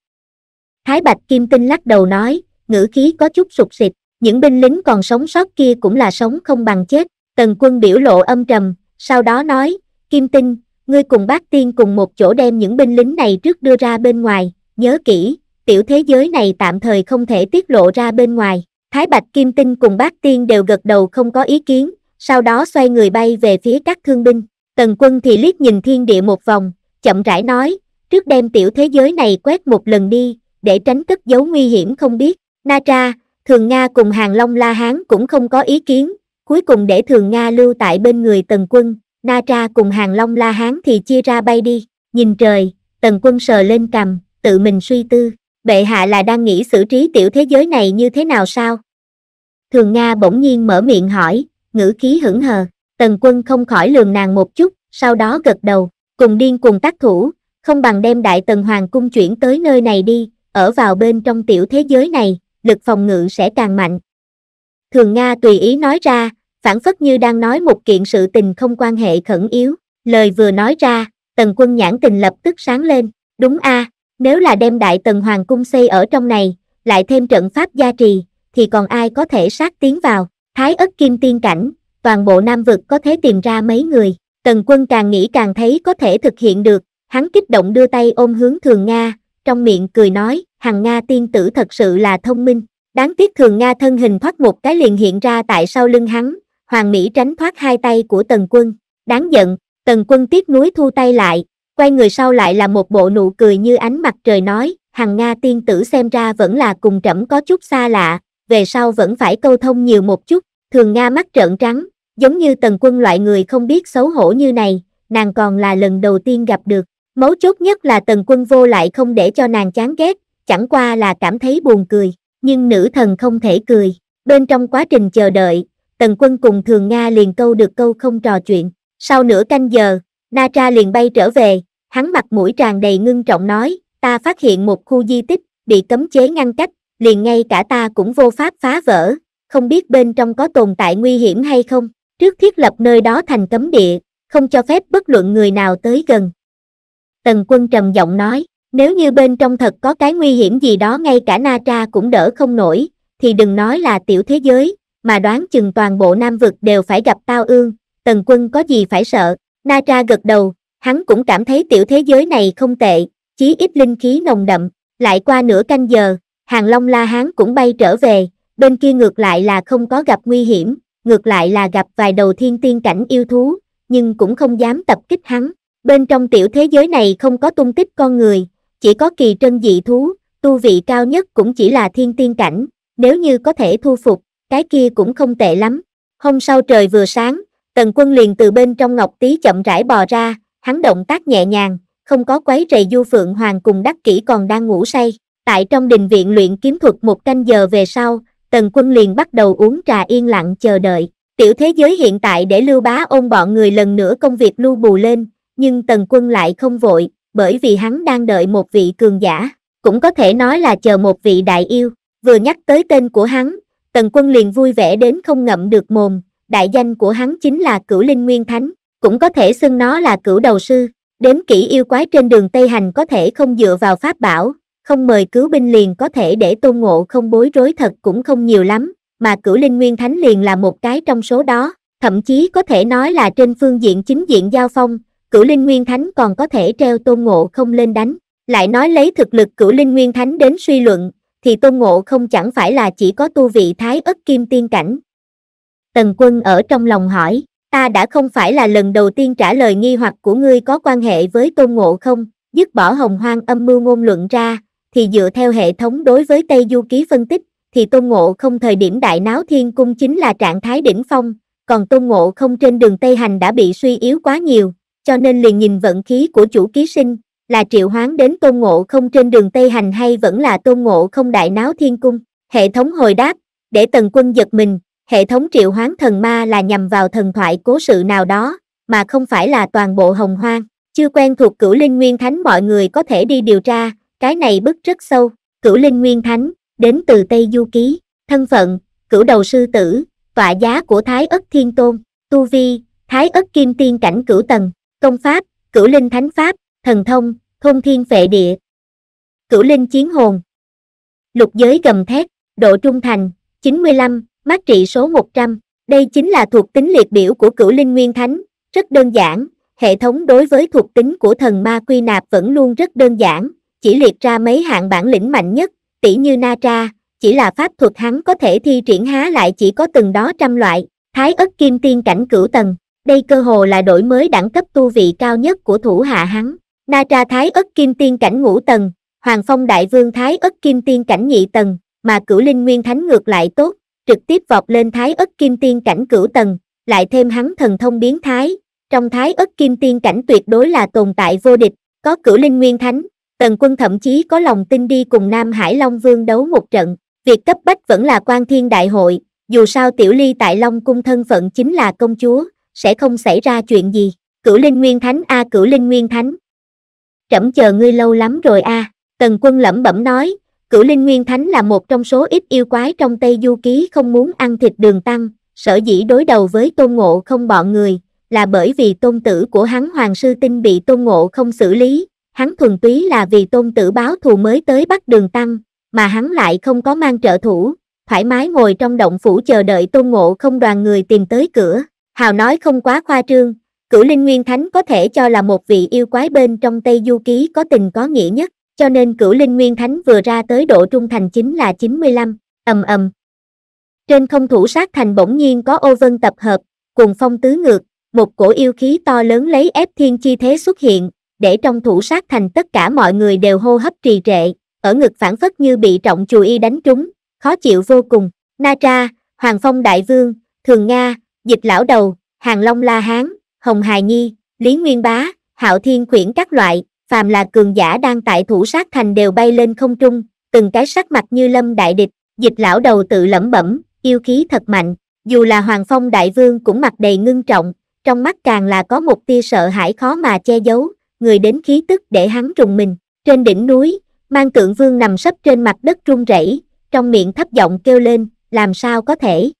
Thái Bạch Kim Tinh lắc đầu nói, ngữ khí có chút sụt sịt, những binh lính còn sống sót kia cũng là sống không bằng chết. Tần quân biểu lộ âm trầm, sau đó nói, Kim Tinh, ngươi cùng bác tiên cùng một chỗ đem những binh lính này trước đưa ra bên ngoài, nhớ kỹ, tiểu thế giới này tạm thời không thể tiết lộ ra bên ngoài. Thái Bạch Kim Tinh cùng bác tiên đều gật đầu không có ý kiến, sau đó xoay người bay về phía các thương binh. Tần quân thì liếc nhìn thiên địa một vòng, chậm rãi nói, trước đem tiểu thế giới này quét một lần đi, để tránh cất giấu nguy hiểm không biết. Na Tra, Thường Nga cùng Hàng Long La Hán cũng không có ý kiến, cuối cùng để Thường Nga lưu tại bên người Tần Quân, Na Tra cùng Hàng Long La Hán thì chia ra bay đi, nhìn trời, Tần Quân sờ lên cằm, tự mình suy tư, bệ hạ là đang nghĩ xử trí tiểu thế giới này như thế nào sao? Thường Nga bỗng nhiên mở miệng hỏi, ngữ khí hững hờ, Tần Quân không khỏi lường nàng một chút, sau đó gật đầu, cùng điên cùng tác thủ, không bằng đem đại tần hoàng cung chuyển tới nơi này đi, ở vào bên trong tiểu thế giới này, lực phòng ngự sẽ càng mạnh. Thường Nga tùy ý nói ra, phản phất như đang nói một kiện sự tình không quan hệ khẩn yếu, lời vừa nói ra, tần quân nhãn tình lập tức sáng lên, đúng a nếu là đem đại tần hoàng cung xây ở trong này, lại thêm trận pháp gia trì, thì còn ai có thể sát tiến vào, thái ất kim tiên cảnh, toàn bộ nam vực có thể tìm ra mấy người, tần quân càng nghĩ càng thấy có thể thực hiện được, hắn kích động đưa tay ôm hướng thường Nga, trong miệng cười nói, hằng Nga tiên tử thật sự là thông minh. Đáng tiếc thường Nga thân hình thoát một cái liền hiện ra tại sau lưng hắn, Hoàng Mỹ tránh thoát hai tay của Tần Quân. Đáng giận, Tần Quân tiếc núi thu tay lại, quay người sau lại là một bộ nụ cười như ánh mặt trời nói, hằng Nga tiên tử xem ra vẫn là cùng trẫm có chút xa lạ, về sau vẫn phải câu thông nhiều một chút, thường Nga mắt trợn trắng, giống như Tần Quân loại người không biết xấu hổ như này, nàng còn là lần đầu tiên gặp được. Mấu chốt nhất là tần quân vô lại không để cho nàng chán ghét, chẳng qua là cảm thấy buồn cười, nhưng nữ thần không thể cười. Bên trong quá trình chờ đợi, tần quân cùng thường Nga liền câu được câu không trò chuyện. Sau nửa canh giờ, Na Tra liền bay trở về, hắn mặt mũi tràn đầy ngưng trọng nói, ta phát hiện một khu di tích, bị cấm chế ngăn cách, liền ngay cả ta cũng vô pháp phá vỡ, không biết bên trong có tồn tại nguy hiểm hay không. Trước thiết lập nơi đó thành cấm địa, không cho phép bất luận người nào tới gần, Tần quân trầm giọng nói, nếu như bên trong thật có cái nguy hiểm gì đó ngay cả Na Tra cũng đỡ không nổi, thì đừng nói là tiểu thế giới, mà đoán chừng toàn bộ nam vực đều phải gặp tao ương, tần quân có gì phải sợ, Na Tra gật đầu, hắn cũng cảm thấy tiểu thế giới này không tệ, chí ít linh khí nồng đậm, lại qua nửa canh giờ, hàng long la hán cũng bay trở về, bên kia ngược lại là không có gặp nguy hiểm, ngược lại là gặp vài đầu thiên tiên cảnh yêu thú, nhưng cũng không dám tập kích hắn, bên trong tiểu thế giới này không có tung tích con người, chỉ có kỳ trân dị thú, tu vị cao nhất cũng chỉ là thiên tiên cảnh, nếu như có thể thu phục, cái kia cũng không tệ lắm. Hôm sau trời vừa sáng, tần quân liền từ bên trong ngọc tí chậm rãi bò ra, hắn động tác nhẹ nhàng, không có quấy rầy du phượng hoàng cùng đắc kỷ còn đang ngủ say. Tại trong đình viện luyện kiếm thuật một canh giờ về sau, tần quân liền bắt đầu uống trà yên lặng chờ đợi. Tiểu thế giới hiện tại để lưu bá ôn bọn người lần nữa công việc lưu bù lên, nhưng Tần Quân lại không vội, bởi vì hắn đang đợi một vị cường giả, cũng có thể nói là chờ một vị đại yêu. Vừa nhắc tới tên của hắn, Tần Quân liền vui vẻ đến không ngậm được mồm, đại danh của hắn chính là Cửu Linh Nguyên Thánh, cũng có thể xưng nó là Cửu Đầu Sư. Đếm kỹ yêu quái trên đường Tây Hành có thể không dựa vào pháp bảo, không mời cứu binh liền có thể để tôn ngộ không bối rối thật cũng không nhiều lắm, mà Cửu Linh Nguyên Thánh liền là một cái trong số đó, thậm chí có thể nói là trên phương diện chính diện giao phong, cửu linh nguyên thánh còn có thể treo tôn ngộ không lên đánh. Lại nói lấy thực lực cửu linh nguyên thánh đến suy luận, thì tôn ngộ không chẳng phải là chỉ có tu vị thái ất kim tiên cảnh. Tần quân ở trong lòng hỏi, ta đã không phải là lần đầu tiên trả lời nghi hoặc của ngươi có quan hệ với tôn ngộ không, dứt bỏ hồng hoang âm mưu ngôn luận ra, thì dựa theo hệ thống đối với Tây Du Ký phân tích, thì tôn ngộ không thời điểm đại náo thiên cung chính là trạng thái đỉnh phong, còn tôn ngộ không trên đường Tây Hành đã bị suy yếu quá nhiều, cho nên liền nhìn vận khí của chủ ký sinh, là triệu hoán đến tôn ngộ không trên đường Tây Hành hay vẫn là tôn ngộ không đại náo thiên cung. Hệ thống hồi đáp, để tần quân giật mình, hệ thống triệu hoán thần ma là nhằm vào thần thoại cố sự nào đó, mà không phải là toàn bộ hồng hoang. Chưa quen thuộc cửu linh nguyên thánh mọi người có thể đi điều tra, cái này bức rất sâu. Cửu linh nguyên thánh, đến từ Tây Du Ký, thân phận, cửu đầu sư tử, tọa giá của Thái ất Thiên Tôn, tu vi, Thái ất Kim Tiên cảnh cửu tầng, công pháp, cửu linh thánh pháp, thần thông, thôn thiên phệ địa. Cửu linh chiến hồn. Lục giới gầm thét, độ trung thành, 95, mát trị số 100. Đây chính là thuộc tính liệt biểu của cửu linh nguyên thánh, rất đơn giản. Hệ thống đối với thuộc tính của thần ma quy nạp vẫn luôn rất đơn giản, chỉ liệt ra mấy hạng bản lĩnh mạnh nhất, tỷ như Na Tra, chỉ là pháp thuật hắn có thể thi triển há lại chỉ có từng đó trăm loại, thái ất kim tiên cảnh cửu tầng, đây cơ hồ là đổi mới đẳng cấp tu vị cao nhất của thủ hạ hắn. Na Tra Thái ất Kim Tiên Cảnh ngũ tầng, Hoàng Phong Đại Vương Thái ất Kim Tiên Cảnh nhị tầng, mà cửu linh nguyên thánh ngược lại tốt, trực tiếp vọt lên Thái ất Kim Tiên Cảnh cửu tầng, lại thêm hắn thần thông biến thái. Trong Thái ất Kim Tiên Cảnh tuyệt đối là tồn tại vô địch, có cửu linh nguyên thánh, Tần quân thậm chí có lòng tin đi cùng Nam Hải Long Vương đấu một trận, việc cấp bách vẫn là quan thiên đại hội, dù sao Tiểu Ly tại Long Cung thân phận chính là công chúa, sẽ không xảy ra chuyện gì. Cửu Linh Nguyên Thánh a à, Cửu Linh Nguyên Thánh. Trẫm chờ ngươi lâu lắm rồi a, à. Tần Quân lẩm bẩm nói, Cửu Linh Nguyên Thánh là một trong số ít yêu quái trong Tây Du Ký không muốn ăn thịt đường tăng, sở dĩ đối đầu với Tôn Ngộ không bọn người, là bởi vì tôn tử của hắn Hoàng Sư Tinh bị Tôn Ngộ không xử lý, hắn thuần túy là vì tôn tử báo thù mới tới bắt đường tăng, mà hắn lại không có mang trợ thủ, thoải mái ngồi trong động phủ chờ đợi Tôn Ngộ không đoàn người tìm tới cửa. Hào nói không quá khoa trương, cửu linh nguyên thánh có thể cho là một vị yêu quái bên trong Tây Du Ký có tình có nghĩa nhất, cho nên cửu linh nguyên thánh vừa ra tới độ trung thành chính là 95, ầm ầm. Trên không thủ sát thành bỗng nhiên có ô vân tập hợp, cùng phong tứ ngược, một cổ yêu khí to lớn lấy ép thiên chi thế xuất hiện, để trong thủ sát thành tất cả mọi người đều hô hấp trì trệ, ở ngực phản phất như bị trọng chùi y đánh trúng, khó chịu vô cùng. Na Tra, Hoàng Phong Đại Vương, Thường Nga, dịch lão đầu hàng long la hán hồng hài nhi lý nguyên bá hạo thiên khuyển các loại phàm là cường giả đang tại thủ sát thành đều bay lên không trung từng cái sắc mặt như lâm đại địch dịch lão đầu tự lẩm bẩm yêu khí thật mạnh dù là hoàng phong đại vương cũng mặt đầy ngưng trọng trong mắt càng là có một tia sợ hãi khó mà che giấu người đến khí tức để hắn trùng mình trên đỉnh núi mang tượng vương nằm sấp trên mặt đất run rẩy trong miệng thấp giọng kêu lên làm sao có thể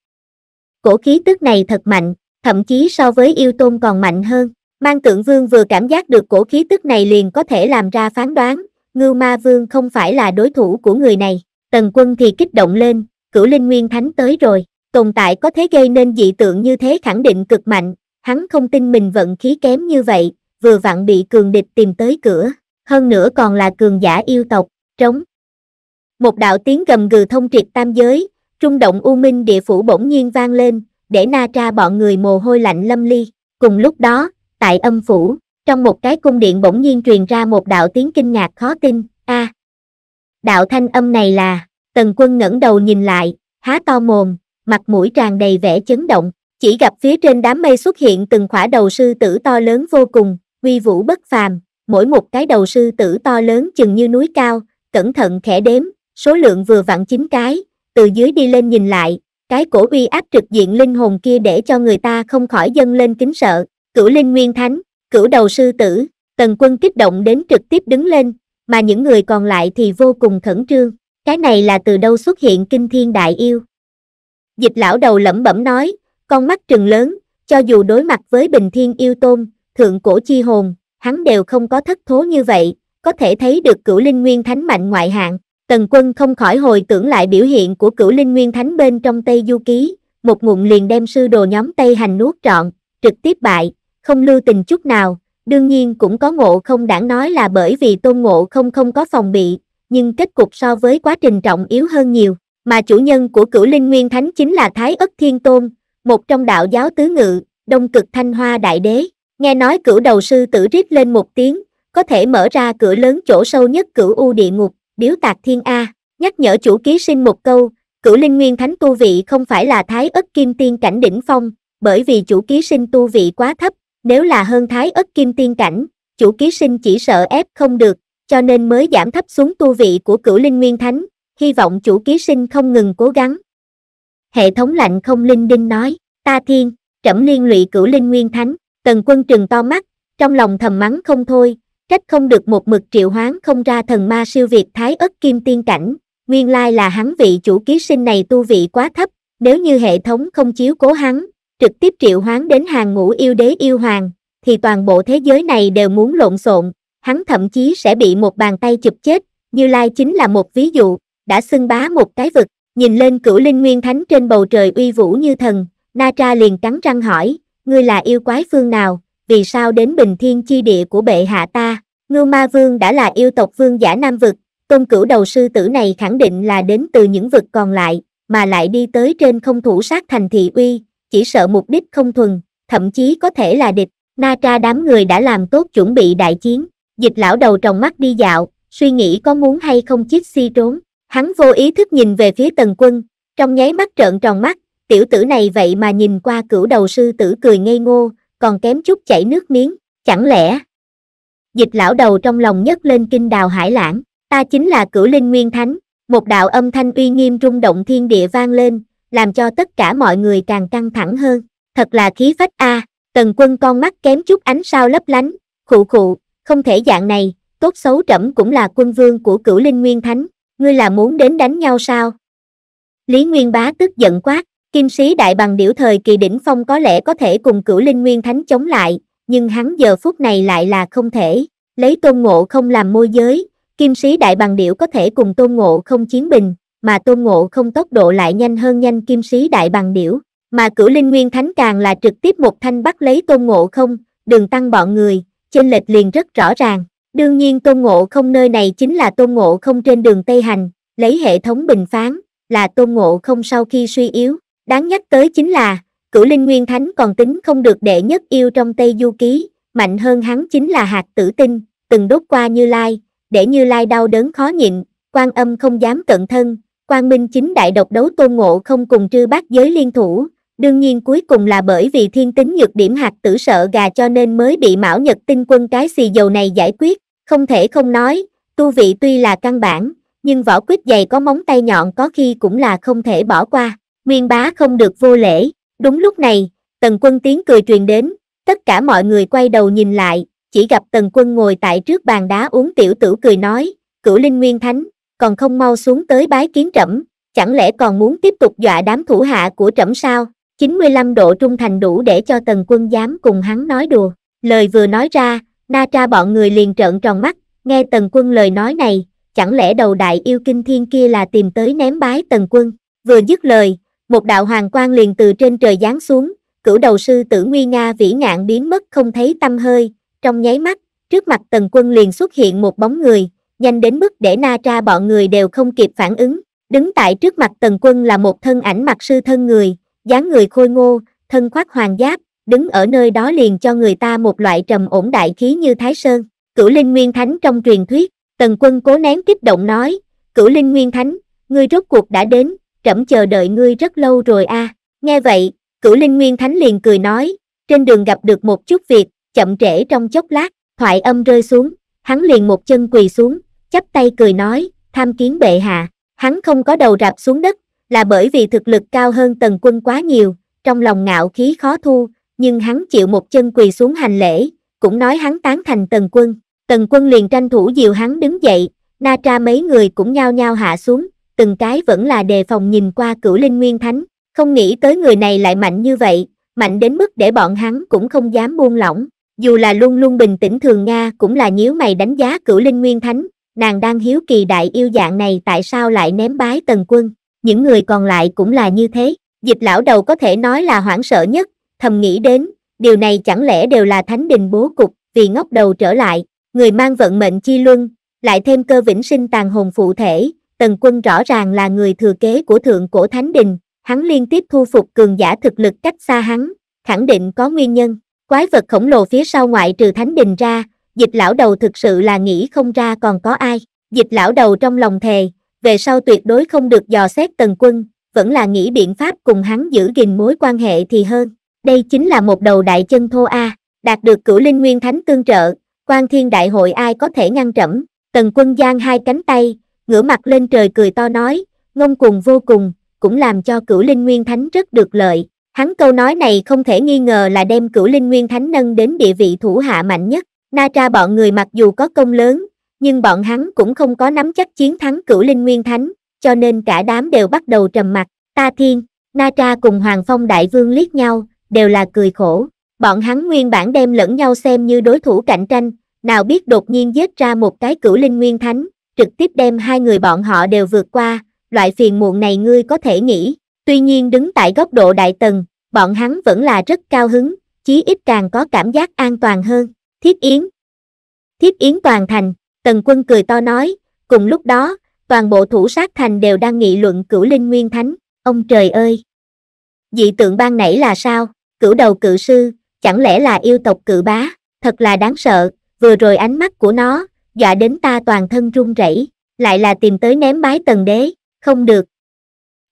cổ khí tức này thật mạnh, thậm chí so với yêu tôn còn mạnh hơn. Mang tượng vương vừa cảm giác được cổ khí tức này liền có thể làm ra phán đoán, ngưu ma vương không phải là đối thủ của người này. Tần quân thì kích động lên, cửu linh nguyên thánh tới rồi, tồn tại có thế gây nên dị tượng như thế khẳng định cực mạnh, hắn không tin mình vận khí kém như vậy, vừa vặn bị cường địch tìm tới cửa, hơn nữa còn là cường giả yêu tộc, trống. Một đạo tiếng gầm gừ thông triệt tam giới, Trung động u minh địa phủ bỗng nhiên vang lên, để na tra bọn người mồ hôi lạnh lâm ly. Cùng lúc đó, tại âm phủ, trong một cái cung điện bỗng nhiên truyền ra một đạo tiếng kinh ngạc khó tin, a à, Đạo thanh âm này là, tần quân ngẩng đầu nhìn lại, há to mồm, mặt mũi tràn đầy vẻ chấn động, chỉ gặp phía trên đám mây xuất hiện từng khỏa đầu sư tử to lớn vô cùng, uy vũ bất phàm, mỗi một cái đầu sư tử to lớn chừng như núi cao, cẩn thận khẽ đếm, số lượng vừa vặn chín cái, từ dưới đi lên nhìn lại, cái cổ uy áp trực diện linh hồn kia để cho người ta không khỏi dâng lên kính sợ, cửu linh nguyên thánh, cửu đầu sư tử, tần quân kích động đến trực tiếp đứng lên, mà những người còn lại thì vô cùng khẩn trương, cái này là từ đâu xuất hiện kinh thiên đại yêu. Dịch lão đầu lẩm bẩm nói, con mắt trừng lớn, cho dù đối mặt với bình thiên yêu tôn, thượng cổ chi hồn, hắn đều không có thất thố như vậy, có thể thấy được cửu linh nguyên thánh mạnh ngoại hạng. Tần quân không khỏi hồi tưởng lại biểu hiện của cửu linh nguyên thánh bên trong Tây Du Ký, một ngụm liền đem sư đồ nhóm Tây Hành nuốt trọn, trực tiếp bại, không lưu tình chút nào, đương nhiên cũng có ngộ không đảng nói là bởi vì tôn ngộ không không có phòng bị, nhưng kết cục so với quá trình trọng yếu hơn nhiều, mà chủ nhân của cửu linh nguyên thánh chính là Thái Ất Thiên Tôn, một trong đạo giáo tứ ngự, đông cực thanh hoa đại đế, nghe nói cửu đầu sư tử rít lên một tiếng, có thể mở ra cửa lớn chỗ sâu nhất cửu u địa ngục, biếu tạc thiên A, nhắc nhở chủ ký sinh một câu, cửu linh nguyên thánh tu vị không phải là thái ất kim tiên cảnh đỉnh phong, bởi vì chủ ký sinh tu vị quá thấp, nếu là hơn thái ất kim tiên cảnh, chủ ký sinh chỉ sợ ép không được, cho nên mới giảm thấp xuống tu vị của cửu linh nguyên thánh, hy vọng chủ ký sinh không ngừng cố gắng. Hệ thống lạnh không linh đinh nói, ta thiên, trẫm liên lụy cửu linh nguyên thánh, tần quân trừng to mắt, trong lòng thầm mắng không thôi, trách không được một mực triệu hoán không ra thần ma siêu việt thái ất kim tiên cảnh, nguyên lai là hắn vị chủ ký sinh này tu vị quá thấp, nếu như hệ thống không chiếu cố hắn, trực tiếp triệu hoán đến hàng ngũ yêu đế yêu hoàng, thì toàn bộ thế giới này đều muốn lộn xộn, hắn thậm chí sẽ bị một bàn tay chụp chết, Như Lai chính là một ví dụ, đã xưng bá một cái vực, nhìn lên cửu linh nguyên thánh trên bầu trời uy vũ như thần, Na Tra liền cắn răng hỏi, ngươi là yêu quái phương nào, vì sao đến bình thiên chi địa của bệ hạ ta, ngưu ma vương đã là yêu tộc vương giả nam vực, tôn cửu đầu sư tử này khẳng định là đến từ những vực còn lại, mà lại đi tới trên không thủ sát thành thị uy, chỉ sợ mục đích không thuần, thậm chí có thể là địch, na tra đám người đã làm tốt chuẩn bị đại chiến, dịch lão đầu trồng mắt đi dạo, suy nghĩ có muốn hay không chiếc si trốn, hắn vô ý thức nhìn về phía tần quân, trong nháy mắt trợn tròn mắt, tiểu tử này vậy mà nhìn qua cửu đầu sư tử cười ngây ngô, còn kém chút chảy nước miếng, chẳng lẽ? Dịch lão đầu trong lòng nhấc lên kinh đào hải lãng, ta chính là cửu linh nguyên thánh, một đạo âm thanh uy nghiêm rung động thiên địa vang lên, làm cho tất cả mọi người càng căng thẳng hơn, thật là khí phách a à, tần quân con mắt kém chút ánh sao lấp lánh, khụ khụ, không thể dạng này, tốt xấu trẫm cũng là quân vương của cửu linh nguyên thánh, ngươi là muốn đến đánh nhau sao? Lý Nguyên Bá tức giận quát, Kim sĩ đại bằng điểu thời kỳ đỉnh phong có lẽ có thể cùng cửu linh nguyên thánh chống lại, nhưng hắn giờ phút này lại là không thể. Lấy tôn ngộ không làm môi giới, kim sĩ đại bằng điểu có thể cùng tôn ngộ không chiến bình, mà tôn ngộ không tốc độ lại nhanh hơn nhanh kim sĩ đại bằng điểu. Mà cửu linh nguyên thánh càng là trực tiếp một thanh bắt lấy tôn ngộ không, đường tăng bọn người, trên lệch liền rất rõ ràng. Đương nhiên tôn ngộ không nơi này chính là tôn ngộ không trên đường Tây Hành, lấy hệ thống bình phán, là tôn ngộ không sau khi suy yếu, Đáng nhắc tới chính là, cửu linh nguyên thánh còn tính không được đệ nhất yêu trong Tây Du Ký, mạnh hơn hắn chính là hạt tử tinh, từng đốt qua Như Lai, để Như Lai đau đớn khó nhịn, quan âm không dám cận thân, quan minh chính đại độc đấu tôn ngộ không cùng trư bát giới liên thủ, đương nhiên cuối cùng là bởi vì thiên tính nhược điểm hạt tử sợ gà cho nên mới bị mão nhật tinh quân cái xì dầu này giải quyết, không thể không nói, tu vị tuy là căn bản, nhưng võ quyết dày có móng tay nhọn có khi cũng là không thể bỏ qua. Nguyên bá không được vô lễ, đúng lúc này, tần quân tiếng cười truyền đến, tất cả mọi người quay đầu nhìn lại, chỉ gặp tần quân ngồi tại trước bàn đá uống tiểu tử cười nói, cửu linh nguyên thánh, còn không mau xuống tới bái kiến trẫm, chẳng lẽ còn muốn tiếp tục dọa đám thủ hạ của trẫm sao? 95 độ trung thành đủ để cho tần quân dám cùng hắn nói đùa. Lời vừa nói ra, na tra bọn người liền trợn tròn mắt, nghe tần quân lời nói này, chẳng lẽ đầu đại yêu kinh thiên kia là tìm tới ném bái tần quân. Vừa dứt lời, một đạo hoàng quang liền từ trên trời giáng xuống, cửu đầu sư tử nguy nga vĩ ngạn biến mất không thấy tâm hơi, trong nháy mắt, trước mặt tần quân liền xuất hiện một bóng người, nhanh đến mức để na tra bọn người đều không kịp phản ứng, đứng tại trước mặt tần quân là một thân ảnh mặt sư thân người, dáng người khôi ngô, thân khoác hoàng giáp, đứng ở nơi đó liền cho người ta một loại trầm ổn đại khí như Thái Sơn, cửu linh nguyên thánh trong truyền thuyết, tần quân cố nén kích động nói, cửu linh nguyên thánh, ngươi rốt cuộc đã đến, trẫm chờ đợi ngươi rất lâu rồi a à. nghe vậy cửu linh nguyên thánh liền cười nói trên đường gặp được một chút việc chậm trễ trong chốc lát thoại âm rơi xuống hắn liền một chân quỳ xuống chắp tay cười nói tham kiến bệ hạ hắn không có đầu rạp xuống đất là bởi vì thực lực cao hơn tần quân quá nhiều trong lòng ngạo khí khó thu nhưng hắn chịu một chân quỳ xuống hành lễ cũng nói hắn tán thành tần quân tần quân liền tranh thủ dìu hắn đứng dậy na tra mấy người cũng nhao nhao hạ xuống từng cái vẫn là đề phòng nhìn qua cửu linh nguyên thánh, không nghĩ tới người này lại mạnh như vậy, mạnh đến mức để bọn hắn cũng không dám buông lỏng. Dù là luôn luôn bình tĩnh thường Nga cũng là nhíu mày đánh giá cửu linh nguyên thánh, nàng đang hiếu kỳ đại yêu dạng này tại sao lại ném bái tần quân. Những người còn lại cũng là như thế, dịch lão đầu có thể nói là hoảng sợ nhất, thầm nghĩ đến, điều này chẳng lẽ đều là thánh đình bố cục, vì ngóc đầu trở lại, người mang vận mệnh chi luân, lại thêm cơ vĩnh sinh tàn hồn phụ thể, Tần Quân rõ ràng là người thừa kế của Thượng Cổ Thánh Đình, hắn liên tiếp thu phục cường giả thực lực cách xa hắn, khẳng định có nguyên nhân. Quái vật khổng lồ phía sau ngoại trừ Thánh Đình ra, dịch lão đầu thực sự là nghĩ không ra còn có ai. Dịch lão đầu trong lòng thề, về sau tuyệt đối không được dò xét Tần Quân, vẫn là nghĩ biện pháp cùng hắn giữ gìn mối quan hệ thì hơn. Đây chính là một đầu đại chân thô A, đạt được cửu linh nguyên thánh tương trợ, quan thiên đại hội ai có thể ngăn trẫm. Tần quân giang hai cánh tay, ngửa mặt lên trời cười to nói, ngông cuồng vô cùng, cũng làm cho cửu linh nguyên thánh rất được lợi. Hắn câu nói này không thể nghi ngờ là đem cửu linh nguyên thánh nâng đến địa vị thủ hạ mạnh nhất. Na tra bọn người mặc dù có công lớn, nhưng bọn hắn cũng không có nắm chắc chiến thắng cửu linh nguyên thánh, cho nên cả đám đều bắt đầu trầm mặt. Ta thiên, Na tra cùng Hoàng Phong Đại Vương liếc nhau, đều là cười khổ. Bọn hắn nguyên bản đem lẫn nhau xem như đối thủ cạnh tranh, nào biết đột nhiên giết ra một cái cửu linh nguyên thánh, trực tiếp đem hai người bọn họ đều vượt qua, loại phiền muộn này ngươi có thể nghĩ. Tuy nhiên đứng tại góc độ đại tần, bọn hắn vẫn là rất cao hứng, chí ít càng có cảm giác an toàn hơn. Thiết Yến Thiết Yến toàn thành, tần quân cười to nói, cùng lúc đó, toàn bộ thủ sát thành đều đang nghị luận cửu linh nguyên thánh, ông trời ơi! Dị tượng ban nãy là sao? Cửu đầu cự sư, chẳng lẽ là yêu tộc cự bá, thật là đáng sợ, vừa rồi ánh mắt của nó, dọa dạ đến ta toàn thân run rẩy, lại là tìm tới ném bái tần đế, không được.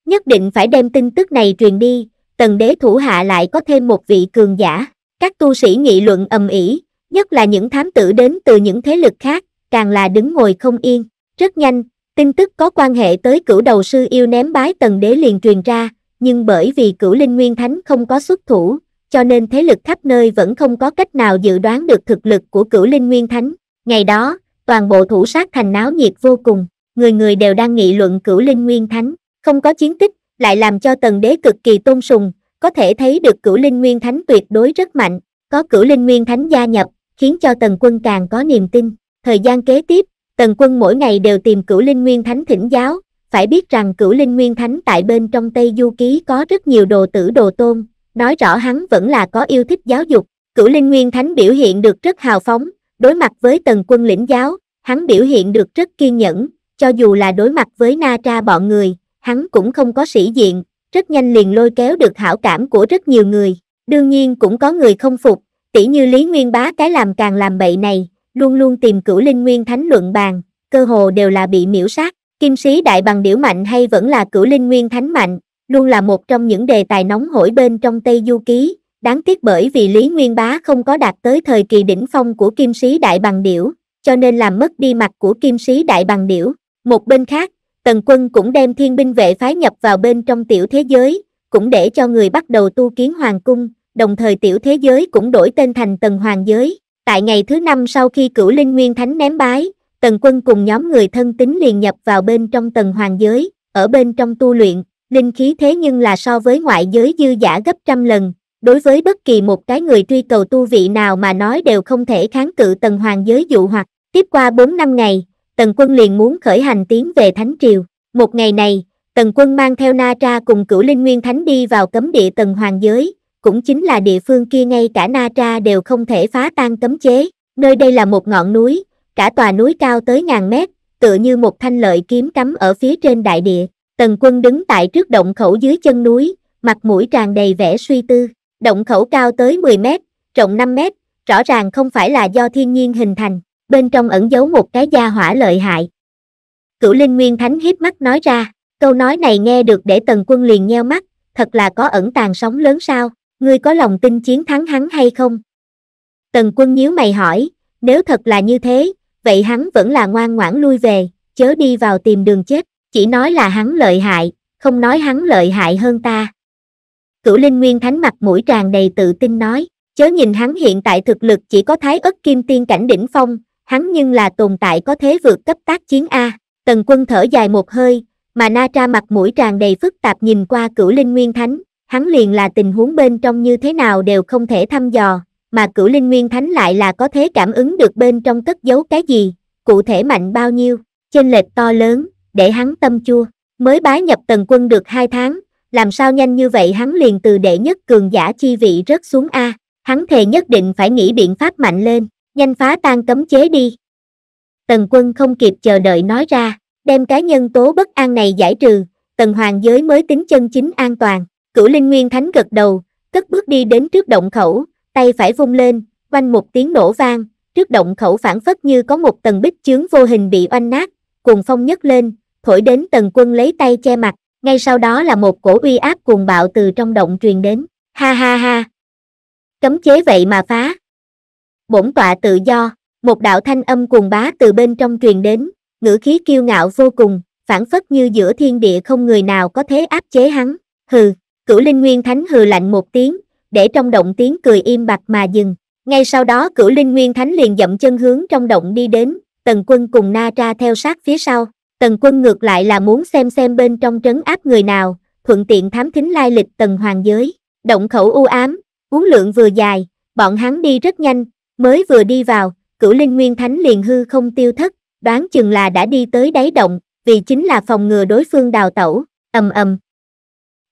Nhất định phải đem tin tức này truyền đi, tần đế thủ hạ lại có thêm một vị cường giả, các tu sĩ nghị luận ầm ĩ, nhất là những thám tử đến từ những thế lực khác, càng là đứng ngồi không yên, rất nhanh, tin tức có quan hệ tới cửu đầu sư yêu ném bái tần đế liền truyền ra, nhưng bởi vì cửu linh nguyên thánh không có xuất thủ, cho nên thế lực khắp nơi vẫn không có cách nào dự đoán được thực lực của cửu linh nguyên thánh. Ngày đó, toàn bộ thủ sát thành náo nhiệt vô cùng, người người đều đang nghị luận cửu linh nguyên thánh, không có chiến tích, lại làm cho tần đế cực kỳ tôn sùng, có thể thấy được cửu linh nguyên thánh tuyệt đối rất mạnh, có cửu linh nguyên thánh gia nhập, khiến cho tần quân càng có niềm tin. Thời gian kế tiếp, tần quân mỗi ngày đều tìm cửu linh nguyên thánh thỉnh giáo, phải biết rằng cửu linh nguyên thánh tại bên trong Tây Du Ký có rất nhiều đồ tử đồ tôn, nói rõ hắn vẫn là có yêu thích giáo dục, cửu linh nguyên thánh biểu hiện được rất hào phóng, Đối mặt với tần quân lĩnh giáo, hắn biểu hiện được rất kiên nhẫn, cho dù là đối mặt với na tra bọn người, hắn cũng không có sĩ diện, rất nhanh liền lôi kéo được hảo cảm của rất nhiều người. Đương nhiên cũng có người không phục, tỉ như Lý Nguyên Bá cái làm càng làm bậy này, luôn luôn tìm cửu linh nguyên thánh luận bàn, cơ hồ đều là bị miễu sát. Kim sĩ đại bằng điểu mạnh hay vẫn là cửu linh nguyên thánh mạnh, luôn là một trong những đề tài nóng hổi bên trong Tây Du Ký, đáng tiếc bởi vì Lý Nguyên Bá không có đạt tới thời kỳ đỉnh phong của kim sĩ đại bằng điểu, cho nên làm mất đi mặt của kim sĩ đại bằng điểu. Một bên khác, Tần Quân cũng đem thiên binh vệ phái nhập vào bên trong tiểu thế giới, cũng để cho người bắt đầu tu kiến hoàng cung, đồng thời tiểu thế giới cũng đổi tên thành Tần Hoàng Giới. Tại ngày thứ năm sau khi cửu linh nguyên thánh ném bái, Tần Quân cùng nhóm người thân tín liền nhập vào bên trong Tần Hoàng Giới, ở bên trong tu luyện, linh khí thế nhưng là so với ngoại giới dư giả gấp trăm lần, đối với bất kỳ một cái người truy cầu tu vị nào mà nói đều không thể kháng cự tần hoàng giới dụ hoặc. Tiếp qua 4 năm ngày, tần quân liền muốn khởi hành tiến về Thánh Triều. Một ngày này, tần quân mang theo Na Tra cùng cửu Linh Nguyên Thánh đi vào cấm địa tần hoàng giới, cũng chính là địa phương kia ngay cả Na Tra đều không thể phá tan cấm chế. Nơi đây là một ngọn núi, cả tòa núi cao tới ngàn mét, tựa như một thanh lợi kiếm cắm ở phía trên đại địa. Tần quân đứng tại trước động khẩu dưới chân núi, mặt mũi tràn đầy vẻ suy tư. Động khẩu cao tới 10 mét, rộng 5 mét, rõ ràng không phải là do thiên nhiên hình thành, bên trong ẩn giấu một cái gia hỏa lợi hại. Cửu Linh Nguyên Thánh hiếp mắt nói ra, câu nói này nghe được để Tần Quân liền nheo mắt, thật là có ẩn tàng sóng lớn sao, ngươi có lòng tin chiến thắng hắn hay không? Tần Quân nhíu mày hỏi, nếu thật là như thế, vậy hắn vẫn là ngoan ngoãn lui về, chớ đi vào tìm đường chết, chỉ nói là hắn lợi hại, không nói hắn lợi hại hơn ta cửu linh nguyên thánh mặt mũi tràn đầy tự tin nói chớ nhìn hắn hiện tại thực lực chỉ có thái ất kim tiên cảnh đỉnh phong hắn nhưng là tồn tại có thế vượt cấp tác chiến a tần quân thở dài một hơi mà na tra mặt mũi tràn đầy phức tạp nhìn qua cửu linh nguyên thánh hắn liền là tình huống bên trong như thế nào đều không thể thăm dò mà cửu linh nguyên thánh lại là có thế cảm ứng được bên trong cất giấu cái gì cụ thể mạnh bao nhiêu chênh lệch to lớn để hắn tâm chua mới bái nhập tần quân được hai tháng làm sao nhanh như vậy hắn liền từ đệ nhất cường giả chi vị rớt xuống A, hắn thề nhất định phải nghĩ biện pháp mạnh lên, nhanh phá tan cấm chế đi. Tần quân không kịp chờ đợi nói ra, đem cái nhân tố bất an này giải trừ, tần hoàng giới mới tính chân chính an toàn, cửu linh nguyên thánh gật đầu, cất bước đi đến trước động khẩu, tay phải vung lên, quanh một tiếng nổ vang, trước động khẩu phản phất như có một tầng bích chướng vô hình bị oanh nát, cùng phong nhấc lên, thổi đến tần quân lấy tay che mặt, ngay sau đó là một cổ uy áp cuồng bạo từ trong động truyền đến ha ha ha cấm chế vậy mà phá bổn tọa tự do một đạo thanh âm cuồng bá từ bên trong truyền đến ngữ khí kiêu ngạo vô cùng phản phất như giữa thiên địa không người nào có thế áp chế hắn hừ cửu linh nguyên thánh hừ lạnh một tiếng để trong động tiếng cười im bặt mà dừng ngay sau đó cửu linh nguyên thánh liền dậm chân hướng trong động đi đến tần quân cùng na tra theo sát phía sau Tần quân ngược lại là muốn xem xem bên trong trấn áp người nào, thuận tiện thám thính lai lịch tần hoàng giới. Động khẩu u ám, uống lượng vừa dài, bọn hắn đi rất nhanh, mới vừa đi vào, cửu linh nguyên thánh liền hư không tiêu thất, đoán chừng là đã đi tới đáy động, vì chính là phòng ngừa đối phương đào tẩu, ầm ầm.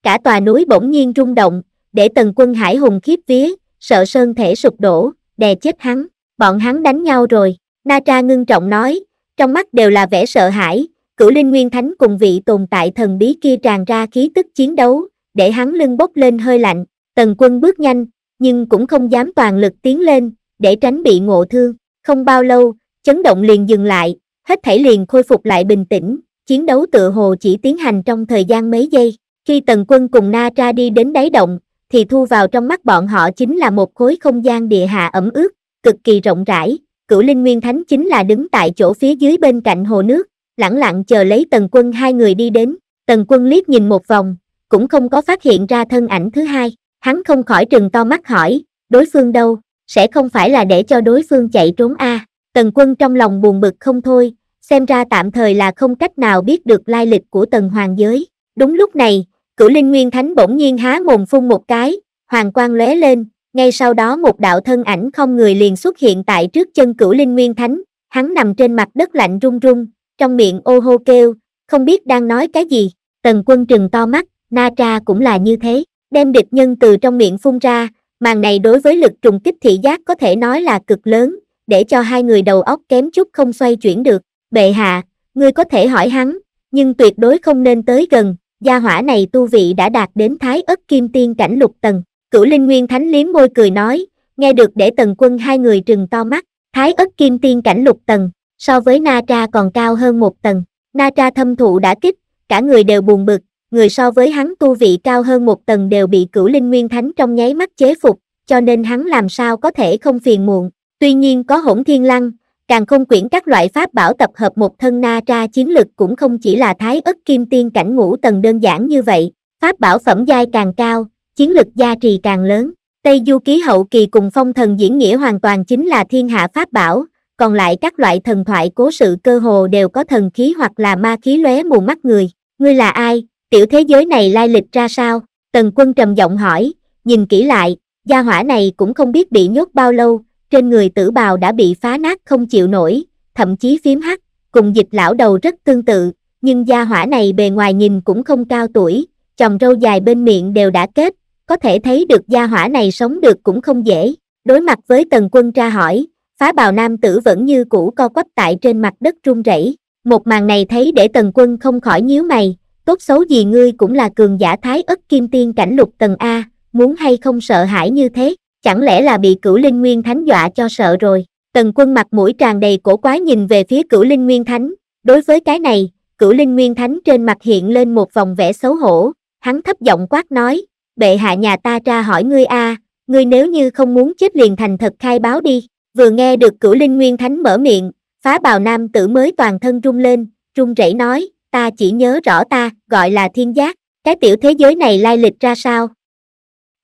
Cả tòa núi bỗng nhiên rung động, để tần quân hải hùng khiếp vía, sợ sơn thể sụp đổ, đè chết hắn, bọn hắn đánh nhau rồi, Na Tra ngưng trọng nói, trong mắt đều là vẻ sợ hãi, cửu linh nguyên thánh cùng vị tồn tại thần bí kia tràn ra khí tức chiến đấu, để hắn lưng bốc lên hơi lạnh, tần quân bước nhanh, nhưng cũng không dám toàn lực tiến lên, để tránh bị ngộ thương, không bao lâu, chấn động liền dừng lại, hết thảy liền khôi phục lại bình tĩnh, chiến đấu tựa hồ chỉ tiến hành trong thời gian mấy giây, khi tần quân cùng na tra đi đến đáy động, thì thu vào trong mắt bọn họ chính là một khối không gian địa hạ ẩm ướt, cực kỳ rộng rãi, cửu linh nguyên thánh chính là đứng tại chỗ phía dưới bên cạnh hồ nước, lẳng lặng chờ lấy tần quân hai người đi đến, tần quân liếc nhìn một vòng, cũng không có phát hiện ra thân ảnh thứ hai, hắn không khỏi trừng to mắt hỏi, đối phương đâu, sẽ không phải là để cho đối phương chạy trốn a à. tần quân trong lòng buồn bực không thôi, xem ra tạm thời là không cách nào biết được lai lịch của tần hoàng giới, đúng lúc này, cửu linh nguyên thánh bỗng nhiên há mồm phun một cái, hoàng quang lóe lên, ngay sau đó một đạo thân ảnh không người liền xuất hiện tại trước chân cửu linh nguyên thánh, hắn nằm trên mặt đất lạnh run run, trong miệng ô hô kêu, không biết đang nói cái gì, tần quân trừng to mắt, na tra cũng là như thế, đem địch nhân từ trong miệng phun ra, màn này đối với lực trùng kích thị giác có thể nói là cực lớn, để cho hai người đầu óc kém chút không xoay chuyển được, bệ hạ, ngươi có thể hỏi hắn, nhưng tuyệt đối không nên tới gần, gia hỏa này tu vị đã đạt đến thái ất kim tiên cảnh lục tầng, cửu linh nguyên thánh liếm môi cười nói, nghe được để tần quân hai người trừng to mắt, thái ất kim tiên cảnh lục tầng, so với Na Tra còn cao hơn một tầng. Na Tra thâm thụ đã kích, cả người đều buồn bực, người so với hắn tu vị cao hơn một tầng đều bị cửu linh nguyên thánh trong nháy mắt chế phục, cho nên hắn làm sao có thể không phiền muộn. Tuy nhiên có hỗn thiên lăng, càng không quyển các loại pháp bảo tập hợp một thân Na Tra chiến lực cũng không chỉ là thái ức kim tiên cảnh ngũ tầng đơn giản như vậy, pháp bảo phẩm giai càng cao, chiến lực gia trì càng lớn. Tây Du ký hậu kỳ cùng phong thần diễn nghĩa hoàn toàn chính là thiên hạ pháp bảo, còn lại các loại thần thoại cố sự cơ hồ đều có thần khí hoặc là ma khí lóe mù mắt người. Ngươi là ai? Tiểu thế giới này lai lịch ra sao? Tần quân trầm giọng hỏi, nhìn kỹ lại, gia hỏa này cũng không biết bị nhốt bao lâu, trên người tử bào đã bị phá nát không chịu nổi, thậm chí phím hắt, cùng dịch lão đầu rất tương tự, nhưng gia hỏa này bề ngoài nhìn cũng không cao tuổi, chồng râu dài bên miệng đều đã kết, có thể thấy được gia hỏa này sống được cũng không dễ. Đối mặt với tần quân tra hỏi, phá bào nam tử vẫn như cũ co quắp tại trên mặt đất run rẩy một màn này thấy để tần quân không khỏi nhíu mày tốt xấu gì ngươi cũng là cường giả thái ất kim tiên cảnh lục Tần a muốn hay không sợ hãi như thế chẳng lẽ là bị cửu linh nguyên thánh dọa cho sợ rồi tần quân mặt mũi tràn đầy cổ quái nhìn về phía cửu linh nguyên thánh đối với cái này cửu linh nguyên thánh trên mặt hiện lên một vòng vẻ xấu hổ hắn thấp giọng quát nói bệ hạ nhà ta tra hỏi ngươi a ngươi nếu như không muốn chết liền thành thật khai báo đi vừa nghe được cửu linh nguyên thánh mở miệng phá bào nam tử mới toàn thân rung lên rung rẩy nói ta chỉ nhớ rõ ta gọi là thiên giác cái tiểu thế giới này lai lịch ra sao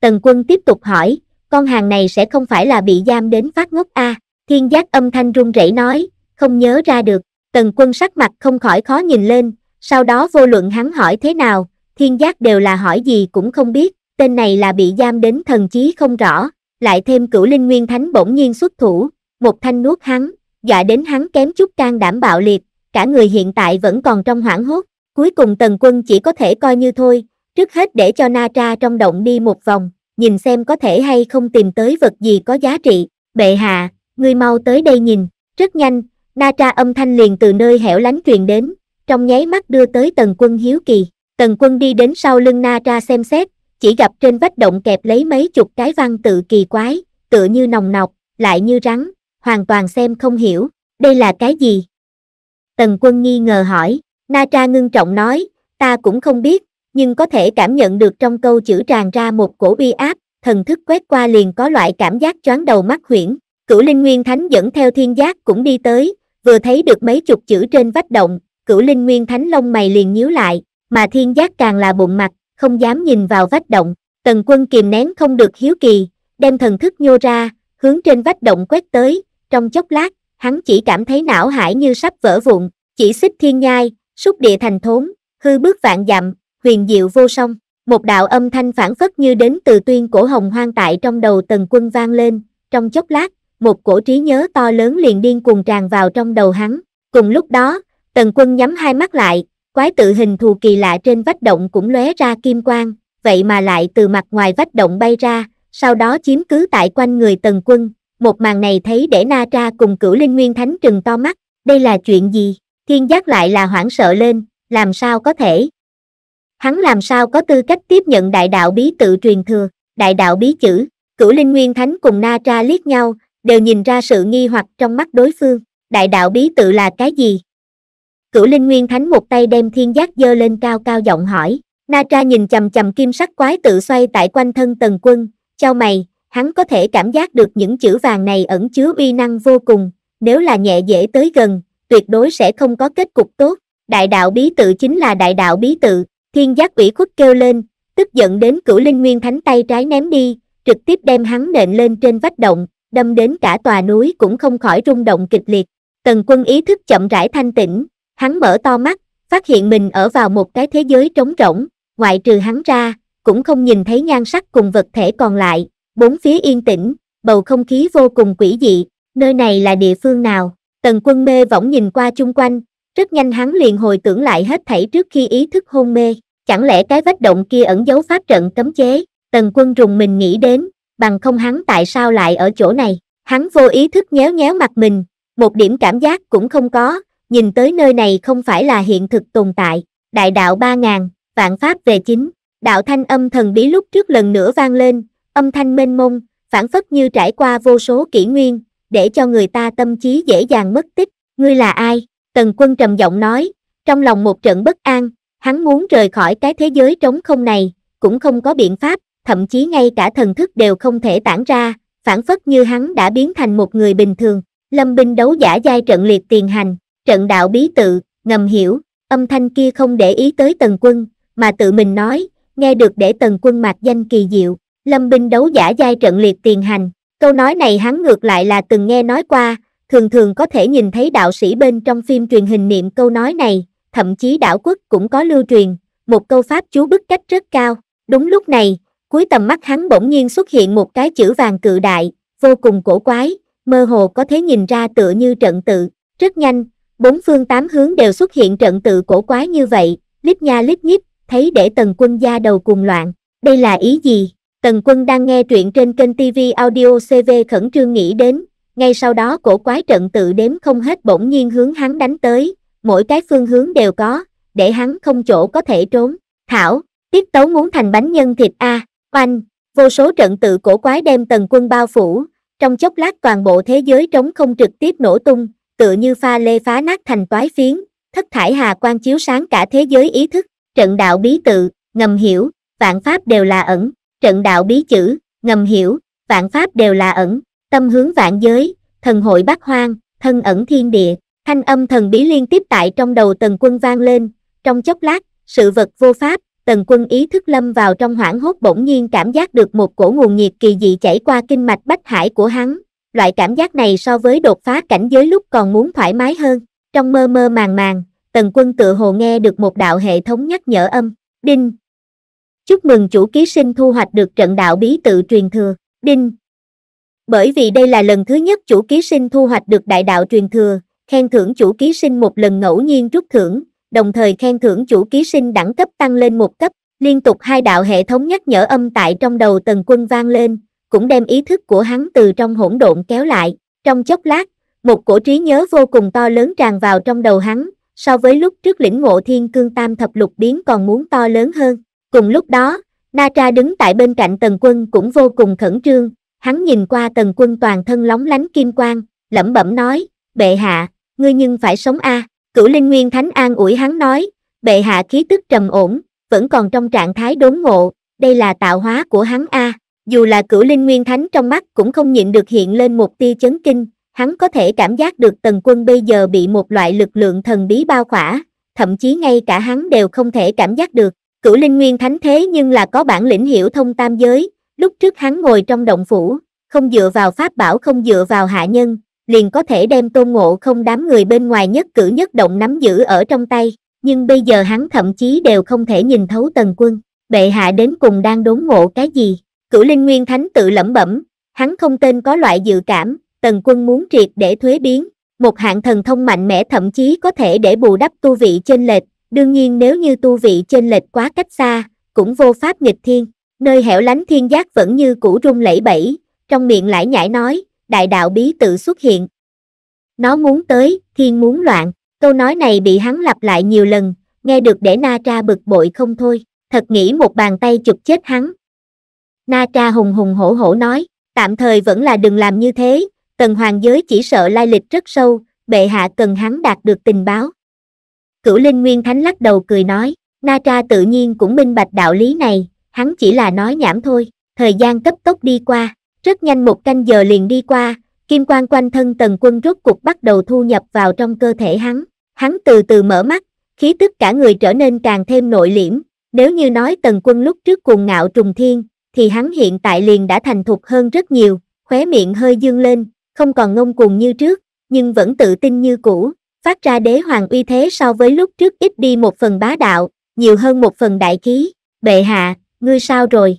tần quân tiếp tục hỏi con hàng này sẽ không phải là bị giam đến phát ngốc a thiên giác âm thanh rung rẩy nói không nhớ ra được tần quân sắc mặt không khỏi khó nhìn lên sau đó vô luận hắn hỏi thế nào thiên giác đều là hỏi gì cũng không biết tên này là bị giam đến thần chí không rõ lại thêm cửu linh nguyên thánh bỗng nhiên xuất thủ, một thanh nuốt hắn, dọa đến hắn kém chút can đảm bạo liệt, cả người hiện tại vẫn còn trong hoảng hốt, cuối cùng tần quân chỉ có thể coi như thôi, trước hết để cho na tra trong động đi một vòng, nhìn xem có thể hay không tìm tới vật gì có giá trị, bệ hạ, ngươi mau tới đây nhìn, rất nhanh, na tra âm thanh liền từ nơi hẻo lánh truyền đến, trong nháy mắt đưa tới tần quân hiếu kỳ, tần quân đi đến sau lưng na tra xem xét, chỉ gặp trên vách động kẹp lấy mấy chục cái văn tự kỳ quái, tựa như nòng nọc, lại như rắn, hoàn toàn xem không hiểu, đây là cái gì? Tần quân nghi ngờ hỏi, Na Tra ngưng trọng nói, ta cũng không biết, nhưng có thể cảm nhận được trong câu chữ tràn ra một cổ bi áp, thần thức quét qua liền có loại cảm giác choáng đầu mắt huyễn. Cửu Linh Nguyên Thánh dẫn theo thiên giác cũng đi tới, vừa thấy được mấy chục chữ trên vách động, Cửu Linh Nguyên Thánh lông mày liền nhíu lại, mà thiên giác càng là bụng mặt, không dám nhìn vào vách động, tần quân kìm nén không được hiếu kỳ, đem thần thức nhô ra, hướng trên vách động quét tới, trong chốc lát, hắn chỉ cảm thấy não hải như sắp vỡ vụn, chỉ xích thiên nhai, xúc địa thành thốn, hư bước vạn dặm, huyền diệu vô song. Một đạo âm thanh phản phất như đến từ tuyên cổ hồng hoang tại trong đầu tần quân vang lên, trong chốc lát, một cổ trí nhớ to lớn liền điên cuồng tràn vào trong đầu hắn. Cùng lúc đó, tần quân nhắm hai mắt lại, Quái tự hình thù kỳ lạ trên vách động cũng lóe ra kim quang, vậy mà lại từ mặt ngoài vách động bay ra, sau đó chiếm cứ tại quanh người tần quân. Một màn này thấy để na tra cùng cửu linh nguyên thánh trừng to mắt, đây là chuyện gì? Thiên giác lại là hoảng sợ lên, làm sao có thể? Hắn làm sao có tư cách tiếp nhận đại đạo bí tự truyền thừa, đại đạo bí chữ, cửu linh nguyên thánh cùng na tra liếc nhau, đều nhìn ra sự nghi hoặc trong mắt đối phương, đại đạo bí tự là cái gì? cửu linh nguyên thánh một tay đem thiên giác dơ lên cao cao giọng hỏi. Na tra nhìn chầm chầm kim sắc quái tự xoay tại quanh thân tần quân, cho mày, hắn có thể cảm giác được những chữ vàng này ẩn chứa uy năng vô cùng, nếu là nhẹ dễ tới gần, tuyệt đối sẽ không có kết cục tốt. Đại đạo bí tự chính là đại đạo bí tự, thiên giác ủy khuất kêu lên, tức giận đến cửu linh nguyên thánh tay trái ném đi, trực tiếp đem hắn nện lên trên vách động, đâm đến cả tòa núi cũng không khỏi rung động kịch liệt. Tần quân ý thức chậm rãi thanh tĩnh, Hắn mở to mắt, phát hiện mình ở vào một cái thế giới trống rỗng, ngoại trừ hắn ra, cũng không nhìn thấy nhan sắc cùng vật thể còn lại, bốn phía yên tĩnh, bầu không khí vô cùng quỷ dị, nơi này là địa phương nào? Tần quân mê võng nhìn qua chung quanh, rất nhanh hắn liền hồi tưởng lại hết thảy trước khi ý thức hôn mê, chẳng lẽ cái vách động kia ẩn giấu pháp trận cấm chế, tần quân rùng mình nghĩ đến, bằng không hắn tại sao lại ở chỗ này, hắn vô ý thức nhéo nhéo mặt mình, một điểm cảm giác cũng không có, nhìn tới nơi này không phải là hiện thực tồn tại, đại đạo ba ngàn, vạn pháp về chính, đạo thanh âm thần bí lúc trước lần nữa vang lên, âm thanh mênh mông, phản phất như trải qua vô số kỷ nguyên, để cho người ta tâm trí dễ dàng mất tích, ngươi là ai? Tần quân trầm giọng nói, trong lòng một trận bất an, hắn muốn rời khỏi cái thế giới trống không này, cũng không có biện pháp, thậm chí ngay cả thần thức đều không thể tản ra, phản phất như hắn đã biến thành một người bình thường. Lâm binh đấu giả giai trận liệt tiền hành, trận đạo bí tự, ngầm hiểu, âm thanh kia không để ý tới tần quân, mà tự mình nói, nghe được để tần quân mạc danh kỳ diệu, lâm binh đấu giả giai trận liệt tiền hành, câu nói này hắn ngược lại là từng nghe nói qua, thường thường có thể nhìn thấy đạo sĩ bên trong phim truyền hình niệm câu nói này, thậm chí đảo quốc cũng có lưu truyền, một câu pháp chú bức cách rất cao, đúng lúc này, cuối tầm mắt hắn bỗng nhiên xuất hiện một cái chữ vàng cự đại, vô cùng cổ quái, mơ hồ có thể nhìn ra tựa như trận tự, rất nhanh, bốn phương tám hướng đều xuất hiện trận tự cổ quái như vậy, lít nha lít nhíp thấy để tần quân da đầu cùng loạn, đây là ý gì? Tần quân đang nghe truyện trên kênh TV Audio CV khẩn trương nghĩ đến, ngay sau đó cổ quái trận tự đếm không hết bỗng nhiên hướng hắn đánh tới, mỗi cái phương hướng đều có, để hắn không chỗ có thể trốn. Thảo, tiết tấu muốn thành bánh nhân thịt A, à, oanh, vô số trận tự cổ quái đem tần quân bao phủ, trong chốc lát toàn bộ thế giới trống không trực tiếp nổ tung, tựa như pha lê phá nát thành toái phiến, thất thải hà quang chiếu sáng cả thế giới ý thức, trận đạo bí tự, ngầm hiểu, vạn pháp đều là ẩn, trận đạo bí chữ, ngầm hiểu, vạn pháp đều là ẩn, tâm hướng vạn giới, thần hội bát hoang, thân ẩn thiên địa, thanh âm thần bí liên tiếp tại trong đầu tần quân vang lên, trong chốc lát, sự vật vô pháp, tần quân ý thức lâm vào trong hoảng hốt bỗng nhiên cảm giác được một cổ nguồn nhiệt kỳ dị chảy qua kinh mạch bách hải của hắn, loại cảm giác này so với đột phá cảnh giới lúc còn muốn thoải mái hơn. Trong mơ mơ màng màng, tần quân tự hồ nghe được một đạo hệ thống nhắc nhở âm, đinh. Chúc mừng chủ ký sinh thu hoạch được trận đạo bí tự truyền thừa, đinh. Bởi vì đây là lần thứ nhất chủ ký sinh thu hoạch được đại đạo truyền thừa, khen thưởng chủ ký sinh một lần ngẫu nhiên rút thưởng, đồng thời khen thưởng chủ ký sinh đẳng cấp tăng lên một cấp, liên tục hai đạo hệ thống nhắc nhở âm tại trong đầu tần quân vang lên, cũng đem ý thức của hắn từ trong hỗn độn kéo lại, trong chốc lát, một cổ trí nhớ vô cùng to lớn tràn vào trong đầu hắn, so với lúc trước lĩnh ngộ thiên cương tam thập lục biến còn muốn to lớn hơn. Cùng lúc đó, Na Tra đứng tại bên cạnh Tần Quân cũng vô cùng khẩn trương, hắn nhìn qua Tần Quân toàn thân lóng lánh kim quang, lẩm bẩm nói, bệ hạ, ngươi nhưng phải sống a. À. Cửu Linh Nguyên Thánh an ủi hắn nói, bệ hạ khí tức trầm ổn, vẫn còn trong trạng thái đốn ngộ, đây là tạo hóa của hắn a dù là cửu linh nguyên thánh trong mắt cũng không nhịn được hiện lên một tia chấn kinh hắn có thể cảm giác được tần quân bây giờ bị một loại lực lượng thần bí bao khỏa thậm chí ngay cả hắn đều không thể cảm giác được cửu linh nguyên thánh thế nhưng là có bản lĩnh hiểu thông tam giới lúc trước hắn ngồi trong động phủ không dựa vào pháp bảo không dựa vào hạ nhân liền có thể đem tôn ngộ không đám người bên ngoài nhất cử nhất động nắm giữ ở trong tay nhưng bây giờ hắn thậm chí đều không thể nhìn thấu tần quân bệ hạ đến cùng đang đốn ngộ cái gì Cửu Linh Nguyên Thánh tự lẩm bẩm, hắn không tên có loại dự cảm, tần quân muốn triệt để thuế biến, một hạng thần thông mạnh mẽ thậm chí có thể để bù đắp tu vị trên lệch, đương nhiên nếu như tu vị trên lệch quá cách xa, cũng vô pháp nghịch thiên, nơi hẻo lánh thiên giác vẫn như cũ rung lẫy bẫy, trong miệng lải nhải nói, đại đạo bí tự xuất hiện. Nó muốn tới, thiên muốn loạn, câu nói này bị hắn lặp lại nhiều lần, nghe được để na Tra bực bội không thôi, thật nghĩ một bàn tay chụp chết hắn, Na Tra hùng hùng hổ hổ nói, tạm thời vẫn là đừng làm như thế, tần hoàng giới chỉ sợ lai lịch rất sâu, bệ hạ cần hắn đạt được tình báo. Cửu Linh Nguyên Thánh lắc đầu cười nói, Na Tra tự nhiên cũng minh bạch đạo lý này, hắn chỉ là nói nhảm thôi, thời gian cấp tốc đi qua, rất nhanh một canh giờ liền đi qua, kim quan quanh thân tần quân rốt cục bắt đầu thu nhập vào trong cơ thể hắn, hắn từ từ mở mắt, khí tức cả người trở nên càng thêm nội liễm, nếu như nói tần quân lúc trước cuồng ngạo trùng thiên, thì hắn hiện tại liền đã thành thục hơn rất nhiều, khóe miệng hơi dương lên, không còn ngông cuồng như trước, nhưng vẫn tự tin như cũ, phát ra đế hoàng uy thế so với lúc trước ít đi một phần bá đạo, nhiều hơn một phần đại khí, bệ hạ, ngươi sao rồi?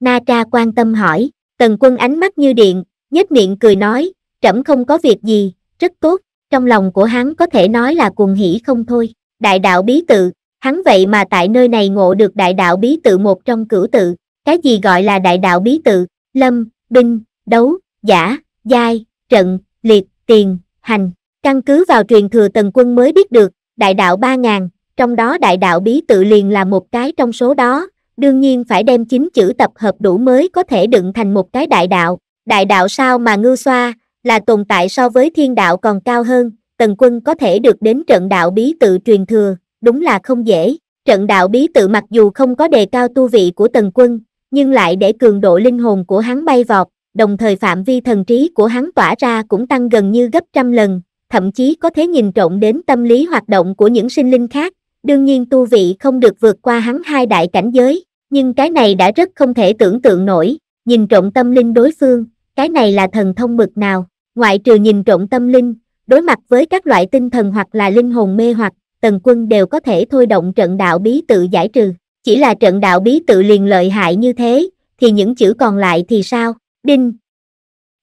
Na tra quan tâm hỏi, tần quân ánh mắt như điện, nhếch miệng cười nói, trẫm không có việc gì, rất tốt, trong lòng của hắn có thể nói là cuồng hỉ không thôi, đại đạo bí tự, hắn vậy mà tại nơi này ngộ được đại đạo bí tự một trong cửu tự, cái gì gọi là đại đạo bí tự, lâm, binh, đấu, giả, giai, trận, liệt, tiền, hành. Căn cứ vào truyền thừa tần quân mới biết được, đại đạo 3.000, trong đó đại đạo bí tự liền là một cái trong số đó, đương nhiên phải đem chính chữ tập hợp đủ mới có thể đựng thành một cái đại đạo. Đại đạo sao mà ngư xoa, là tồn tại so với thiên đạo còn cao hơn, tần quân có thể được đến trận đạo bí tự truyền thừa, đúng là không dễ. Trận đạo bí tự mặc dù không có đề cao tu vị của tần quân, nhưng lại để cường độ linh hồn của hắn bay vọt, đồng thời phạm vi thần trí của hắn tỏa ra cũng tăng gần như gấp trăm lần, thậm chí có thể nhìn trộn đến tâm lý hoạt động của những sinh linh khác, đương nhiên tu vị không được vượt qua hắn hai đại cảnh giới, nhưng cái này đã rất không thể tưởng tượng nổi, nhìn trộn tâm linh đối phương, cái này là thần thông mực nào, ngoại trừ nhìn trộn tâm linh, đối mặt với các loại tinh thần hoặc là linh hồn mê hoặc, tần quân đều có thể thôi động trận đạo bí tự giải trừ chỉ là trận đạo bí tự liền lợi hại như thế, thì những chữ còn lại thì sao? Đinh!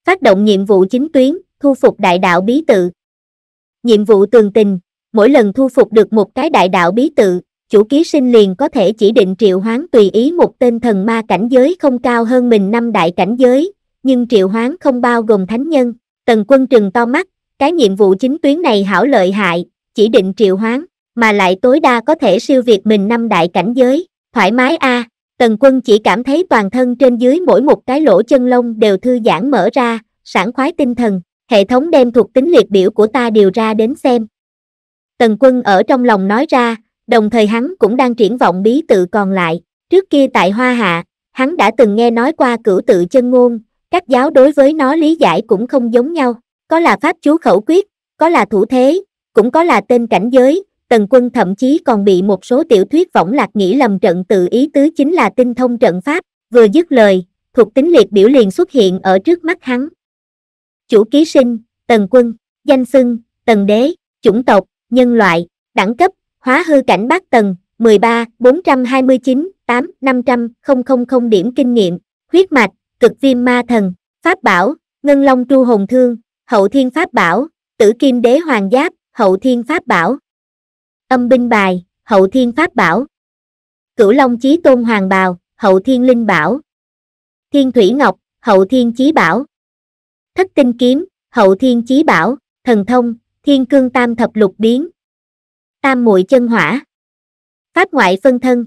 Phát động nhiệm vụ chính tuyến, thu phục đại đạo bí tự. Nhiệm vụ tường tình, mỗi lần thu phục được một cái đại đạo bí tự, chủ ký sinh liền có thể chỉ định triệu hoán tùy ý một tên thần ma cảnh giới không cao hơn mình năm đại cảnh giới, nhưng triệu hoán không bao gồm thánh nhân. Tần quân trừng to mắt, cái nhiệm vụ chính tuyến này hảo lợi hại, chỉ định triệu hoán mà lại tối đa có thể siêu việt mình năm đại cảnh giới, thoải mái a. À, tần quân chỉ cảm thấy toàn thân trên dưới mỗi một cái lỗ chân lông đều thư giãn mở ra, sảng khoái tinh thần, hệ thống đem thuộc tính liệt biểu của ta điều ra đến xem. Tần quân ở trong lòng nói ra, đồng thời hắn cũng đang triển vọng bí tự còn lại, trước kia tại Hoa Hạ, hắn đã từng nghe nói qua cửu tự chân ngôn, các giáo đối với nó lý giải cũng không giống nhau, có là pháp chú khẩu quyết, có là thủ thế, cũng có là tên cảnh giới, Tần Quân thậm chí còn bị một số tiểu thuyết võng lạc nghĩ lầm trận tự ý tứ chính là tinh thông trận pháp, vừa dứt lời, thuộc tính liệt biểu liền xuất hiện ở trước mắt hắn. Chủ ký sinh, Tần Quân, danh xưng, Tần Đế, chủng tộc, nhân loại, đẳng cấp, hóa hư cảnh bát tần, 13, 429, 8, 500, 000 điểm kinh nghiệm, huyết mạch, cực viêm ma thần, pháp bảo, ngân long tru hồn thương, hậu thiên pháp bảo, tử kim đế hoàng giáp, hậu thiên pháp bảo âm binh bài, hậu thiên pháp bảo. Cửu Long Chí Tôn Hoàng Bào, hậu thiên linh bảo. Thiên Thủy Ngọc, hậu thiên chí bảo. Thất tinh kiếm, hậu thiên chí bảo, thần thông, thiên cương tam thập lục biến. Tam muội chân hỏa. Pháp ngoại phân thân.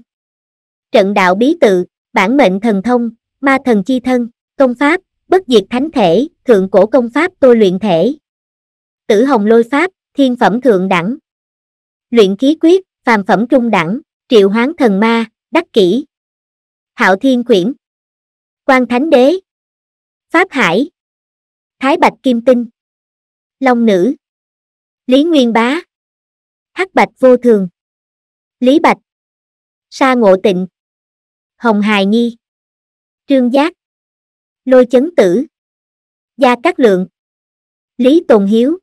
Trận đạo bí tự, bản mệnh thần thông, ma thần chi thân, công pháp, bất diệt thánh thể, thượng cổ công pháp tôi luyện thể. Tử hồng lôi pháp, thiên phẩm thượng đẳng luyện khí quyết, phàm phẩm trung đẳng, triệu hoán thần ma, đắc kỷ. Hạo Thiên Quyển quan Thánh Đế Pháp Hải Thái Bạch Kim Tinh Long Nữ Lý Nguyên Bá Hắc Bạch Vô Thường Lý Bạch Sa Ngộ Tịnh Hồng Hài Nhi Trương Giác Lôi Chấn Tử Gia Cát Lượng Lý Tồn Hiếu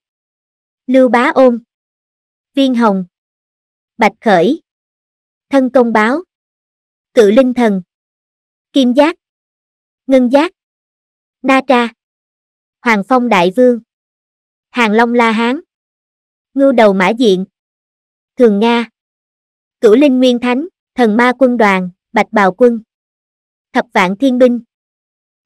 Lưu Bá Ôn Viên Hồng Bạch Khởi. Thân công báo. Cự linh thần. Kim giác. Ngân giác. Na tra. Hoàng phong đại vương. Hàng long la hán. Ngưu đầu mã diện. Thường Nga. Cửu linh nguyên thánh, thần ma quân đoàn, bạch bào quân. Thập vạn thiên binh.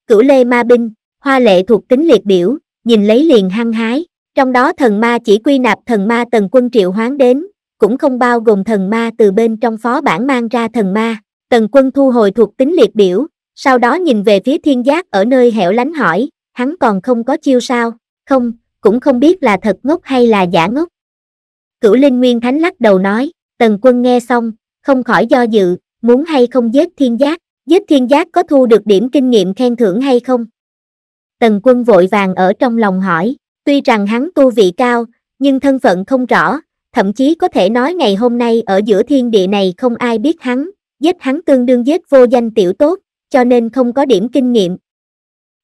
Cửu lê ma binh, hoa lệ thuộc tính liệt biểu, nhìn lấy liền hăng hái. Trong đó thần ma chỉ quy nạp thần ma tần quân triệu hoán đến, cũng không bao gồm thần ma từ bên trong phó bản mang ra thần ma. Tần quân thu hồi thuộc tính liệt biểu, sau đó nhìn về phía thiên giác ở nơi hẻo lánh hỏi, hắn còn không có chiêu sao, không, cũng không biết là thật ngốc hay là giả ngốc. Cửu Linh Nguyên Thánh lắc đầu nói, tần quân nghe xong, không khỏi do dự, muốn hay không giết thiên giác, giết thiên giác có thu được điểm kinh nghiệm khen thưởng hay không? Tần quân vội vàng ở trong lòng hỏi, tuy rằng hắn tu vị cao, nhưng thân phận không rõ, thậm chí có thể nói ngày hôm nay ở giữa thiên địa này không ai biết hắn, giết hắn tương đương giết vô danh tiểu tốt, cho nên không có điểm kinh nghiệm.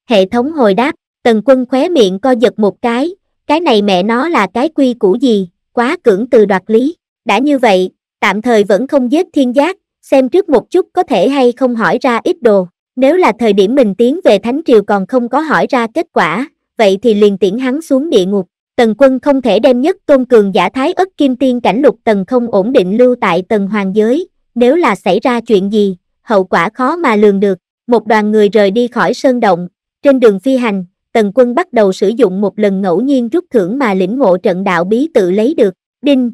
Hệ thống hồi đáp, tần quân khóe miệng co giật một cái, cái này mẹ nó là cái quy củ gì, quá cưỡng từ đoạt lý, đã như vậy, tạm thời vẫn không giết thiên giác, xem trước một chút có thể hay không hỏi ra ít đồ, nếu là thời điểm mình tiến về Thánh Triều còn không có hỏi ra kết quả, vậy thì liền tiễn hắn xuống địa ngục tần quân không thể đem nhất tôn cường giả thái ất kim tiên cảnh lục tần không ổn định lưu tại tần hoàng giới, nếu là xảy ra chuyện gì, hậu quả khó mà lường được. Một đoàn người rời đi khỏi sơn động, trên đường phi hành, tần quân bắt đầu sử dụng một lần ngẫu nhiên rút thưởng mà lĩnh ngộ trận đạo bí tự lấy được, đinh.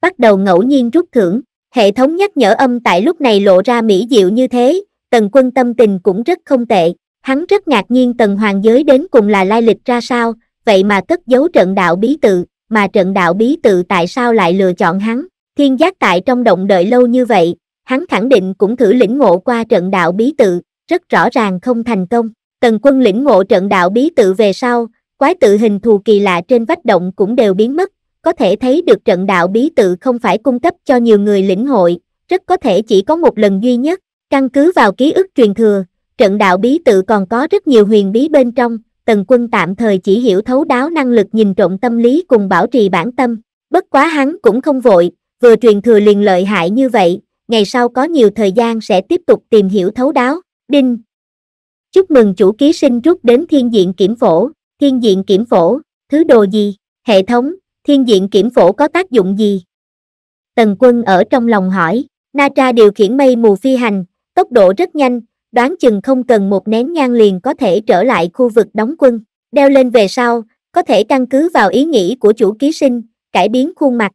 Bắt đầu ngẫu nhiên rút thưởng, hệ thống nhắc nhở âm tại lúc này lộ ra mỹ diệu như thế, tần quân tâm tình cũng rất không tệ, hắn rất ngạc nhiên tần hoàng giới đến cùng là lai lịch ra sao, vậy mà cất giấu trận đạo bí tự, mà trận đạo bí tự tại sao lại lựa chọn hắn, thiên giác tại trong động đợi lâu như vậy, hắn khẳng định cũng thử lĩnh ngộ qua trận đạo bí tự, rất rõ ràng không thành công, tần quân lĩnh ngộ trận đạo bí tự về sau, quái tự hình thù kỳ lạ trên vách động cũng đều biến mất, có thể thấy được trận đạo bí tự không phải cung cấp cho nhiều người lĩnh hội, rất có thể chỉ có một lần duy nhất, căn cứ vào ký ức truyền thừa, trận đạo bí tự còn có rất nhiều huyền bí bên trong, Tần Quân tạm thời chỉ hiểu thấu đáo năng lực nhìn trộm tâm lý cùng bảo trì bản tâm, bất quá hắn cũng không vội, vừa truyền thừa liền lợi hại như vậy, ngày sau có nhiều thời gian sẽ tiếp tục tìm hiểu thấu đáo. Đinh Chúc mừng chủ ký sinh rút đến thiên diện kiểm phổ, thiên diện kiểm phổ, thứ đồ gì, hệ thống, thiên diện kiểm phổ có tác dụng gì? Tần quân ở trong lòng hỏi, Na Tra điều khiển mây mù phi hành, tốc độ rất nhanh, đoán chừng không cần một nén nhang liền có thể trở lại khu vực đóng quân. Đeo lên về sau, có thể căn cứ vào ý nghĩ của chủ ký sinh, cải biến khuôn mặt.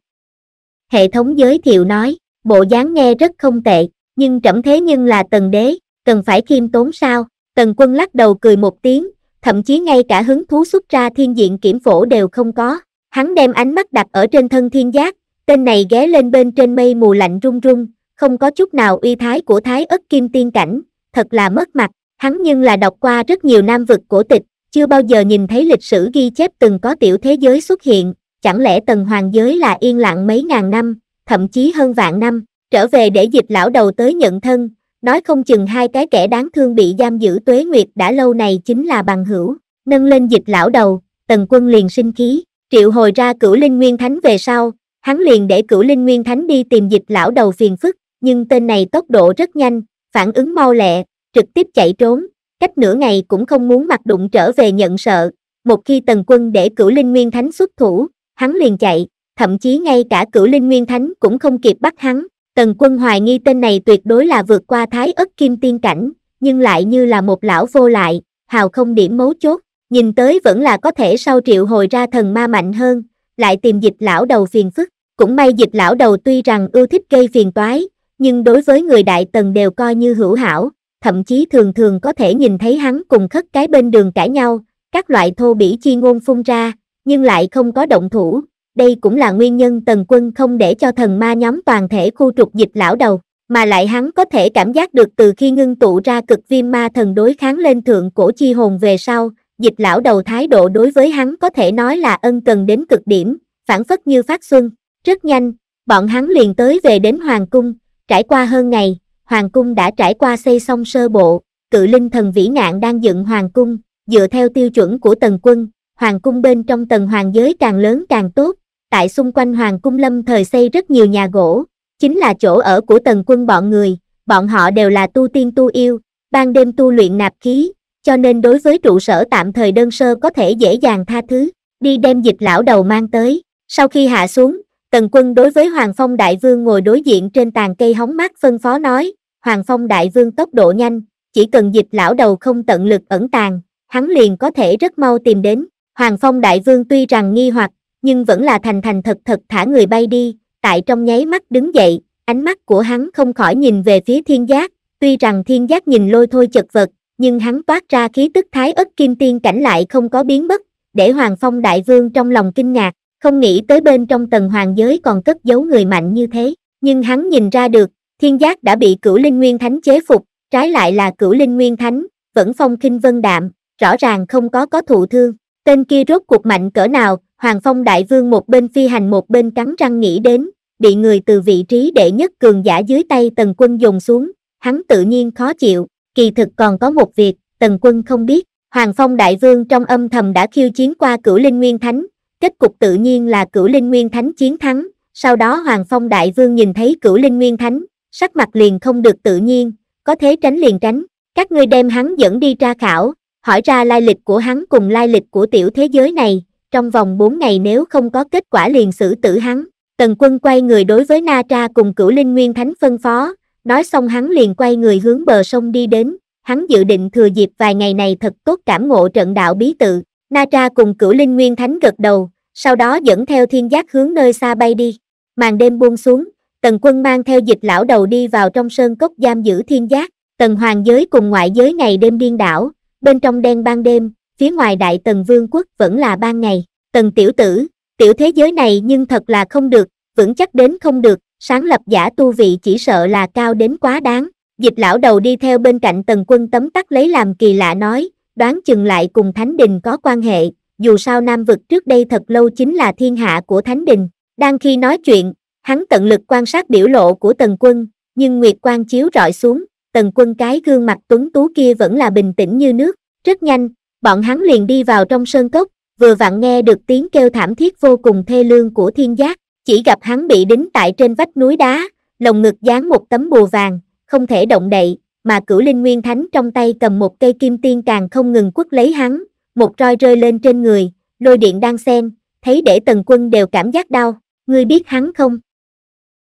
Hệ thống giới thiệu nói, bộ dáng nghe rất không tệ, nhưng trẫm thế nhưng là tần đế, cần phải khiêm tốn sao? Tần quân lắc đầu cười một tiếng, thậm chí ngay cả hứng thú xuất ra thiên diện kiểm phổ đều không có. Hắn đem ánh mắt đặt ở trên thân thiên giác, tên này ghé lên bên trên mây mù lạnh rung rung, không có chút nào uy thái của thái ất kim tiên cảnh, thật là mất mặt, hắn nhưng là đọc qua rất nhiều nam vực cổ tịch, chưa bao giờ nhìn thấy lịch sử ghi chép từng có tiểu thế giới xuất hiện, chẳng lẽ tầng hoàng giới là yên lặng mấy ngàn năm, thậm chí hơn vạn năm, trở về để dịch lão đầu tới nhận thân, nói không chừng hai cái kẻ đáng thương bị giam giữ tuế nguyệt đã lâu này chính là bằng hữu, nâng lên dịch lão đầu, tần quân liền sinh khí, triệu hồi ra cửu linh nguyên thánh về sau, hắn liền để cửu linh nguyên thánh đi tìm dịch lão đầu phiền phức, nhưng tên này tốc độ rất nhanh, phản ứng mau lẹ, trực tiếp chạy trốn, cách nửa ngày cũng không muốn mặt đụng trở về nhận sợ. Một khi Tần Quân để cửu Linh Nguyên Thánh xuất thủ, hắn liền chạy, thậm chí ngay cả cửu Linh Nguyên Thánh cũng không kịp bắt hắn. Tần Quân hoài nghi tên này tuyệt đối là vượt qua thái ất kim tiên cảnh, nhưng lại như là một lão vô lại, hào không điểm mấu chốt, nhìn tới vẫn là có thể sau triệu hồi ra thần ma mạnh hơn, lại tìm dịch lão đầu phiền phức. Cũng may dịch lão đầu tuy rằng ưa thích gây phiền toái, nhưng đối với người đại tần đều coi như hữu hảo, thậm chí thường thường có thể nhìn thấy hắn cùng khất cái bên đường cãi nhau, các loại thô bỉ chi ngôn phun ra, nhưng lại không có động thủ. Đây cũng là nguyên nhân tần quân không để cho thần ma nhóm toàn thể khu trục dịch lão đầu, mà lại hắn có thể cảm giác được từ khi ngưng tụ ra cực viêm ma thần đối kháng lên thượng cổ chi hồn về sau, dịch lão đầu thái độ đối với hắn có thể nói là ân cần đến cực điểm, phản phất như phát xuân. Rất nhanh, bọn hắn liền tới về đến Hoàng Cung, Trải qua hơn ngày, hoàng cung đã trải qua xây xong sơ bộ, cự linh thần vĩ ngạn đang dựng hoàng cung, dựa theo tiêu chuẩn của tần quân, hoàng cung bên trong tần hoàng giới càng lớn càng tốt, tại xung quanh hoàng cung lâm thời xây rất nhiều nhà gỗ, chính là chỗ ở của tần quân bọn người, bọn họ đều là tu tiên tu yêu, ban đêm tu luyện nạp khí, cho nên đối với trụ sở tạm thời đơn sơ có thể dễ dàng tha thứ, đi đem dịch lão đầu mang tới, sau khi hạ xuống, Tần quân đối với Hoàng Phong Đại Vương ngồi đối diện trên tàn cây hóng mát phân phó nói, Hoàng Phong Đại Vương tốc độ nhanh, chỉ cần dịch lão đầu không tận lực ẩn tàng, hắn liền có thể rất mau tìm đến. Hoàng Phong Đại Vương tuy rằng nghi hoặc, nhưng vẫn là thành thành thật thật thả người bay đi, tại trong nháy mắt đứng dậy, ánh mắt của hắn không khỏi nhìn về phía thiên giác, tuy rằng thiên giác nhìn lôi thôi chật vật, nhưng hắn toát ra khí tức thái ất kim tiên cảnh lại không có biến mất, để Hoàng Phong Đại Vương trong lòng kinh ngạc, không nghĩ tới bên trong tần hoàng giới còn cất giấu người mạnh như thế, nhưng hắn nhìn ra được, thiên giác đã bị cửu linh nguyên thánh chế phục, trái lại là cửu linh nguyên thánh, vẫn phong kinh vân đạm, rõ ràng không có có thụ thương, tên kia rốt cuộc mạnh cỡ nào, hoàng phong đại vương một bên phi hành một bên cắn răng nghĩ đến, bị người từ vị trí đệ nhất cường giả dưới tay tần quân dùng xuống, hắn tự nhiên khó chịu, kỳ thực còn có một việc, tần quân không biết, hoàng phong đại vương trong âm thầm đã khiêu chiến qua cửu linh nguyên thánh, kết cục tự nhiên là cửu linh nguyên thánh chiến thắng, sau đó Hoàng Phong Đại Vương nhìn thấy cửu linh nguyên thánh, sắc mặt liền không được tự nhiên, có thế tránh liền tránh, các ngươi đem hắn dẫn đi tra khảo, hỏi ra lai lịch của hắn cùng lai lịch của tiểu thế giới này, trong vòng 4 ngày nếu không có kết quả liền xử tử hắn. Tần quân quay người đối với Na Tra cùng cửu linh nguyên thánh phân phó, nói xong hắn liền quay người hướng bờ sông đi đến, hắn dự định thừa dịp vài ngày này thật tốt cảm ngộ trận đạo bí tự. Na Tra cùng cửu linh nguyên thánh gật đầu, sau đó dẫn theo thiên giác hướng nơi xa bay đi. Màn đêm buông xuống, tần quân mang theo dịch lão đầu đi vào trong sơn cốc giam giữ thiên giác, tần hoàng giới cùng ngoại giới ngày đêm điên đảo, bên trong đen ban đêm, phía ngoài đại tần vương quốc vẫn là ban ngày, tần tiểu tử, tiểu thế giới này nhưng thật là không được, vững chắc đến không được, sáng lập giả tu vị chỉ sợ là cao đến quá đáng. Dịch lão đầu đi theo bên cạnh tần quân tấm tắc lấy làm kỳ lạ nói, đoán chừng lại cùng Thánh Đình có quan hệ, dù sao Nam vực trước đây thật lâu chính là thiên hạ của Thánh Đình. Đang khi nói chuyện, hắn tận lực quan sát biểu lộ của Tần Quân, nhưng Nguyệt Quang chiếu rọi xuống, Tần Quân cái gương mặt tuấn tú kia vẫn là bình tĩnh như nước. Rất nhanh, bọn hắn liền đi vào trong sơn cốc, vừa vặn nghe được tiếng kêu thảm thiết vô cùng thê lương của thiên giác, chỉ gặp hắn bị đính tại trên vách núi đá, lồng ngực dán một tấm bùa vàng, không thể động đậy, mà cửu linh nguyên thánh trong tay cầm một cây kim tiên càng không ngừng quất lấy hắn, một roi rơi lên trên người, lôi điện đang xen, thấy để tần quân đều cảm giác đau, ngươi biết hắn không?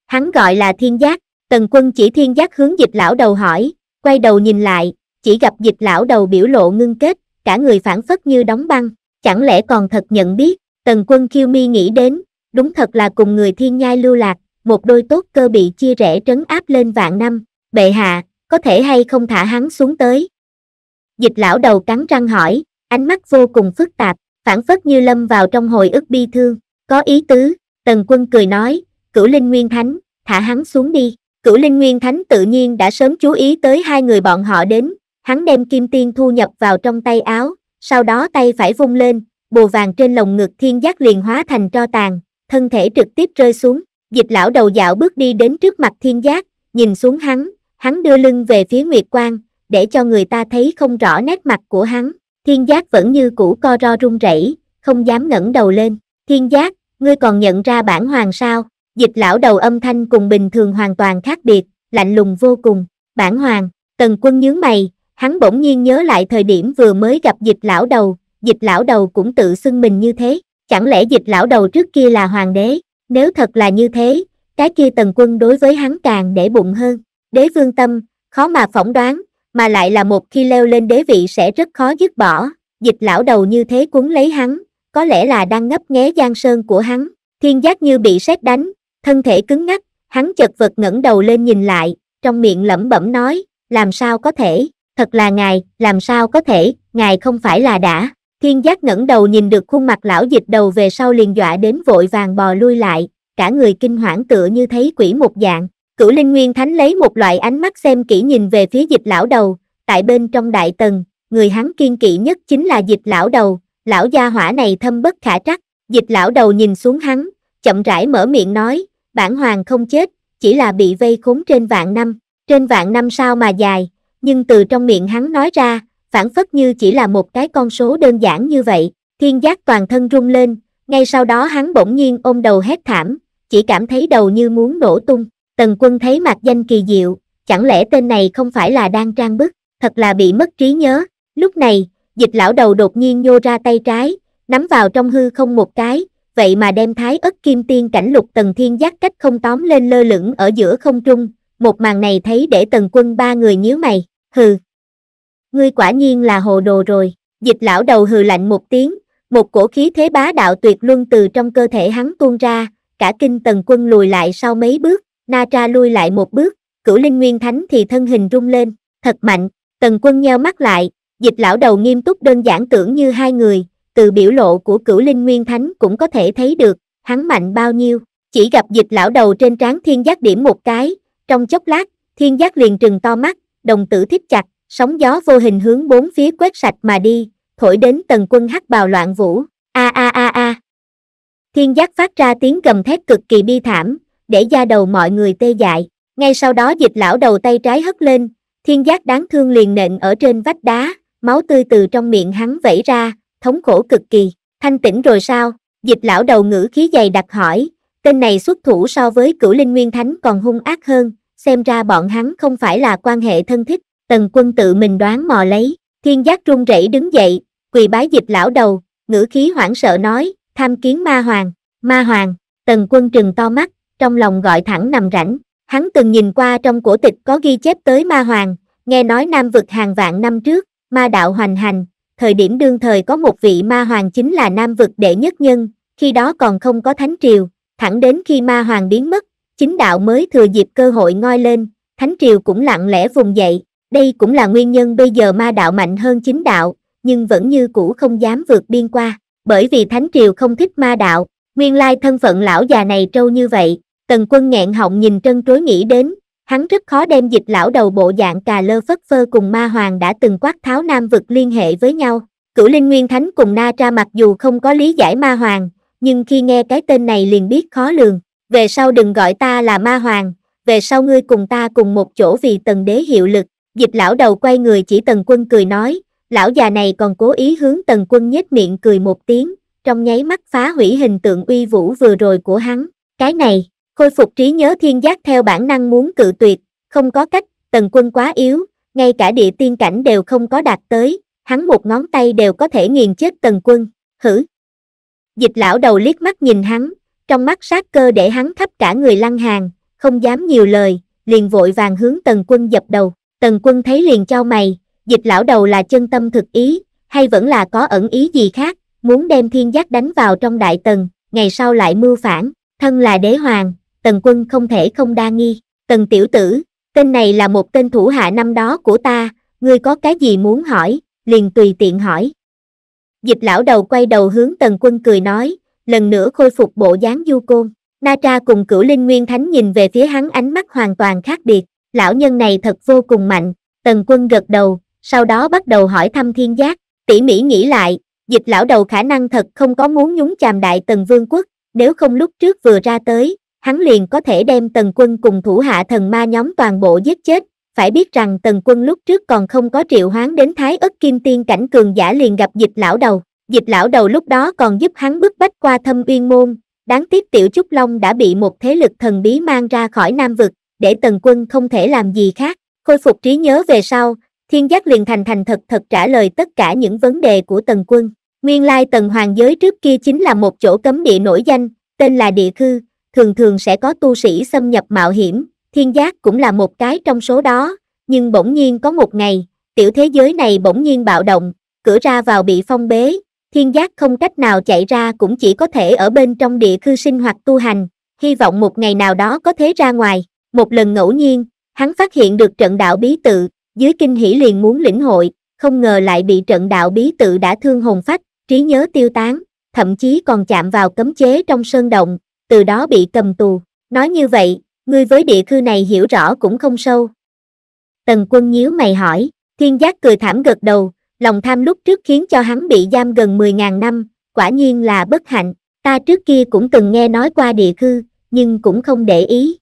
Hắn gọi là thiên giác, tần quân chỉ thiên giác hướng dịch lão đầu hỏi, quay đầu nhìn lại, chỉ gặp dịch lão đầu biểu lộ ngưng kết, cả người phản phất như đóng băng, chẳng lẽ còn thật nhận biết, tần quân khiêu mi nghĩ đến, đúng thật là cùng người thiên nhai lưu lạc, một đôi tốt cơ bị chia rẽ trấn áp lên vạn năm, bệ hạ, có thể hay không thả hắn xuống tới dịch lão đầu cắn răng hỏi ánh mắt vô cùng phức tạp phản phất như lâm vào trong hồi ức bi thương có ý tứ tần quân cười nói cửu linh nguyên thánh thả hắn xuống đi cửu linh nguyên thánh tự nhiên đã sớm chú ý tới hai người bọn họ đến hắn đem kim tiên thu nhập vào trong tay áo sau đó tay phải vung lên bồ vàng trên lồng ngực thiên giác liền hóa thành tro tàn thân thể trực tiếp rơi xuống dịch lão đầu dạo bước đi đến trước mặt thiên giác nhìn xuống hắn hắn đưa lưng về phía Nguyệt Quang, để cho người ta thấy không rõ nét mặt của hắn. Thiên giác vẫn như cũ co ro run rẩy, không dám ngẩng đầu lên. Thiên giác, ngươi còn nhận ra bản hoàng sao? Dịch lão đầu âm thanh cùng bình thường hoàn toàn khác biệt, lạnh lùng vô cùng. Bản hoàng, tần quân nhướng mày, hắn bỗng nhiên nhớ lại thời điểm vừa mới gặp dịch lão đầu, dịch lão đầu cũng tự xưng mình như thế. Chẳng lẽ dịch lão đầu trước kia là hoàng đế? Nếu thật là như thế, cái kia tần quân đối với hắn càng để bụng hơn đế vương tâm khó mà phỏng đoán mà lại là một khi leo lên đế vị sẽ rất khó dứt bỏ dịch lão đầu như thế cuốn lấy hắn có lẽ là đang ngấp nghé giang sơn của hắn thiên giác như bị sét đánh thân thể cứng ngắc hắn chật vật ngẩng đầu lên nhìn lại trong miệng lẩm bẩm nói làm sao có thể thật là ngài làm sao có thể ngài không phải là đã thiên giác ngẩng đầu nhìn được khuôn mặt lão dịch đầu về sau liền dọa đến vội vàng bò lui lại cả người kinh hoảng tựa như thấy quỷ một dạng Cửu Linh Nguyên Thánh lấy một loại ánh mắt xem kỹ nhìn về phía dịch lão đầu, tại bên trong đại tần, người hắn kiên kỵ nhất chính là dịch lão đầu, lão gia hỏa này thâm bất khả trắc, dịch lão đầu nhìn xuống hắn, chậm rãi mở miệng nói, bản hoàng không chết, chỉ là bị vây khốn trên vạn năm, trên vạn năm sao mà dài, nhưng từ trong miệng hắn nói ra, phản phất như chỉ là một cái con số đơn giản như vậy, thiên giác toàn thân rung lên, ngay sau đó hắn bỗng nhiên ôm đầu hét thảm, chỉ cảm thấy đầu như muốn nổ tung, Tần quân thấy mặt danh kỳ diệu, chẳng lẽ tên này không phải là đang trang bức, thật là bị mất trí nhớ. Lúc này, dịch lão đầu đột nhiên nhô ra tay trái, nắm vào trong hư không một cái, vậy mà đem thái ất kim tiên cảnh lục tần thiên giác cách không tóm lên lơ lửng ở giữa không trung. Một màn này thấy để tần quân ba người nhíu mày, hừ. Ngươi quả nhiên là hồ đồ rồi, dịch lão đầu hừ lạnh một tiếng, một cổ khí thế bá đạo tuyệt luân từ trong cơ thể hắn tuôn ra, cả kinh tần quân lùi lại sau mấy bước, Na Tra lui lại một bước, cửu linh nguyên thánh thì thân hình rung lên, thật mạnh, tần quân nheo mắt lại, dịch lão đầu nghiêm túc đơn giản tưởng như hai người, từ biểu lộ của cửu linh nguyên thánh cũng có thể thấy được, hắn mạnh bao nhiêu, chỉ gặp dịch lão đầu trên trán thiên giác điểm một cái, trong chốc lát, thiên giác liền trừng to mắt, đồng tử thiếp chặt, sóng gió vô hình hướng bốn phía quét sạch mà đi, thổi đến tần quân hắc bào loạn vũ, a a a a. Thiên giác phát ra tiếng gầm thét cực kỳ bi thảm, để da đầu mọi người tê dại. Ngay sau đó dịch lão đầu tay trái hất lên, thiên giác đáng thương liền nện ở trên vách đá, máu tươi từ trong miệng hắn vẩy ra, thống khổ cực kỳ. Thanh tỉnh rồi sao? Dịch lão đầu ngữ khí dày đặt hỏi, tên này xuất thủ so với cửu linh nguyên thánh còn hung ác hơn, xem ra bọn hắn không phải là quan hệ thân thích, tần quân tự mình đoán mò lấy, thiên giác run rẩy đứng dậy, quỳ bái dịch lão đầu, ngữ khí hoảng sợ nói, tham kiến ma hoàng, ma hoàng, tần quân trừng to mắt, trong lòng gọi thẳng nằm rảnh. Hắn từng nhìn qua trong cổ tịch có ghi chép tới ma hoàng, nghe nói nam vực hàng vạn năm trước, ma đạo hoành hành, thời điểm đương thời có một vị ma hoàng chính là nam vực đệ nhất nhân, khi đó còn không có thánh triều, thẳng đến khi ma hoàng biến mất, chính đạo mới thừa dịp cơ hội ngoi lên, thánh triều cũng lặng lẽ vùng dậy, đây cũng là nguyên nhân bây giờ ma đạo mạnh hơn chính đạo, nhưng vẫn như cũ không dám vượt biên qua, bởi vì thánh triều không thích ma đạo, nguyên lai thân phận lão già này trâu như vậy, Tần quân nghẹn họng nhìn trân trối nghĩ đến, hắn rất khó đem dịch lão đầu bộ dạng cà lơ phất phơ cùng ma hoàng đã từng quát tháo nam vực liên hệ với nhau. Cửu Linh Nguyên Thánh cùng Na Tra mặc dù không có lý giải ma hoàng, nhưng khi nghe cái tên này liền biết khó lường. Về sau đừng gọi ta là ma hoàng, về sau ngươi cùng ta cùng một chỗ vì tần đế hiệu lực. Dịch lão đầu quay người chỉ tần quân cười nói, lão già này còn cố ý hướng tần quân nhếch miệng cười một tiếng, trong nháy mắt phá hủy hình tượng uy vũ vừa rồi của hắn. Cái này, Khôi phục trí nhớ thiên giác theo bản năng muốn cự tuyệt, không có cách, tần quân quá yếu, ngay cả địa tiên cảnh đều không có đạt tới, hắn một ngón tay đều có thể nghiền chết tần quân, hử. Dịch lão đầu liếc mắt nhìn hắn, trong mắt sát cơ để hắn khắp cả người lăn hàng, không dám nhiều lời, liền vội vàng hướng tần quân dập đầu, tần quân thấy liền cho mày, dịch lão đầu là chân tâm thực ý, hay vẫn là có ẩn ý gì khác, muốn đem thiên giác đánh vào trong đại tần, ngày sau lại mưu phản, thân là đế hoàng, tần quân không thể không đa nghi, tần tiểu tử, tên này là một tên thủ hạ năm đó của ta, ngươi có cái gì muốn hỏi, liền tùy tiện hỏi. Dịch lão đầu quay đầu hướng tần quân cười nói, lần nữa khôi phục bộ dáng du côn, na tra cùng cửu linh nguyên thánh nhìn về phía hắn ánh mắt hoàn toàn khác biệt, lão nhân này thật vô cùng mạnh, tần quân gật đầu, sau đó bắt đầu hỏi thăm thiên giác, tỉ mỉ nghĩ lại, dịch lão đầu khả năng thật không có muốn nhúng chàm đại tần vương quốc, nếu không lúc trước vừa ra tới, hắn liền có thể đem tần quân cùng thủ hạ thần ma nhóm toàn bộ giết chết, phải biết rằng tần quân lúc trước còn không có triệu hoán đến thái ất kim tiên cảnh cường giả liền gặp dịch lão đầu, dịch lão đầu lúc đó còn giúp hắn bức bách qua thâm uyên môn, đáng tiếc tiểu trúc long đã bị một thế lực thần bí mang ra khỏi nam vực, để tần quân không thể làm gì khác, khôi phục trí nhớ về sau, thiên giác liền thành thành thật thật trả lời tất cả những vấn đề của tần quân. Nguyên lai tần hoàng giới trước kia chính là một chỗ cấm địa nổi danh, tên là địa khư, thường thường sẽ có tu sĩ xâm nhập mạo hiểm, thiên giác cũng là một cái trong số đó, nhưng bỗng nhiên có một ngày, tiểu thế giới này bỗng nhiên bạo động, cửa ra vào bị phong bế, thiên giác không cách nào chạy ra cũng chỉ có thể ở bên trong địa cư sinh hoạt tu hành, hy vọng một ngày nào đó có thể ra ngoài, một lần ngẫu nhiên, hắn phát hiện được trận đạo bí tự, dưới kinh hỷ liền muốn lĩnh hội, không ngờ lại bị trận đạo bí tự đã thương hồn phách, trí nhớ tiêu tán, thậm chí còn chạm vào cấm chế trong sơn động, từ đó bị cầm tù. Nói như vậy, ngươi với địa khư này hiểu rõ cũng không sâu. Tần quân nhíu mày hỏi, thiên giác cười thảm gật đầu, lòng tham lúc trước khiến cho hắn bị giam gần 10.000 năm, quả nhiên là bất hạnh, ta trước kia cũng từng nghe nói qua địa khư, nhưng cũng không để ý.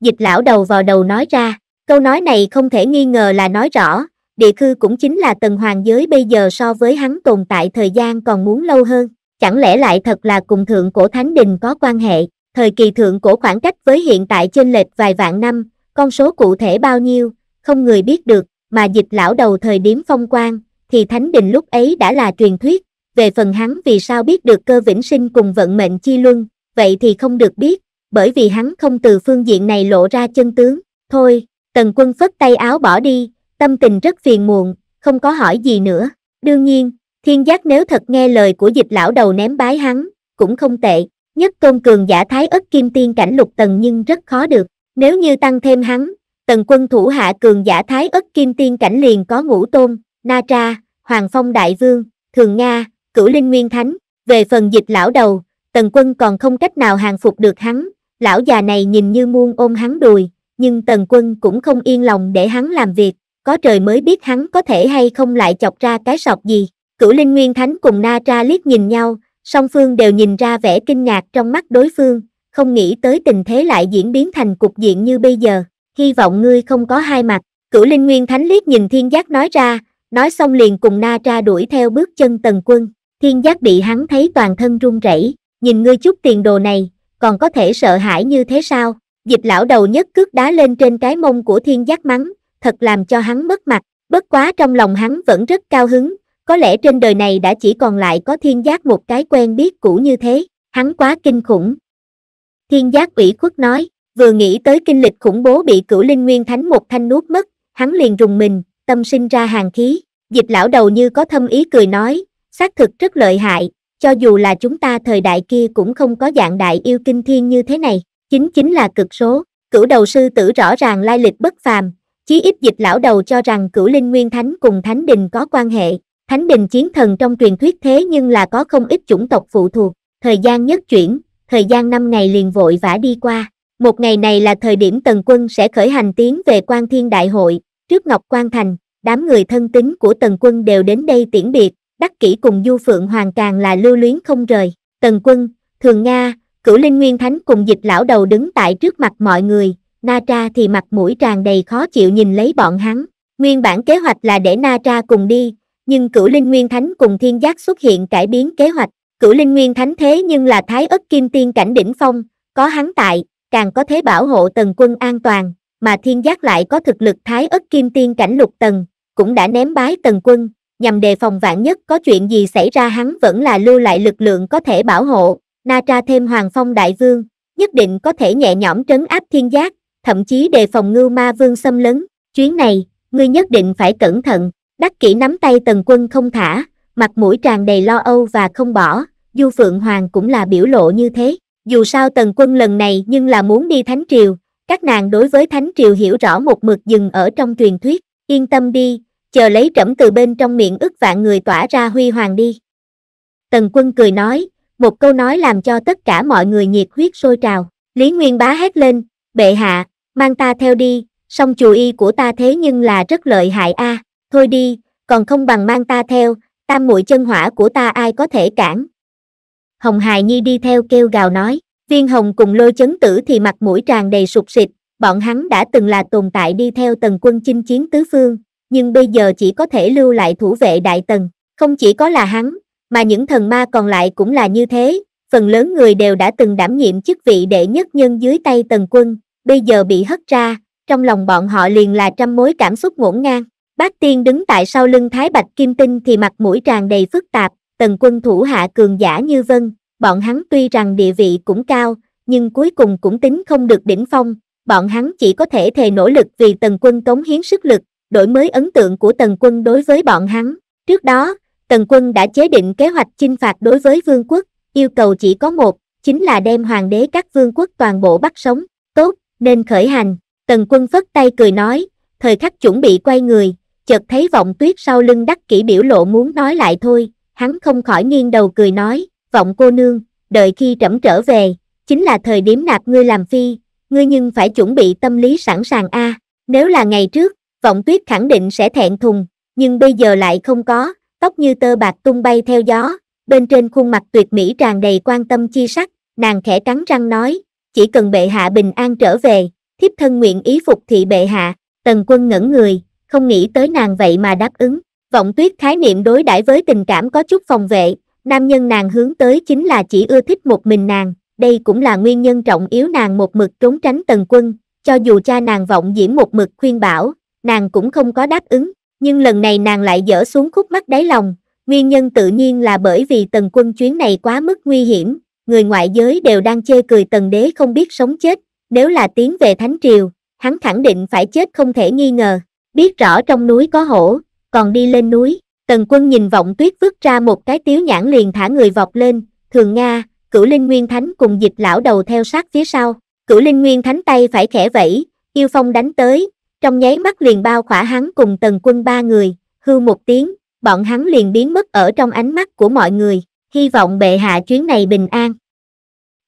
Dịch lão đầu vào đầu nói ra, câu nói này không thể nghi ngờ là nói rõ, địa khư cũng chính là tần hoàng giới bây giờ so với hắn tồn tại thời gian còn muốn lâu hơn chẳng lẽ lại thật là cùng thượng cổ thánh đình có quan hệ, thời kỳ thượng cổ khoảng cách với hiện tại chênh lệch vài vạn năm, con số cụ thể bao nhiêu, không người biết được, mà dịch lão đầu thời điểm phong quang thì thánh đình lúc ấy đã là truyền thuyết, về phần hắn vì sao biết được cơ vĩnh sinh cùng vận mệnh chi luân, vậy thì không được biết, bởi vì hắn không từ phương diện này lộ ra chân tướng, thôi, tần quân phất tay áo bỏ đi, tâm tình rất phiền muộn, không có hỏi gì nữa, đương nhiên, Thiên giác nếu thật nghe lời của dịch lão đầu ném bái hắn, cũng không tệ, nhất tôn cường giả thái ất kim tiên cảnh lục tầng nhưng rất khó được, nếu như tăng thêm hắn, tần quân thủ hạ cường giả thái ất kim tiên cảnh liền có ngũ tôn, na tra, hoàng phong đại vương, thường Nga, cửu linh nguyên thánh, về phần dịch lão đầu, tần quân còn không cách nào hàng phục được hắn, lão già này nhìn như muôn ôm hắn đùi, nhưng tần quân cũng không yên lòng để hắn làm việc, có trời mới biết hắn có thể hay không lại chọc ra cái sọt gì. Cửu Linh Nguyên Thánh cùng Na Tra liếc nhìn nhau, song phương đều nhìn ra vẻ kinh ngạc trong mắt đối phương, không nghĩ tới tình thế lại diễn biến thành cục diện như bây giờ, hy vọng ngươi không có hai mặt. Cửu Linh Nguyên Thánh liếc nhìn Thiên Giác nói ra, nói xong liền cùng Na Tra đuổi theo bước chân Tần Quân. Thiên Giác bị hắn thấy toàn thân run rẩy, nhìn ngươi chút tiền đồ này, còn có thể sợ hãi như thế sao? Dịch lão đầu nhất cước đá lên trên cái mông của Thiên Giác mắng, thật làm cho hắn mất mặt, bất quá trong lòng hắn vẫn rất cao hứng, có lẽ trên đời này đã chỉ còn lại có thiên giác một cái quen biết cũ như thế, hắn quá kinh khủng. Thiên giác ủy khuất nói, vừa nghĩ tới kinh lịch khủng bố bị cửu linh nguyên thánh một thanh nuốt mất, hắn liền rùng mình, tâm sinh ra hàng khí. Dịch lão đầu như có thâm ý cười nói, xác thực rất lợi hại, cho dù là chúng ta thời đại kia cũng không có dạng đại yêu kinh thiên như thế này, chính chính là cực số, cửu đầu sư tử rõ ràng lai lịch bất phàm, chí ít dịch lão đầu cho rằng cửu linh nguyên thánh cùng thánh đình có quan hệ, Thánh đình chiến thần trong truyền thuyết thế nhưng là có không ít chủng tộc phụ thuộc, thời gian nhất chuyển, thời gian 5 ngày liền vội vã đi qua. Một ngày này là thời điểm tần quân sẽ khởi hành tiến về quan thiên đại hội, trước Ngọc Quan Thành, đám người thân tín của tần quân đều đến đây tiễn biệt, đắc kỷ cùng du phượng hoàng càng là lưu luyến không rời. Tần quân, thường Nga, cửu linh nguyên thánh cùng dịch lão đầu đứng tại trước mặt mọi người, Na Tra thì mặt mũi tràn đầy khó chịu nhìn lấy bọn hắn. Nguyên bản kế hoạch là để Na Tra cùng đi, nhưng cửu linh nguyên thánh cùng thiên giác xuất hiện cải biến kế hoạch cửu linh nguyên thánh thế nhưng là thái ất kim tiên cảnh đỉnh phong có hắn tại càng có thế bảo hộ tần quân an toàn mà thiên giác lại có thực lực thái ất kim tiên cảnh lục tầng cũng đã ném bái tần quân nhằm đề phòng vạn nhất có chuyện gì xảy ra hắn vẫn là lưu lại lực lượng có thể bảo hộ na tra thêm hoàng phong đại vương nhất định có thể nhẹ nhõm trấn áp thiên giác thậm chí đề phòng ngưu ma vương xâm lấn chuyến này ngươi nhất định phải cẩn thận Đắc kỹ nắm tay tần quân không thả, mặt mũi tràn đầy lo âu và không bỏ, Du Phượng Hoàng cũng là biểu lộ như thế. Dù sao tần quân lần này nhưng là muốn đi Thánh Triều, các nàng đối với Thánh Triều hiểu rõ một mực dừng ở trong truyền thuyết, yên tâm đi, chờ lấy trẫm từ bên trong miệng ức vạn người tỏa ra huy hoàng đi. Tần quân cười nói, một câu nói làm cho tất cả mọi người nhiệt huyết sôi trào, Lý Nguyên bá hét lên, bệ hạ, mang ta theo đi, song chù y của ta thế nhưng là rất lợi hại a. À thôi đi còn không bằng mang ta theo tam muội chân hỏa của ta ai có thể cản hồng hài nhi đi theo kêu gào nói viên hồng cùng lôi chấn tử thì mặt mũi tràn đầy sụp sịt bọn hắn đã từng là tồn tại đi theo tần quân chinh chiến tứ phương nhưng bây giờ chỉ có thể lưu lại thủ vệ đại tần không chỉ có là hắn mà những thần ma còn lại cũng là như thế phần lớn người đều đã từng đảm nhiệm chức vị đệ nhất nhân dưới tay tần quân bây giờ bị hất ra trong lòng bọn họ liền là trăm mối cảm xúc ngổn ngang Bác Tiên đứng tại sau lưng Thái Bạch Kim Tinh thì mặt mũi tràn đầy phức tạp, tần quân thủ hạ cường giả như vân, bọn hắn tuy rằng địa vị cũng cao, nhưng cuối cùng cũng tính không được đỉnh phong, bọn hắn chỉ có thể thề nỗ lực vì tần quân cống hiến sức lực, đổi mới ấn tượng của tần quân đối với bọn hắn. Trước đó, tần quân đã chế định kế hoạch chinh phạt đối với vương quốc, yêu cầu chỉ có một, chính là đem hoàng đế các vương quốc toàn bộ bắt sống, tốt, nên khởi hành. Tần quân phất tay cười nói, thời khắc chuẩn bị quay người, chợt thấy vọng tuyết sau lưng đắc kỷ biểu lộ muốn nói lại thôi, hắn không khỏi nghiêng đầu cười nói, vọng cô nương, đợi khi trẫm trở về, chính là thời điểm nạp ngươi làm phi, ngươi nhưng phải chuẩn bị tâm lý sẵn sàng a. Nếu là ngày trước, vọng tuyết khẳng định sẽ thẹn thùng, nhưng bây giờ lại không có, tóc như tơ bạc tung bay theo gió, bên trên khuôn mặt tuyệt mỹ tràn đầy quan tâm chi sắc, nàng khẽ cắn răng nói, chỉ cần bệ hạ bình an trở về, thiếp thân nguyện ý phục thị bệ hạ, tần quân ngẩn người, không nghĩ tới nàng vậy mà đáp ứng vọng tuyết khái niệm đối đãi với tình cảm có chút phòng vệ nam nhân nàng hướng tới chính là chỉ ưa thích một mình nàng đây cũng là nguyên nhân trọng yếu nàng một mực trốn tránh tần quân cho dù cha nàng vọng diễm một mực khuyên bảo nàng cũng không có đáp ứng nhưng lần này nàng lại dở xuống khúc mắt đáy lòng nguyên nhân tự nhiên là bởi vì tần quân chuyến này quá mức nguy hiểm người ngoại giới đều đang chê cười tần đế không biết sống chết nếu là tiến về thánh triều hắn khẳng định phải chết không thể nghi ngờ biết rõ trong núi có hổ, còn đi lên núi, tần quân nhìn vọng tuyết vứt ra một cái tiếu nhãn liền thả người vọt lên, thường Nga, cửu linh nguyên thánh cùng dịch lão đầu theo sát phía sau, cửu linh nguyên thánh tay phải khẽ vẫy, yêu phong đánh tới, trong nháy mắt liền bao khỏa hắn cùng tần quân ba người, hư một tiếng, bọn hắn liền biến mất ở trong ánh mắt của mọi người, hy vọng bệ hạ chuyến này bình an.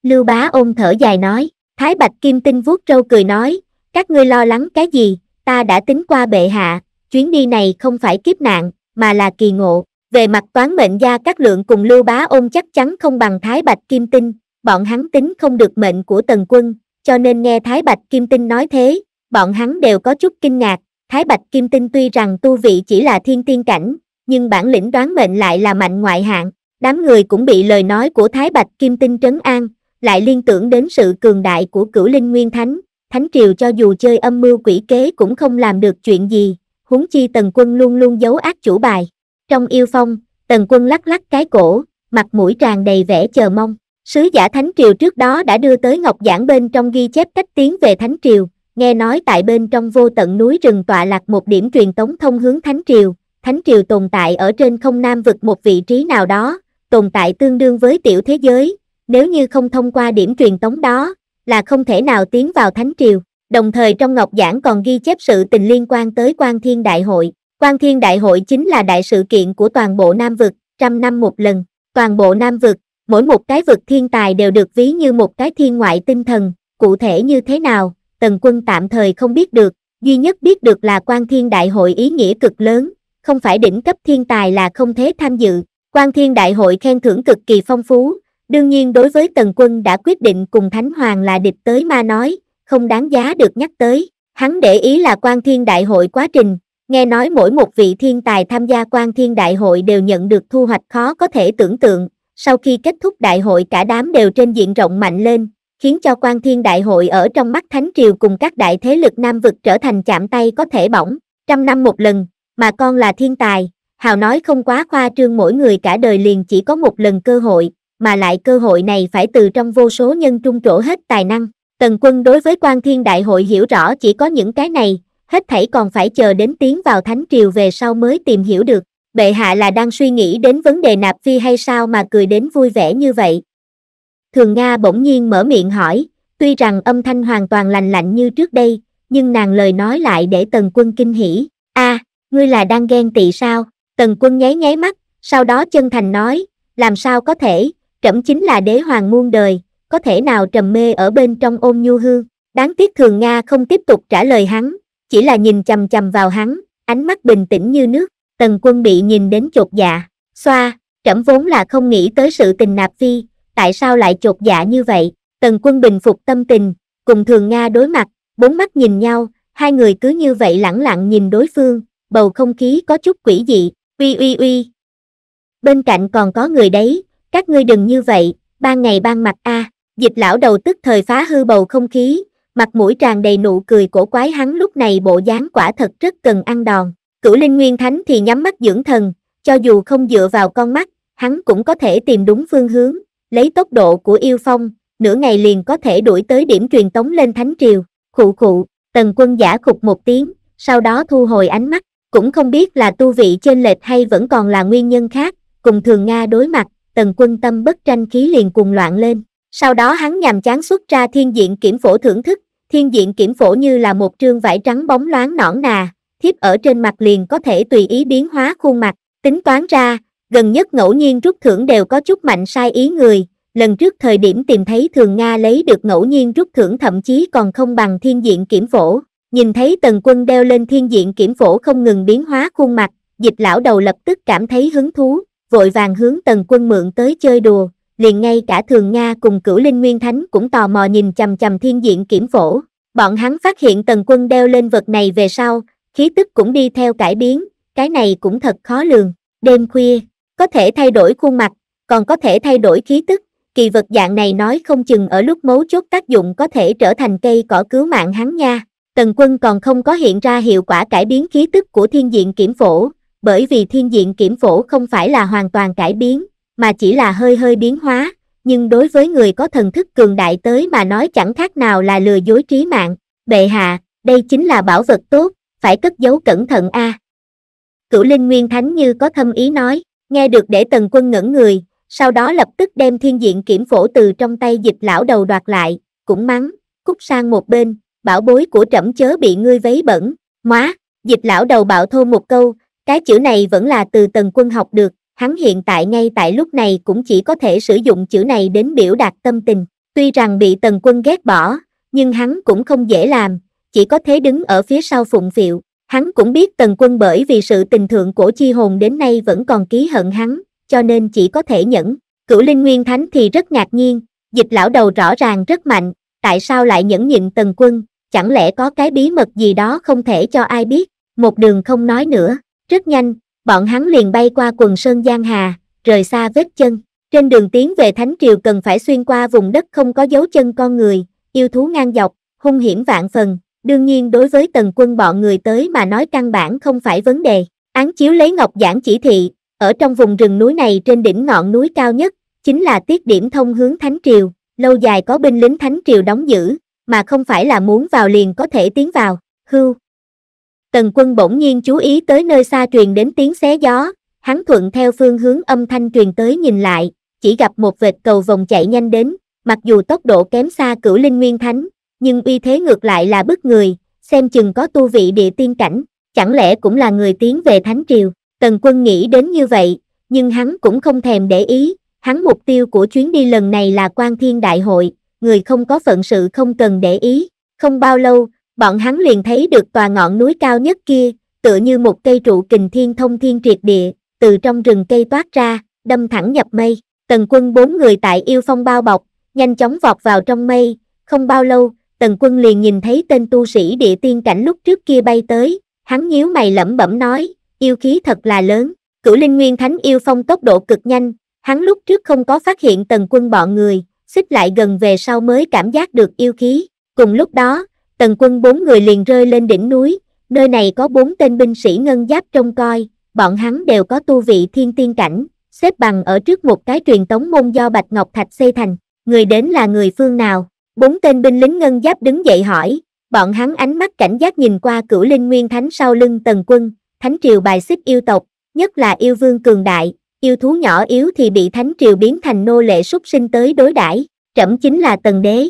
Lưu bá ôm thở dài nói, Thái Bạch Kim Tinh vuốt râu cười nói, các ngươi lo lắng cái gì, ta đã tính qua bệ hạ, chuyến đi này không phải kiếp nạn, mà là kỳ ngộ. Về mặt toán mệnh gia các lượng cùng Lưu Bá Ôn chắc chắn không bằng Thái Bạch Kim Tinh, bọn hắn tính không được mệnh của Tần Quân, cho nên nghe Thái Bạch Kim Tinh nói thế, bọn hắn đều có chút kinh ngạc. Thái Bạch Kim Tinh tuy rằng tu vị chỉ là thiên tiên cảnh, nhưng bản lĩnh đoán mệnh lại là mạnh ngoại hạng. Đám người cũng bị lời nói của Thái Bạch Kim Tinh trấn an, lại liên tưởng đến sự cường đại của cửu linh nguyên thánh, Thánh Triều cho dù chơi âm mưu quỷ kế cũng không làm được chuyện gì, huống chi Tần Quân luôn luôn giấu ác chủ bài. Trong yêu phong, Tần Quân lắc lắc cái cổ, mặt mũi tràn đầy vẻ chờ mong. Sứ giả Thánh Triều trước đó đã đưa tới Ngọc Giảng bên trong ghi chép cách tiến về Thánh Triều, nghe nói tại bên trong vô tận núi rừng tọa lạc một điểm truyền tống thông hướng Thánh Triều, Thánh Triều tồn tại ở trên không nam vực một vị trí nào đó, tồn tại tương đương với tiểu thế giới, nếu như không thông qua điểm truyền tống đó, là không thể nào tiến vào thánh triều. Đồng thời trong ngọc giảng còn ghi chép sự tình liên quan tới quan thiên đại hội. Quan thiên đại hội chính là đại sự kiện của toàn bộ Nam vực, trăm năm một lần. Toàn bộ Nam vực, mỗi một cái vực thiên tài đều được ví như một cái thiên ngoại tinh thần. Cụ thể như thế nào, tần quân tạm thời không biết được. Duy nhất biết được là quan thiên đại hội ý nghĩa cực lớn, không phải đỉnh cấp thiên tài là không thế tham dự. Quan thiên đại hội khen thưởng cực kỳ phong phú, Đương nhiên đối với Tần Quân đã quyết định cùng Thánh Hoàng là địch tới ma nói, không đáng giá được nhắc tới. Hắn để ý là quan thiên đại hội quá trình, nghe nói mỗi một vị thiên tài tham gia quan thiên đại hội đều nhận được thu hoạch khó có thể tưởng tượng. Sau khi kết thúc đại hội cả đám đều trên diện rộng mạnh lên, khiến cho quan thiên đại hội ở trong mắt Thánh Triều cùng các đại thế lực Nam vực trở thành chạm tay có thể bỏng, trăm năm một lần, mà con là thiên tài. Hào nói không quá khoa trương mỗi người cả đời liền chỉ có một lần cơ hội, mà lại cơ hội này phải từ trong vô số nhân trung trổ hết tài năng. Tần quân đối với quan thiên đại hội hiểu rõ chỉ có những cái này, hết thảy còn phải chờ đến tiến vào thánh triều về sau mới tìm hiểu được. Bệ hạ là đang suy nghĩ đến vấn đề nạp phi hay sao mà cười đến vui vẻ như vậy. Thường Nga bỗng nhiên mở miệng hỏi, tuy rằng âm thanh hoàn toàn lành lạnh như trước đây, nhưng nàng lời nói lại để tần quân kinh hỉ. a à, ngươi là đang ghen tị sao? Tần quân nháy nháy mắt, sau đó chân thành nói, làm sao có thể, trẫm chính là đế hoàng muôn đời, có thể nào trầm mê ở bên trong ôm nhu hương. Đáng tiếc thường Nga không tiếp tục trả lời hắn, chỉ là nhìn chầm chầm vào hắn, ánh mắt bình tĩnh như nước, tần quân bị nhìn đến chột dạ, xoa, trẫm vốn là không nghĩ tới sự tình nạp phi, tại sao lại chột dạ như vậy, tần quân bình phục tâm tình, cùng thường Nga đối mặt, bốn mắt nhìn nhau, hai người cứ như vậy lẳng lặng nhìn đối phương, bầu không khí có chút quỷ dị, uy uy uy. Bên cạnh còn có người đấy, các ngươi đừng như vậy, ban ngày ban mặt a, à, dịch lão đầu tức thời phá hư bầu không khí, mặt mũi tràn đầy nụ cười cổ quái hắn lúc này bộ dáng quả thật rất cần ăn đòn. Cửu Linh Nguyên Thánh thì nhắm mắt dưỡng thần, cho dù không dựa vào con mắt, hắn cũng có thể tìm đúng phương hướng, lấy tốc độ của yêu phong, nửa ngày liền có thể đuổi tới điểm truyền tống lên thánh triều. Khụ khụ, tần quân giả khục một tiếng, sau đó thu hồi ánh mắt, cũng không biết là tu vị trên lệch hay vẫn còn là nguyên nhân khác, cùng thường Nga đối mặt, tần quân tâm bất tranh khí liền cùng loạn lên. Sau đó hắn nhằm chán xuất ra thiên diện kiểm phổ thưởng thức, thiên diện kiểm phổ như là một trương vải trắng bóng loáng nõn nà, thiếp ở trên mặt liền có thể tùy ý biến hóa khuôn mặt, tính toán ra, gần nhất ngẫu nhiên rút thưởng đều có chút mạnh sai ý người, lần trước thời điểm tìm thấy thường Nga lấy được ngẫu nhiên rút thưởng thậm chí còn không bằng thiên diện kiểm phổ, nhìn thấy tần quân đeo lên thiên diện kiểm phổ không ngừng biến hóa khuôn mặt, dịch lão đầu lập tức cảm thấy hứng thú, vội vàng hướng tần quân mượn tới chơi đùa, liền ngay cả thường Nga cùng cửu linh nguyên thánh cũng tò mò nhìn chầm chầm thiên diện kiểm phổ. Bọn hắn phát hiện tần quân đeo lên vật này về sau, khí tức cũng đi theo cải biến, cái này cũng thật khó lường. Đêm khuya, có thể thay đổi khuôn mặt, còn có thể thay đổi khí tức, kỳ vật dạng này nói không chừng ở lúc mấu chốt tác dụng có thể trở thành cây cỏ cứu mạng hắn nha. Tần quân còn không có hiện ra hiệu quả cải biến khí tức của thiên diện kiểm phổ, bởi vì thiên diện kiểm phổ không phải là hoàn toàn cải biến, mà chỉ là hơi hơi biến hóa, nhưng đối với người có thần thức cường đại tới mà nói chẳng khác nào là lừa dối trí mạng. Bệ hạ, đây chính là bảo vật tốt, phải cất giấu cẩn thận a. À. Cửu Linh Nguyên Thánh như có thâm ý nói, nghe được để tần quân ngẩn người, sau đó lập tức đem thiên diện kiểm phổ từ trong tay dịch lão đầu đoạt lại, cũng mắng, cút sang một bên, bảo bối của trẫm chớ bị ngươi vấy bẩn, móa, dịch lão đầu bạo thô một câu, cái chữ này vẫn là từ Tần Quân học được, hắn hiện tại ngay tại lúc này cũng chỉ có thể sử dụng chữ này đến biểu đạt tâm tình. Tuy rằng bị Tần Quân ghét bỏ, nhưng hắn cũng không dễ làm, chỉ có thế đứng ở phía sau phụng phiệu. Hắn cũng biết Tần Quân bởi vì sự tình thượng của chi hồn đến nay vẫn còn ký hận hắn, cho nên chỉ có thể nhẫn. Cửu Linh Nguyên Thánh thì rất ngạc nhiên, dịch lão đầu rõ ràng rất mạnh, tại sao lại nhẫn nhịn Tần Quân, chẳng lẽ có cái bí mật gì đó không thể cho ai biết, một đường không nói nữa. Rất nhanh, bọn hắn liền bay qua quần sơn Giang Hà, rời xa vết chân. Trên đường tiến về Thánh Triều cần phải xuyên qua vùng đất không có dấu chân con người, yêu thú ngang dọc, hung hiểm vạn phần. Đương nhiên đối với tần quân bọn người tới mà nói căn bản không phải vấn đề. Án chiếu lấy ngọc giảng chỉ thị, ở trong vùng rừng núi này trên đỉnh ngọn núi cao nhất, chính là tiết điểm thông hướng Thánh Triều, lâu dài có binh lính Thánh Triều đóng giữ, mà không phải là muốn vào liền có thể tiến vào. Hưu, Tần quân bỗng nhiên chú ý tới nơi xa truyền đến tiếng xé gió, hắn thuận theo phương hướng âm thanh truyền tới nhìn lại, chỉ gặp một vệt cầu vòng chạy nhanh đến, mặc dù tốc độ kém xa cửu linh nguyên thánh, nhưng uy thế ngược lại là bức người, xem chừng có tu vị địa tiên cảnh, chẳng lẽ cũng là người tiến về thánh triều. Tần quân nghĩ đến như vậy, nhưng hắn cũng không thèm để ý, hắn mục tiêu của chuyến đi lần này là quan thiên đại hội, người không có phận sự không cần để ý, không bao lâu, bọn hắn liền thấy được tòa ngọn núi cao nhất kia, tựa như một cây trụ kình thiên thông thiên triệt địa, từ trong rừng cây toát ra, đâm thẳng nhập mây. Tần quân bốn người tại yêu phong bao bọc, nhanh chóng vọt vào trong mây, không bao lâu, tần quân liền nhìn thấy tên tu sĩ địa tiên cảnh lúc trước kia bay tới, hắn nhíu mày lẩm bẩm nói, yêu khí thật là lớn, cửu linh nguyên thánh yêu phong tốc độ cực nhanh, hắn lúc trước không có phát hiện tần quân bọn người, xích lại gần về sau mới cảm giác được yêu khí, cùng lúc đó, tần quân bốn người liền rơi lên đỉnh núi, nơi này có bốn tên binh sĩ ngân giáp trông coi, bọn hắn đều có tu vị thiên tiên cảnh, xếp bằng ở trước một cái truyền tống môn do Bạch Ngọc Thạch xây thành, người đến là người phương nào, bốn tên binh lính ngân giáp đứng dậy hỏi, bọn hắn ánh mắt cảnh giác nhìn qua cửu linh nguyên thánh sau lưng tần quân, thánh triều bài xích yêu tộc, nhất là yêu vương cường đại, yêu thú nhỏ yếu thì bị thánh triều biến thành nô lệ súc sinh tới đối đãi trẫm chính là tần đế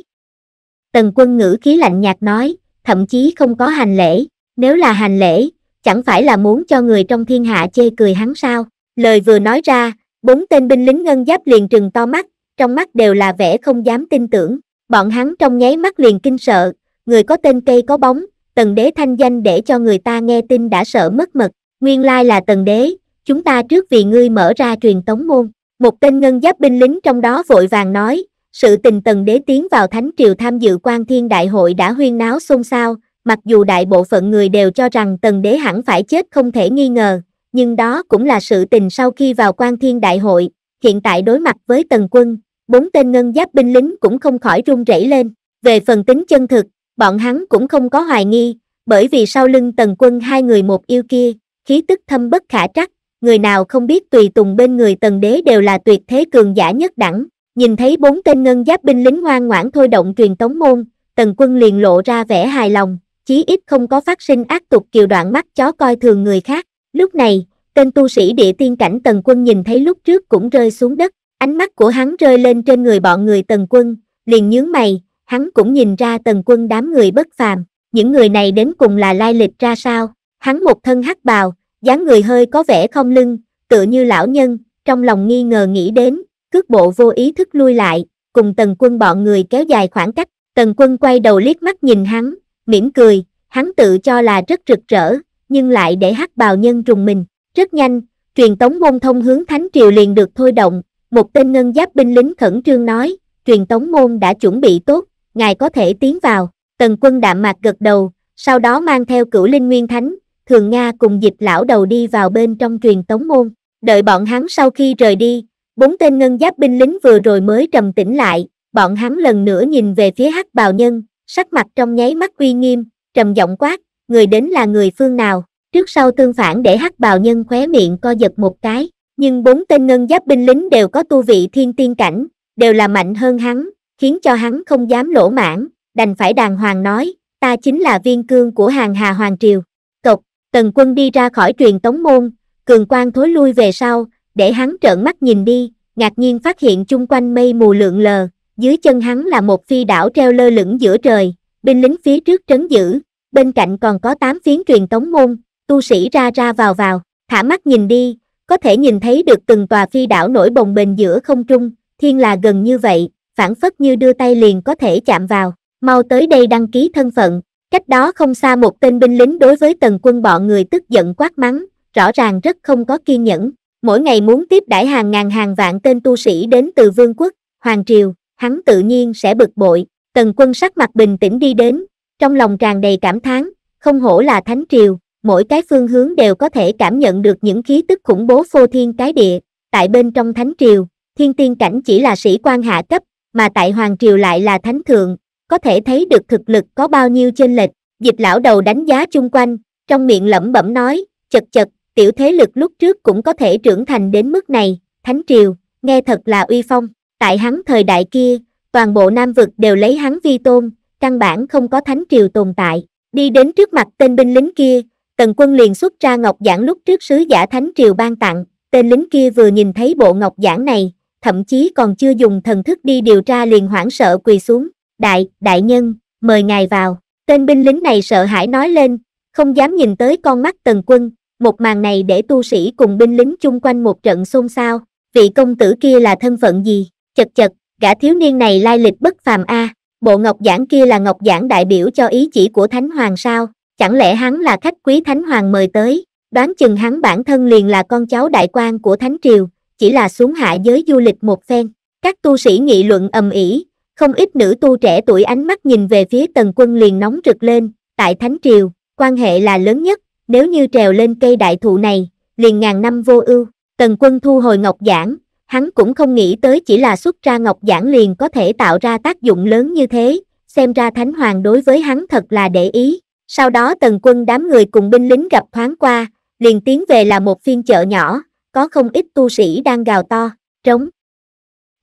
Tần quân ngữ khí lạnh nhạt nói, thậm chí không có hành lễ, nếu là hành lễ, chẳng phải là muốn cho người trong thiên hạ chê cười hắn sao. Lời vừa nói ra, bốn tên binh lính ngân giáp liền trừng to mắt, trong mắt đều là vẻ không dám tin tưởng. Bọn hắn trong nháy mắt liền kinh sợ, người có tên cây có bóng, tần đế thanh danh để cho người ta nghe tin đã sợ mất mật. Nguyên lai là tần đế, chúng ta trước vì ngươi mở ra truyền tống môn. Một tên ngân giáp binh lính trong đó vội vàng nói, sự tình tần đế tiến vào thánh triều tham dự quan thiên đại hội đã huyên náo xôn xao, mặc dù đại bộ phận người đều cho rằng tần đế hẳn phải chết không thể nghi ngờ, nhưng đó cũng là sự tình sau khi vào quan thiên đại hội, hiện tại đối mặt với tần quân, bốn tên ngân giáp binh lính cũng không khỏi run rẩy lên, về phần tính chân thực, bọn hắn cũng không có hoài nghi, bởi vì sau lưng tần quân hai người một yêu kia, khí tức thâm bất khả trắc, người nào không biết tùy tùng bên người tần đế đều là tuyệt thế cường giả nhất đẳng, Nhìn thấy bốn tên ngân giáp binh lính ngoan ngoãn thôi động truyền tống môn, tần quân liền lộ ra vẻ hài lòng, chí ít không có phát sinh ác tục kiều đoạn mắt chó coi thường người khác. Lúc này, tên tu sĩ địa tiên cảnh tần quân nhìn thấy lúc trước cũng rơi xuống đất, ánh mắt của hắn rơi lên trên người bọn người tần quân, liền nhướng mày, hắn cũng nhìn ra tần quân đám người bất phàm, những người này đến cùng là lai lịch ra sao, hắn một thân hắc bào, dáng người hơi có vẻ không lưng, tựa như lão nhân, trong lòng nghi ngờ nghĩ đến, cước bộ vô ý thức lui lại, cùng tần quân bọn người kéo dài khoảng cách, tần quân quay đầu liếc mắt nhìn hắn, mỉm cười, hắn tự cho là rất rực rỡ, nhưng lại để hắc bào nhân trùng mình, rất nhanh, truyền tống môn thông hướng thánh triều liền được thôi động, một tên ngân giáp binh lính khẩn trương nói, truyền tống môn đã chuẩn bị tốt, ngài có thể tiến vào, tần quân đạm mạc gật đầu, sau đó mang theo cửu linh nguyên thánh, thường Nga cùng dịch lão đầu đi vào bên trong truyền tống môn, đợi bọn hắn sau khi rời đi, Bốn tên ngân giáp binh lính vừa rồi mới trầm tĩnh lại, bọn hắn lần nữa nhìn về phía hắc bào nhân, sắc mặt trong nháy mắt uy nghiêm, trầm giọng quát, người đến là người phương nào, trước sau tương phản để hắc bào nhân khóe miệng co giật một cái, nhưng bốn tên ngân giáp binh lính đều có tu vị thiên tiên cảnh, đều là mạnh hơn hắn, khiến cho hắn không dám lỗ mãn, đành phải đàng hoàng nói, ta chính là viên cương của hàng hà hoàng triều. Cộc, tần quân đi ra khỏi truyền tống môn, cường quan thối lui về sau, để hắn trợn mắt nhìn đi, ngạc nhiên phát hiện chung quanh mây mù lượn lờ, dưới chân hắn là một phi đảo treo lơ lửng giữa trời, binh lính phía trước trấn giữ, bên cạnh còn có tám phiến truyền tống môn, tu sĩ ra ra vào vào, thả mắt nhìn đi, có thể nhìn thấy được từng tòa phi đảo nổi bồng bềnh giữa không trung, thiên là gần như vậy, phản phất như đưa tay liền có thể chạm vào, mau tới đây đăng ký thân phận, cách đó không xa một tên binh lính đối với tần quân bọn người tức giận quát mắng, rõ ràng rất không có kiên nhẫn, mỗi ngày muốn tiếp đãi hàng ngàn hàng vạn tên tu sĩ đến từ vương quốc, hoàng triều, hắn tự nhiên sẽ bực bội. Tần quân sắc mặt bình tĩnh đi đến, trong lòng tràn đầy cảm thán, không hổ là thánh triều, mỗi cái phương hướng đều có thể cảm nhận được những khí tức khủng bố phô thiên cái địa. Tại bên trong thánh triều, thiên tiên cảnh chỉ là sĩ quan hạ cấp, mà tại hoàng triều lại là thánh thượng, có thể thấy được thực lực có bao nhiêu chênh lệch. Dịch lão đầu đánh giá chung quanh, trong miệng lẩm bẩm nói, chật chật, tiểu thế lực lúc trước cũng có thể trưởng thành đến mức này, Thánh Triều, nghe thật là uy phong, tại hắn thời đại kia, toàn bộ Nam Vực đều lấy hắn vi tôn, căn bản không có Thánh Triều tồn tại, đi đến trước mặt tên binh lính kia, Tần quân liền xuất ra ngọc giản lúc trước sứ giả Thánh Triều ban tặng, tên lính kia vừa nhìn thấy bộ ngọc giản này, thậm chí còn chưa dùng thần thức đi điều tra liền hoảng sợ quỳ xuống, đại, đại nhân, mời ngài vào, tên binh lính này sợ hãi nói lên, không dám nhìn tới con mắt Tần quân, một màn này để tu sĩ cùng binh lính chung quanh một trận xôn xao, vị công tử kia là thân phận gì, chật chật, gã thiếu niên này lai lịch bất phàm a, bộ ngọc giảng kia là ngọc giảng đại biểu cho ý chỉ của Thánh Hoàng sao, chẳng lẽ hắn là khách quý Thánh Hoàng mời tới, đoán chừng hắn bản thân liền là con cháu đại quan của Thánh Triều, chỉ là xuống hạ giới du lịch một phen, các tu sĩ nghị luận ầm ĩ, không ít nữ tu trẻ tuổi ánh mắt nhìn về phía tần quân liền nóng rực lên, tại Thánh Triều, quan hệ là lớn nhất, nếu như trèo lên cây đại thụ này, liền ngàn năm vô ưu. Tần quân thu hồi ngọc giản, hắn cũng không nghĩ tới chỉ là xuất ra ngọc giản liền có thể tạo ra tác dụng lớn như thế, xem ra Thánh Hoàng đối với hắn thật là để ý. Sau đó tần quân đám người cùng binh lính gặp thoáng qua, liền tiến về là một phiên chợ nhỏ, có không ít tu sĩ đang gào to, trống.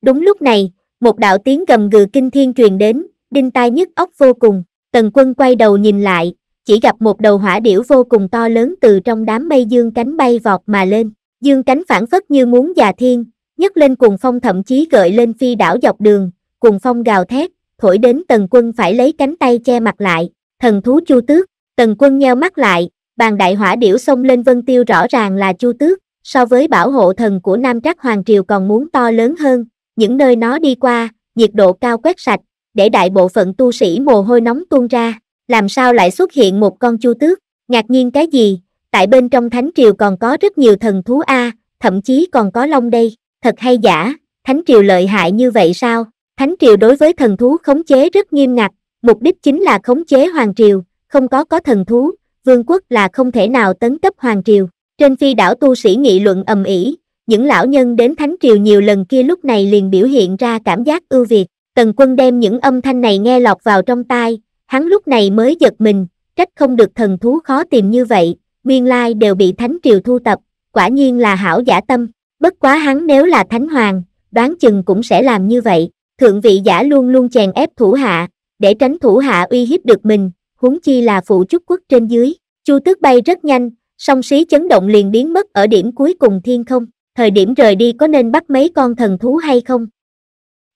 Đúng lúc này, một đạo tiếng gầm gừ kinh thiên truyền đến, đinh tai nhức óc vô cùng, tần quân quay đầu nhìn lại, chỉ gặp một đầu hỏa điểu vô cùng to lớn từ trong đám mây dương cánh bay vọt mà lên, dương cánh phản phất như muốn già thiên, nhấc lên cùng phong thậm chí gợi lên phi đảo dọc đường, cùng phong gào thét, thổi đến tần quân phải lấy cánh tay che mặt lại, thần thú chu tước, tần quân nheo mắt lại, bàn đại hỏa điểu xông lên vân tiêu rõ ràng là chu tước, so với bảo hộ thần của Nam trắc Hoàng Triều còn muốn to lớn hơn, những nơi nó đi qua, nhiệt độ cao quét sạch, để đại bộ phận tu sĩ mồ hôi nóng tuôn ra làm sao lại xuất hiện một con chu tước, ngạc nhiên cái gì, tại bên trong thánh triều còn có rất nhiều thần thú A, thậm chí còn có long đây, thật hay giả, thánh triều lợi hại như vậy sao, thánh triều đối với thần thú khống chế rất nghiêm ngặt, mục đích chính là khống chế hoàng triều, không có có thần thú, vương quốc là không thể nào tấn cấp hoàng triều, trên phi đảo tu sĩ nghị luận ầm ĩ. Những lão nhân đến thánh triều nhiều lần kia lúc này liền biểu hiện ra cảm giác ưu việt, tần quân đem những âm thanh này nghe lọt vào trong tai, Hắn lúc này mới giật mình, trách không được thần thú khó tìm như vậy, nguyên lai đều bị thánh triều thu tập, quả nhiên là hảo giả tâm, bất quá hắn nếu là thánh hoàng, đoán chừng cũng sẽ làm như vậy, thượng vị giả luôn luôn chèn ép thủ hạ, để tránh thủ hạ uy hiếp được mình, huống chi là phụ trúc quốc trên dưới, chu tước bay rất nhanh, song xí chấn động liền biến mất ở điểm cuối cùng thiên không, thời điểm rời đi có nên bắt mấy con thần thú hay không?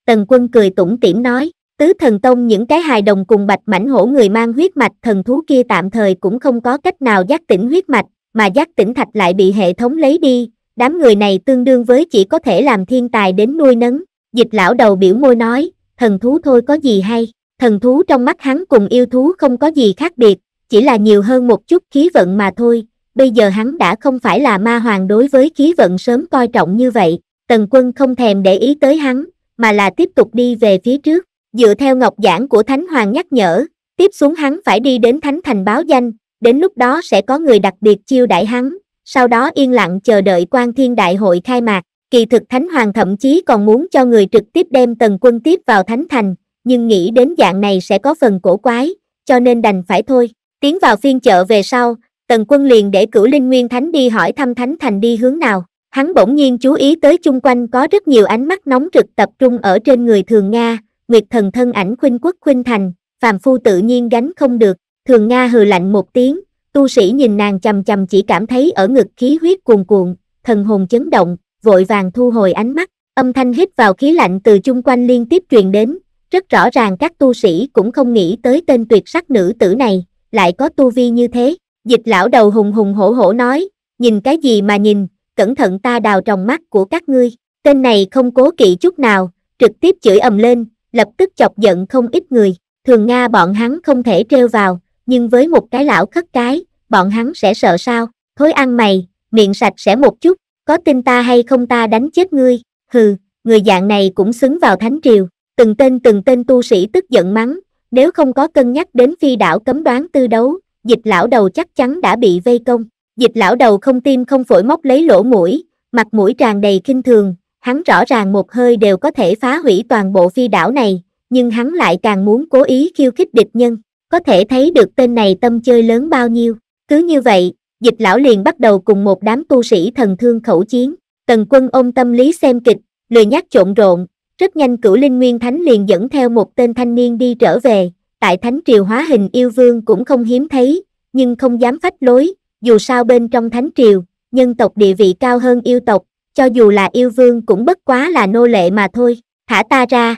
Tần quân cười tủm tỉm nói, Tứ thần tông những cái hài đồng cùng bạch mảnh hổ người mang huyết mạch thần thú kia tạm thời cũng không có cách nào giác tỉnh huyết mạch, mà giác tỉnh thạch lại bị hệ thống lấy đi, đám người này tương đương với chỉ có thể làm thiên tài đến nuôi nấng, dịch lão đầu biểu môi nói, thần thú thôi có gì hay, thần thú trong mắt hắn cùng yêu thú không có gì khác biệt, chỉ là nhiều hơn một chút khí vận mà thôi, bây giờ hắn đã không phải là ma hoàng đối với khí vận sớm coi trọng như vậy, tần quân không thèm để ý tới hắn, mà là tiếp tục đi về phía trước dựa theo ngọc giảng của Thánh Hoàng nhắc nhở, tiếp xuống hắn phải đi đến Thánh Thành báo danh, đến lúc đó sẽ có người đặc biệt chiêu đại hắn, sau đó yên lặng chờ đợi quan thiên đại hội khai mạc. Kỳ thực Thánh Hoàng thậm chí còn muốn cho người trực tiếp đem tần quân tiếp vào Thánh Thành, nhưng nghĩ đến dạng này sẽ có phần cổ quái, cho nên đành phải thôi. Tiến vào phiên chợ về sau, tần quân liền để cửu linh nguyên thánh đi hỏi thăm Thánh Thành đi hướng nào. Hắn bỗng nhiên chú ý tới chung quanh có rất nhiều ánh mắt nóng trực tập trung ở trên người thường Nga, Nguyệt thần thân ảnh khuynh quốc khuynh thành, phàm phu tự nhiên gánh không được, thường Nga hừ lạnh một tiếng, tu sĩ nhìn nàng chầm chầm chỉ cảm thấy ở ngực khí huyết cuồn cuộn, thần hồn chấn động, vội vàng thu hồi ánh mắt, âm thanh hít vào khí lạnh từ chung quanh liên tiếp truyền đến, rất rõ ràng các tu sĩ cũng không nghĩ tới tên tuyệt sắc nữ tử này, lại có tu vi như thế, dịch lão đầu hùng hùng hổ hổ nói, nhìn cái gì mà nhìn, cẩn thận ta đào tròng mắt của các ngươi, tên này không cố kỵ chút nào, trực tiếp chửi ầm lên, lập tức chọc giận không ít người, thường Nga bọn hắn không thể trêu vào, nhưng với một cái lão khất cái, bọn hắn sẽ sợ sao, thối ăn mày, miệng sạch sẽ một chút, có tin ta hay không ta đánh chết ngươi, hừ, người dạng này cũng xứng vào thánh triều, từng tên từng tên tu sĩ tức giận mắng, nếu không có cân nhắc đến phi đảo cấm đoán tư đấu, dịch lão đầu chắc chắn đã bị vây công, dịch lão đầu không tim không phổi móc lấy lỗ mũi, mặt mũi tràn đầy kinh thường, hắn rõ ràng một hơi đều có thể phá hủy toàn bộ phi đảo này, nhưng hắn lại càng muốn cố ý khiêu khích địch nhân, có thể thấy được tên này tâm chơi lớn bao nhiêu. Cứ như vậy, dịch lão liền bắt đầu cùng một đám tu sĩ thần thương khẩu chiến, tần quân ôm tâm lý xem kịch, lười nhắc trộn rộn, rất nhanh cửu linh nguyên thánh liền dẫn theo một tên thanh niên đi trở về, tại thánh triều hóa hình yêu vương cũng không hiếm thấy, nhưng không dám phách lối, dù sao bên trong thánh triều, nhân tộc địa vị cao hơn yêu tộc, cho dù là yêu vương cũng bất quá là nô lệ mà thôi thả ta ra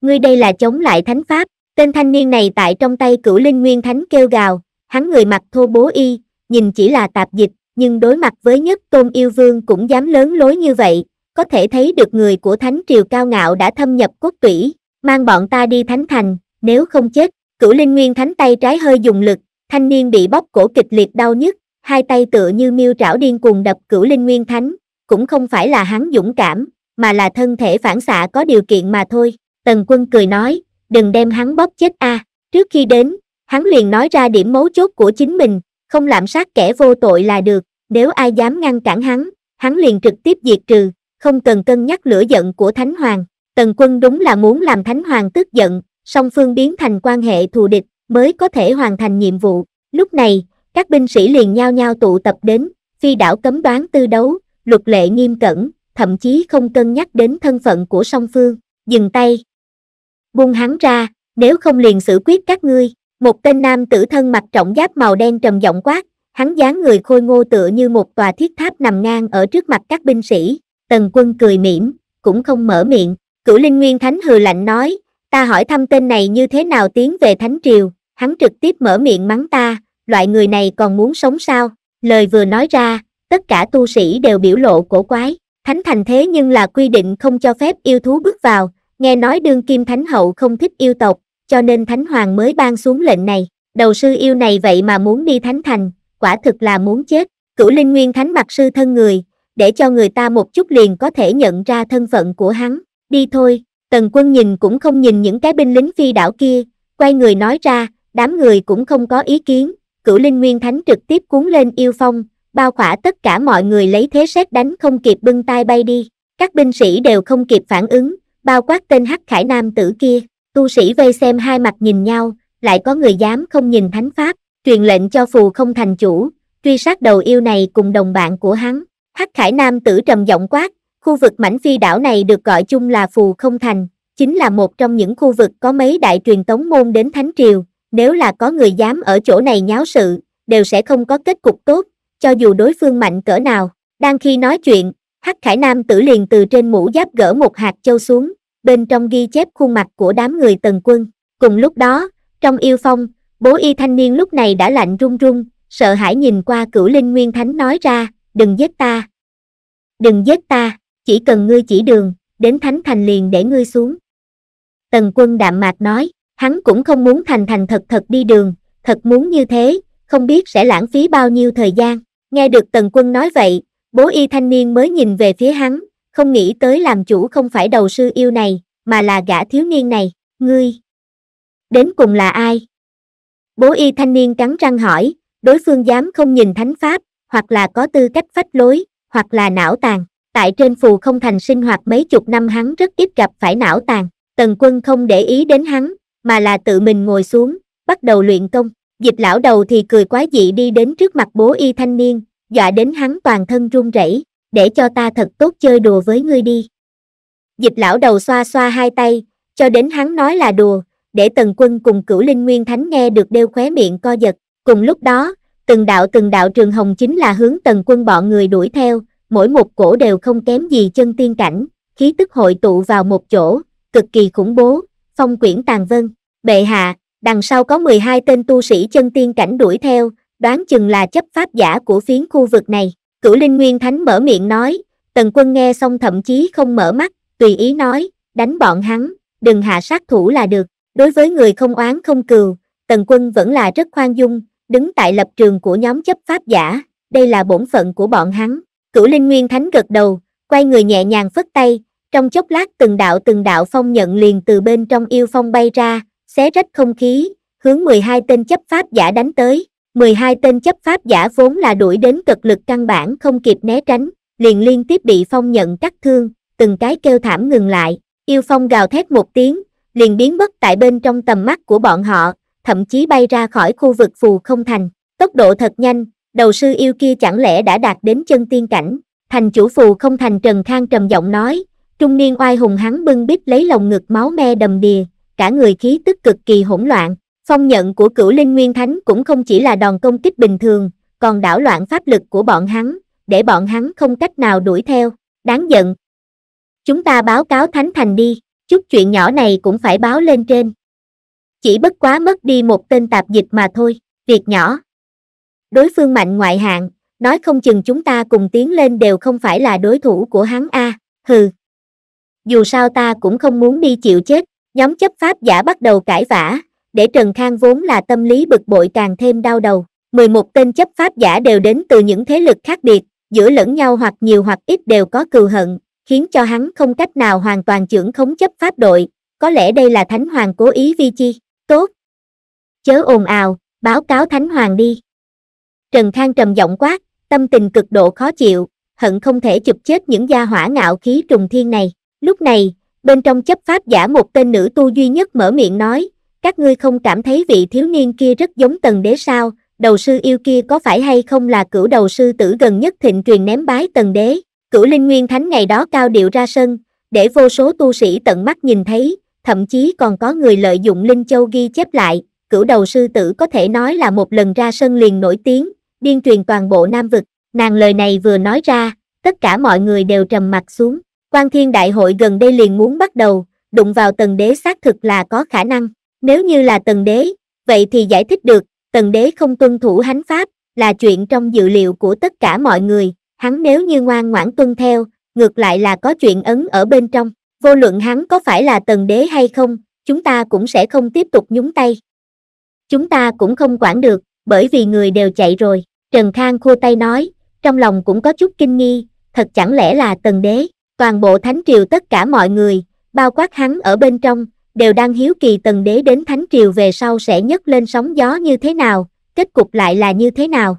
ngươi đây là chống lại thánh pháp tên thanh niên này tại trong tay cửu linh nguyên thánh kêu gào hắn người mặt thô bố y nhìn chỉ là tạp dịch nhưng đối mặt với nhất tôn yêu vương cũng dám lớn lối như vậy có thể thấy được người của thánh triều cao ngạo đã thâm nhập cốt tủy mang bọn ta đi thánh thành nếu không chết cửu linh nguyên thánh tay trái hơi dùng lực thanh niên bị bóp cổ kịch liệt đau nhức hai tay tựa như miêu trảo điên cuồng đập cửu linh nguyên thánh cũng không phải là hắn dũng cảm mà là thân thể phản xạ có điều kiện mà thôi tần quân cười nói đừng đem hắn bóp chết a à. trước khi đến hắn liền nói ra điểm mấu chốt của chính mình không lạm sát kẻ vô tội là được nếu ai dám ngăn cản hắn hắn liền trực tiếp diệt trừ không cần cân nhắc lửa giận của thánh hoàng tần quân đúng là muốn làm thánh hoàng tức giận song phương biến thành quan hệ thù địch mới có thể hoàn thành nhiệm vụ lúc này các binh sĩ liền nhao nhao tụ tập đến phi đảo cấm đoán tư đấu luật lệ nghiêm cẩn, thậm chí không cân nhắc đến thân phận của song phương, dừng tay. Buông hắn ra, nếu không liền xử quyết các ngươi, một tên nam tử thân mặc trọng giáp màu đen trầm giọng quát, hắn dáng người khôi ngô tựa như một tòa thiết tháp nằm ngang ở trước mặt các binh sĩ, tần quân cười mỉm, cũng không mở miệng, cửu linh nguyên thánh hừ lạnh nói, ta hỏi thăm tên này như thế nào tiến về thánh triều, hắn trực tiếp mở miệng mắng ta, loại người này còn muốn sống sao, lời vừa nói ra, tất cả tu sĩ đều biểu lộ cổ quái, thánh thành thế nhưng là quy định không cho phép yêu thú bước vào, nghe nói đương kim thánh hậu không thích yêu tộc, cho nên thánh hoàng mới ban xuống lệnh này, đầu sư yêu này vậy mà muốn đi thánh thành, quả thực là muốn chết, cửu linh nguyên thánh mặt sư thân người, để cho người ta một chút liền có thể nhận ra thân phận của hắn, đi thôi, tần quân nhìn cũng không nhìn những cái binh lính phi đảo kia, quay người nói ra, đám người cũng không có ý kiến, cửu linh nguyên thánh trực tiếp cuốn lên yêu phong, bao khỏa tất cả mọi người lấy thế xét đánh không kịp bưng tay bay đi, các binh sĩ đều không kịp phản ứng, bao quát tên hắc khải nam tử kia, tu sĩ vây xem hai mặt nhìn nhau, lại có người dám không nhìn thánh pháp, truyền lệnh cho phù không thành chủ, truy sát đầu yêu này cùng đồng bạn của hắn. Hắc khải nam tử trầm giọng quát, khu vực mảnh phi đảo này được gọi chung là phù không thành, chính là một trong những khu vực có mấy đại truyền tống môn đến thánh triều, nếu là có người dám ở chỗ này nháo sự, đều sẽ không có kết cục tốt, cho dù đối phương mạnh cỡ nào. Đang khi nói chuyện, Hắc Khải Nam tử liền từ trên mũ giáp gỡ một hạt châu xuống, bên trong ghi chép khuôn mặt của đám người tần quân. Cùng lúc đó, trong yêu phong, bố y thanh niên lúc này đã lạnh run run, sợ hãi nhìn qua cửu linh nguyên thánh nói ra, đừng giết ta. Đừng giết ta, chỉ cần ngươi chỉ đường, đến thánh thành liền để ngươi xuống. Tần quân đạm mạc nói, hắn cũng không muốn thành thành thật thật đi đường, thật muốn như thế, không biết sẽ lãng phí bao nhiêu thời gian. Nghe được Tần Quân nói vậy, bố y thanh niên mới nhìn về phía hắn, không nghĩ tới làm chủ không phải đầu sư yêu này, mà là gã thiếu niên này, ngươi. Đến cùng là ai? Bố y thanh niên cắn răng hỏi, đối phương dám không nhìn thánh pháp, hoặc là có tư cách phách lối, hoặc là não tàn. Tại trên phù không thành sinh hoạt mấy chục năm hắn rất ít gặp phải não tàn, tần quân không để ý đến hắn, mà là tự mình ngồi xuống, bắt đầu luyện công. Dịch lão đầu thì cười quá dị đi đến trước mặt bố y thanh niên, dọa đến hắn toàn thân run rẩy, để cho ta thật tốt chơi đùa với ngươi đi. Dịch lão đầu xoa xoa hai tay, cho đến hắn nói là đùa, để tần quân cùng cửu linh nguyên thánh nghe được đeo khóe miệng co giật. Cùng lúc đó, từng đạo từng đạo trường hồng chính là hướng tần quân bọn người đuổi theo, mỗi một cổ đều không kém gì chân tiên cảnh, khí tức hội tụ vào một chỗ, cực kỳ khủng bố, phong quyển tàn vân, bệ hạ, đằng sau có 12 tên tu sĩ chân tiên cảnh đuổi theo, đoán chừng là chấp pháp giả của phiến khu vực này. Cửu Linh Nguyên Thánh mở miệng nói, Tần Quân nghe xong thậm chí không mở mắt, tùy ý nói, đánh bọn hắn, đừng hạ sát thủ là được. Đối với người không oán không cừu, Tần Quân vẫn là rất khoan dung, đứng tại lập trường của nhóm chấp pháp giả, đây là bổn phận của bọn hắn. Cửu Linh Nguyên Thánh gật đầu, quay người nhẹ nhàng phất tay, trong chốc lát từng đạo từng đạo phong nhận liền từ bên trong yêu phong bay ra, xé rách không khí, hướng 12 tên chấp pháp giả đánh tới. 12 tên chấp pháp giả vốn là đuổi đến cực lực căn bản không kịp né tránh, liền liên tiếp bị Phong nhận cắt thương, từng cái kêu thảm ngừng lại, yêu Phong gào thét một tiếng, liền biến mất tại bên trong tầm mắt của bọn họ, thậm chí bay ra khỏi khu vực phù không thành, tốc độ thật nhanh, đầu sư yêu kia chẳng lẽ đã đạt đến chân tiên cảnh, thành chủ phù không thành Trần Khang trầm giọng nói, trung niên oai hùng hắn bưng bít lấy lồng ngực máu me đầm đìa, cả người khí tức cực kỳ hỗn loạn, phong nhận của cửu linh nguyên thánh cũng không chỉ là đòn công kích bình thường, còn đảo loạn pháp lực của bọn hắn, để bọn hắn không cách nào đuổi theo, đáng giận. Chúng ta báo cáo thánh thành đi, chút chuyện nhỏ này cũng phải báo lên trên. Chỉ bất quá mất đi một tên tạp dịch mà thôi, việc nhỏ. Đối phương mạnh ngoại hạng, nói không chừng chúng ta cùng tiến lên đều không phải là đối thủ của hắn a hừ. Dù sao ta cũng không muốn đi chịu chết, nhóm chấp pháp giả bắt đầu cãi vã để trần khang vốn là tâm lý bực bội càng thêm đau đầu mười một tên chấp pháp giả đều đến từ những thế lực khác biệt giữa lẫn nhau hoặc nhiều hoặc ít đều có cừu hận khiến cho hắn không cách nào hoàn toàn trưởng khống chấp pháp đội có lẽ đây là thánh hoàng cố ý vi chi tốt chớ ồn ào báo cáo thánh hoàng đi trần khang trầm giọng quát tâm tình cực độ khó chịu hận không thể chụp chết những gia hỏa ngạo khí trùng thiên này lúc này bên trong chấp pháp giả một tên nữ tu duy nhất mở miệng nói, các ngươi không cảm thấy vị thiếu niên kia rất giống tần đế sao, đầu sư yêu kia có phải hay không là cửu đầu sư tử gần nhất thịnh truyền ném bái tần đế, cửu linh nguyên thánh ngày đó cao điệu ra sân, để vô số tu sĩ tận mắt nhìn thấy, thậm chí còn có người lợi dụng Linh Châu ghi chép lại, cửu đầu sư tử có thể nói là một lần ra sân liền nổi tiếng, điên truyền toàn bộ Nam Vực, nàng lời này vừa nói ra, tất cả mọi người đều trầm mặt xuống. Quan Thiên Đại hội gần đây liền muốn bắt đầu, đụng vào tần đế xác thực là có khả năng. Nếu như là tần đế, vậy thì giải thích được, tần đế không tuân thủ hánh pháp, là chuyện trong dự liệu của tất cả mọi người, hắn nếu như ngoan ngoãn tuân theo, ngược lại là có chuyện ấn ở bên trong, vô luận hắn có phải là tần đế hay không, chúng ta cũng sẽ không tiếp tục nhúng tay. Chúng ta cũng không quản được, bởi vì người đều chạy rồi, Trần Khang khô tay nói, trong lòng cũng có chút kinh nghi, thật chẳng lẽ là tần đế toàn bộ thánh triều tất cả mọi người, bao quát hắn ở bên trong, đều đang hiếu kỳ tần đế đến thánh triều về sau sẽ nhấc lên sóng gió như thế nào, kết cục lại là như thế nào.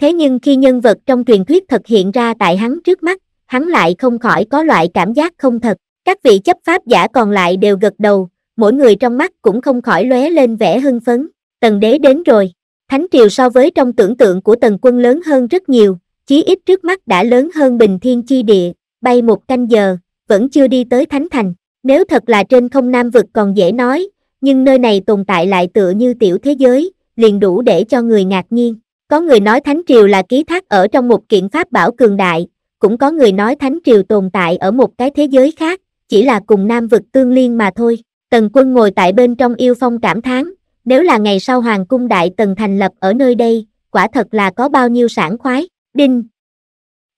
Thế nhưng khi nhân vật trong truyền thuyết thực hiện ra tại hắn trước mắt, hắn lại không khỏi có loại cảm giác không thật. Các vị chấp pháp giả còn lại đều gật đầu, mỗi người trong mắt cũng không khỏi lóe lên vẻ hưng phấn. Tần đế đến rồi. Thánh triều so với trong tưởng tượng của tần quân lớn hơn rất nhiều, chí ít trước mắt đã lớn hơn bình thiên chi địa, bay một canh giờ, vẫn chưa đi tới Thánh Thành. Nếu thật là trên không Nam vực còn dễ nói, nhưng nơi này tồn tại lại tựa như tiểu thế giới, liền đủ để cho người ngạc nhiên. Có người nói Thánh Triều là ký thác ở trong một kiện pháp bảo cường đại, cũng có người nói Thánh Triều tồn tại ở một cái thế giới khác, chỉ là cùng Nam vực tương liên mà thôi. Tần quân ngồi tại bên trong yêu phong cảm thán, nếu là ngày sau Hoàng cung Đại Tần thành lập ở nơi đây, quả thật là có bao nhiêu sản khoái. Đinh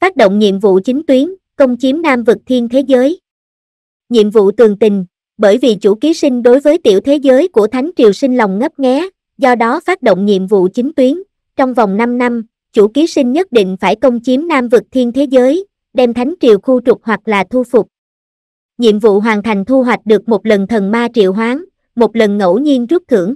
Phát động nhiệm vụ chính tuyến, công chiếm nam vực thiên thế giới. Nhiệm vụ tường tình, bởi vì chủ ký sinh đối với tiểu thế giới của Thánh Triều sinh lòng ngấp nghé, do đó phát động nhiệm vụ chính tuyến, trong vòng 5 năm, chủ ký sinh nhất định phải công chiếm nam vực thiên thế giới, đem Thánh Triều khu trục hoặc là thu phục. Nhiệm vụ hoàn thành thu hoạch được một lần thần ma triệu hoán, một lần ngẫu nhiên rút thưởng.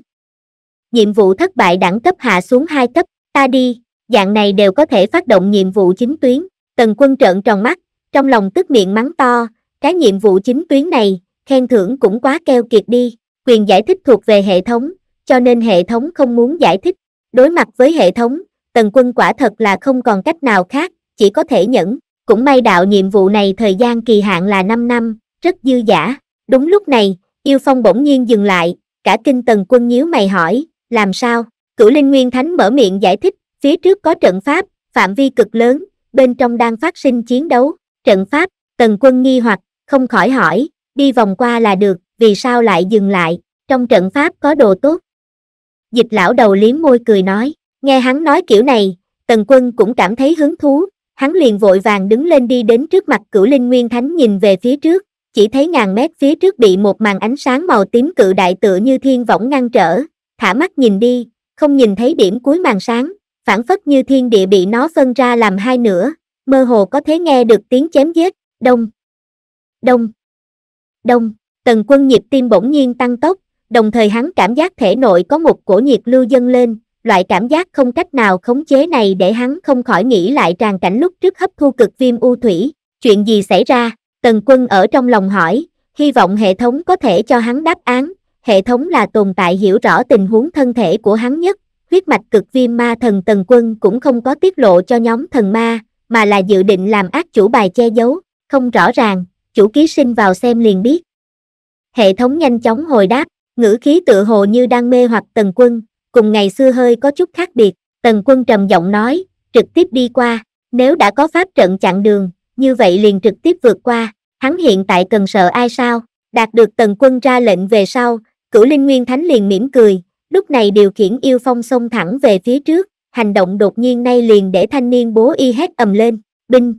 Nhiệm vụ thất bại đẳng cấp hạ xuống hai cấp, ta đi, dạng này đều có thể phát động nhiệm vụ chính tuyến. Tần quân trợn tròn mắt, trong lòng tức miệng mắng to, cái nhiệm vụ chính tuyến này, khen thưởng cũng quá keo kiệt đi, quyền giải thích thuộc về hệ thống, cho nên hệ thống không muốn giải thích. Đối mặt với hệ thống, tần quân quả thật là không còn cách nào khác, chỉ có thể nhẫn. Cũng may đạo nhiệm vụ này thời gian kỳ hạn là 5 năm, rất dư giả. Đúng lúc này, yêu phong bỗng nhiên dừng lại, cả kinh tần quân nhíu mày hỏi, làm sao? Cửu Linh Nguyên Thánh mở miệng giải thích, phía trước có trận pháp, phạm vi cực lớn, bên trong đang phát sinh chiến đấu, trận pháp, tần quân nghi hoặc, không khỏi hỏi, đi vòng qua là được, vì sao lại dừng lại, trong trận pháp có đồ tốt. Dịch lão đầu liếm môi cười nói, nghe hắn nói kiểu này, tần quân cũng cảm thấy hứng thú, hắn liền vội vàng đứng lên đi đến trước mặt cửu linh nguyên thánh nhìn về phía trước, chỉ thấy ngàn mét phía trước bị một màn ánh sáng màu tím cự đại tựa như thiên võng ngăn trở, thả mắt nhìn đi, không nhìn thấy điểm cuối màn sáng, phản phất như thiên địa bị nó phân ra làm hai nửa, mơ hồ có thể nghe được tiếng chém giết, đông, đông, đông, tần quân nhịp tim bỗng nhiên tăng tốc, đồng thời hắn cảm giác thể nội có một cổ nhiệt lưu dâng lên, loại cảm giác không cách nào khống chế này để hắn không khỏi nghĩ lại tràn cảnh lúc trước hấp thu cực viêm u thủy, chuyện gì xảy ra, tần quân ở trong lòng hỏi, hy vọng hệ thống có thể cho hắn đáp án, hệ thống là tồn tại hiểu rõ tình huống thân thể của hắn nhất, huyết mạch cực viêm ma thần tần quân cũng không có tiết lộ cho nhóm thần ma, mà là dự định làm ác chủ bài che giấu, không rõ ràng, chủ ký sinh vào xem liền biết. Hệ thống nhanh chóng hồi đáp, ngữ khí tựa hồ như đang mê hoặc tần quân, cùng ngày xưa hơi có chút khác biệt, tần quân trầm giọng nói, trực tiếp đi qua, nếu đã có pháp trận chặn đường, như vậy liền trực tiếp vượt qua, hắn hiện tại cần sợ ai sao, đạt được tần quân ra lệnh về sau, cửu linh nguyên thánh liền mỉm cười, lúc này điều khiển yêu phong xông thẳng về phía trước, hành động đột nhiên nay liền để thanh niên bố y hét ầm lên, binh.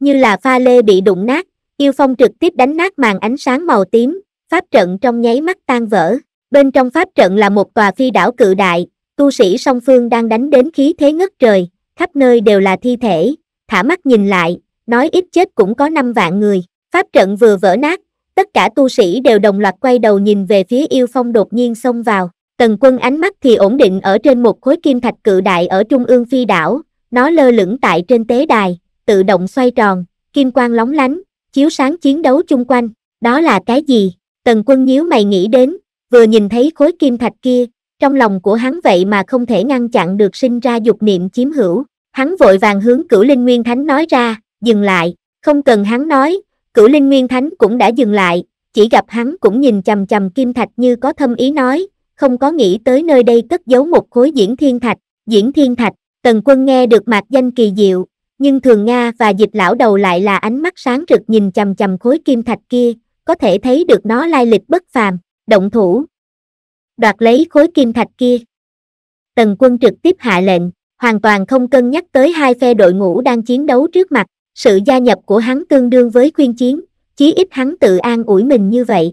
Như là pha lê bị đụng nát, yêu phong trực tiếp đánh nát màn ánh sáng màu tím, pháp trận trong nháy mắt tan vỡ. Bên trong pháp trận là một tòa phi đảo cự đại, tu sĩ song phương đang đánh đến khí thế ngất trời, khắp nơi đều là thi thể, thả mắt nhìn lại, nói ít chết cũng có 5 vạn người. Pháp trận vừa vỡ nát, tất cả tu sĩ đều đồng loạt quay đầu nhìn về phía yêu phong đột nhiên xông vào, Tần quân ánh mắt thì ổn định ở trên một khối kim thạch cự đại ở trung ương phi đảo, nó lơ lửng tại trên tế đài, tự động xoay tròn, kim quang lóng lánh, chiếu sáng chiến đấu chung quanh, đó là cái gì? Tần quân nhíu mày nghĩ đến, vừa nhìn thấy khối kim thạch kia, trong lòng của hắn vậy mà không thể ngăn chặn được sinh ra dục niệm chiếm hữu, hắn vội vàng hướng cửu linh nguyên thánh nói ra, dừng lại, không cần hắn nói, cửu linh nguyên thánh cũng đã dừng lại, chỉ gặp hắn cũng nhìn chầm chầm kim thạch như có thâm ý nói, không có nghĩ tới nơi đây cất giấu một khối diễn thiên thạch, diễn thiên thạch, tần quân nghe được mạc danh kỳ diệu, nhưng thường Nga và dịch lão đầu lại là ánh mắt sáng rực nhìn chầm chầm khối kim thạch kia, có thể thấy được nó lai lịch bất phàm, động thủ. Đoạt lấy khối kim thạch kia. Tần quân trực tiếp hạ lệnh, hoàn toàn không cân nhắc tới hai phe đội ngũ đang chiến đấu trước mặt, sự gia nhập của hắn tương đương với khuyên chiến, chí ít hắn tự an ủi mình như vậy.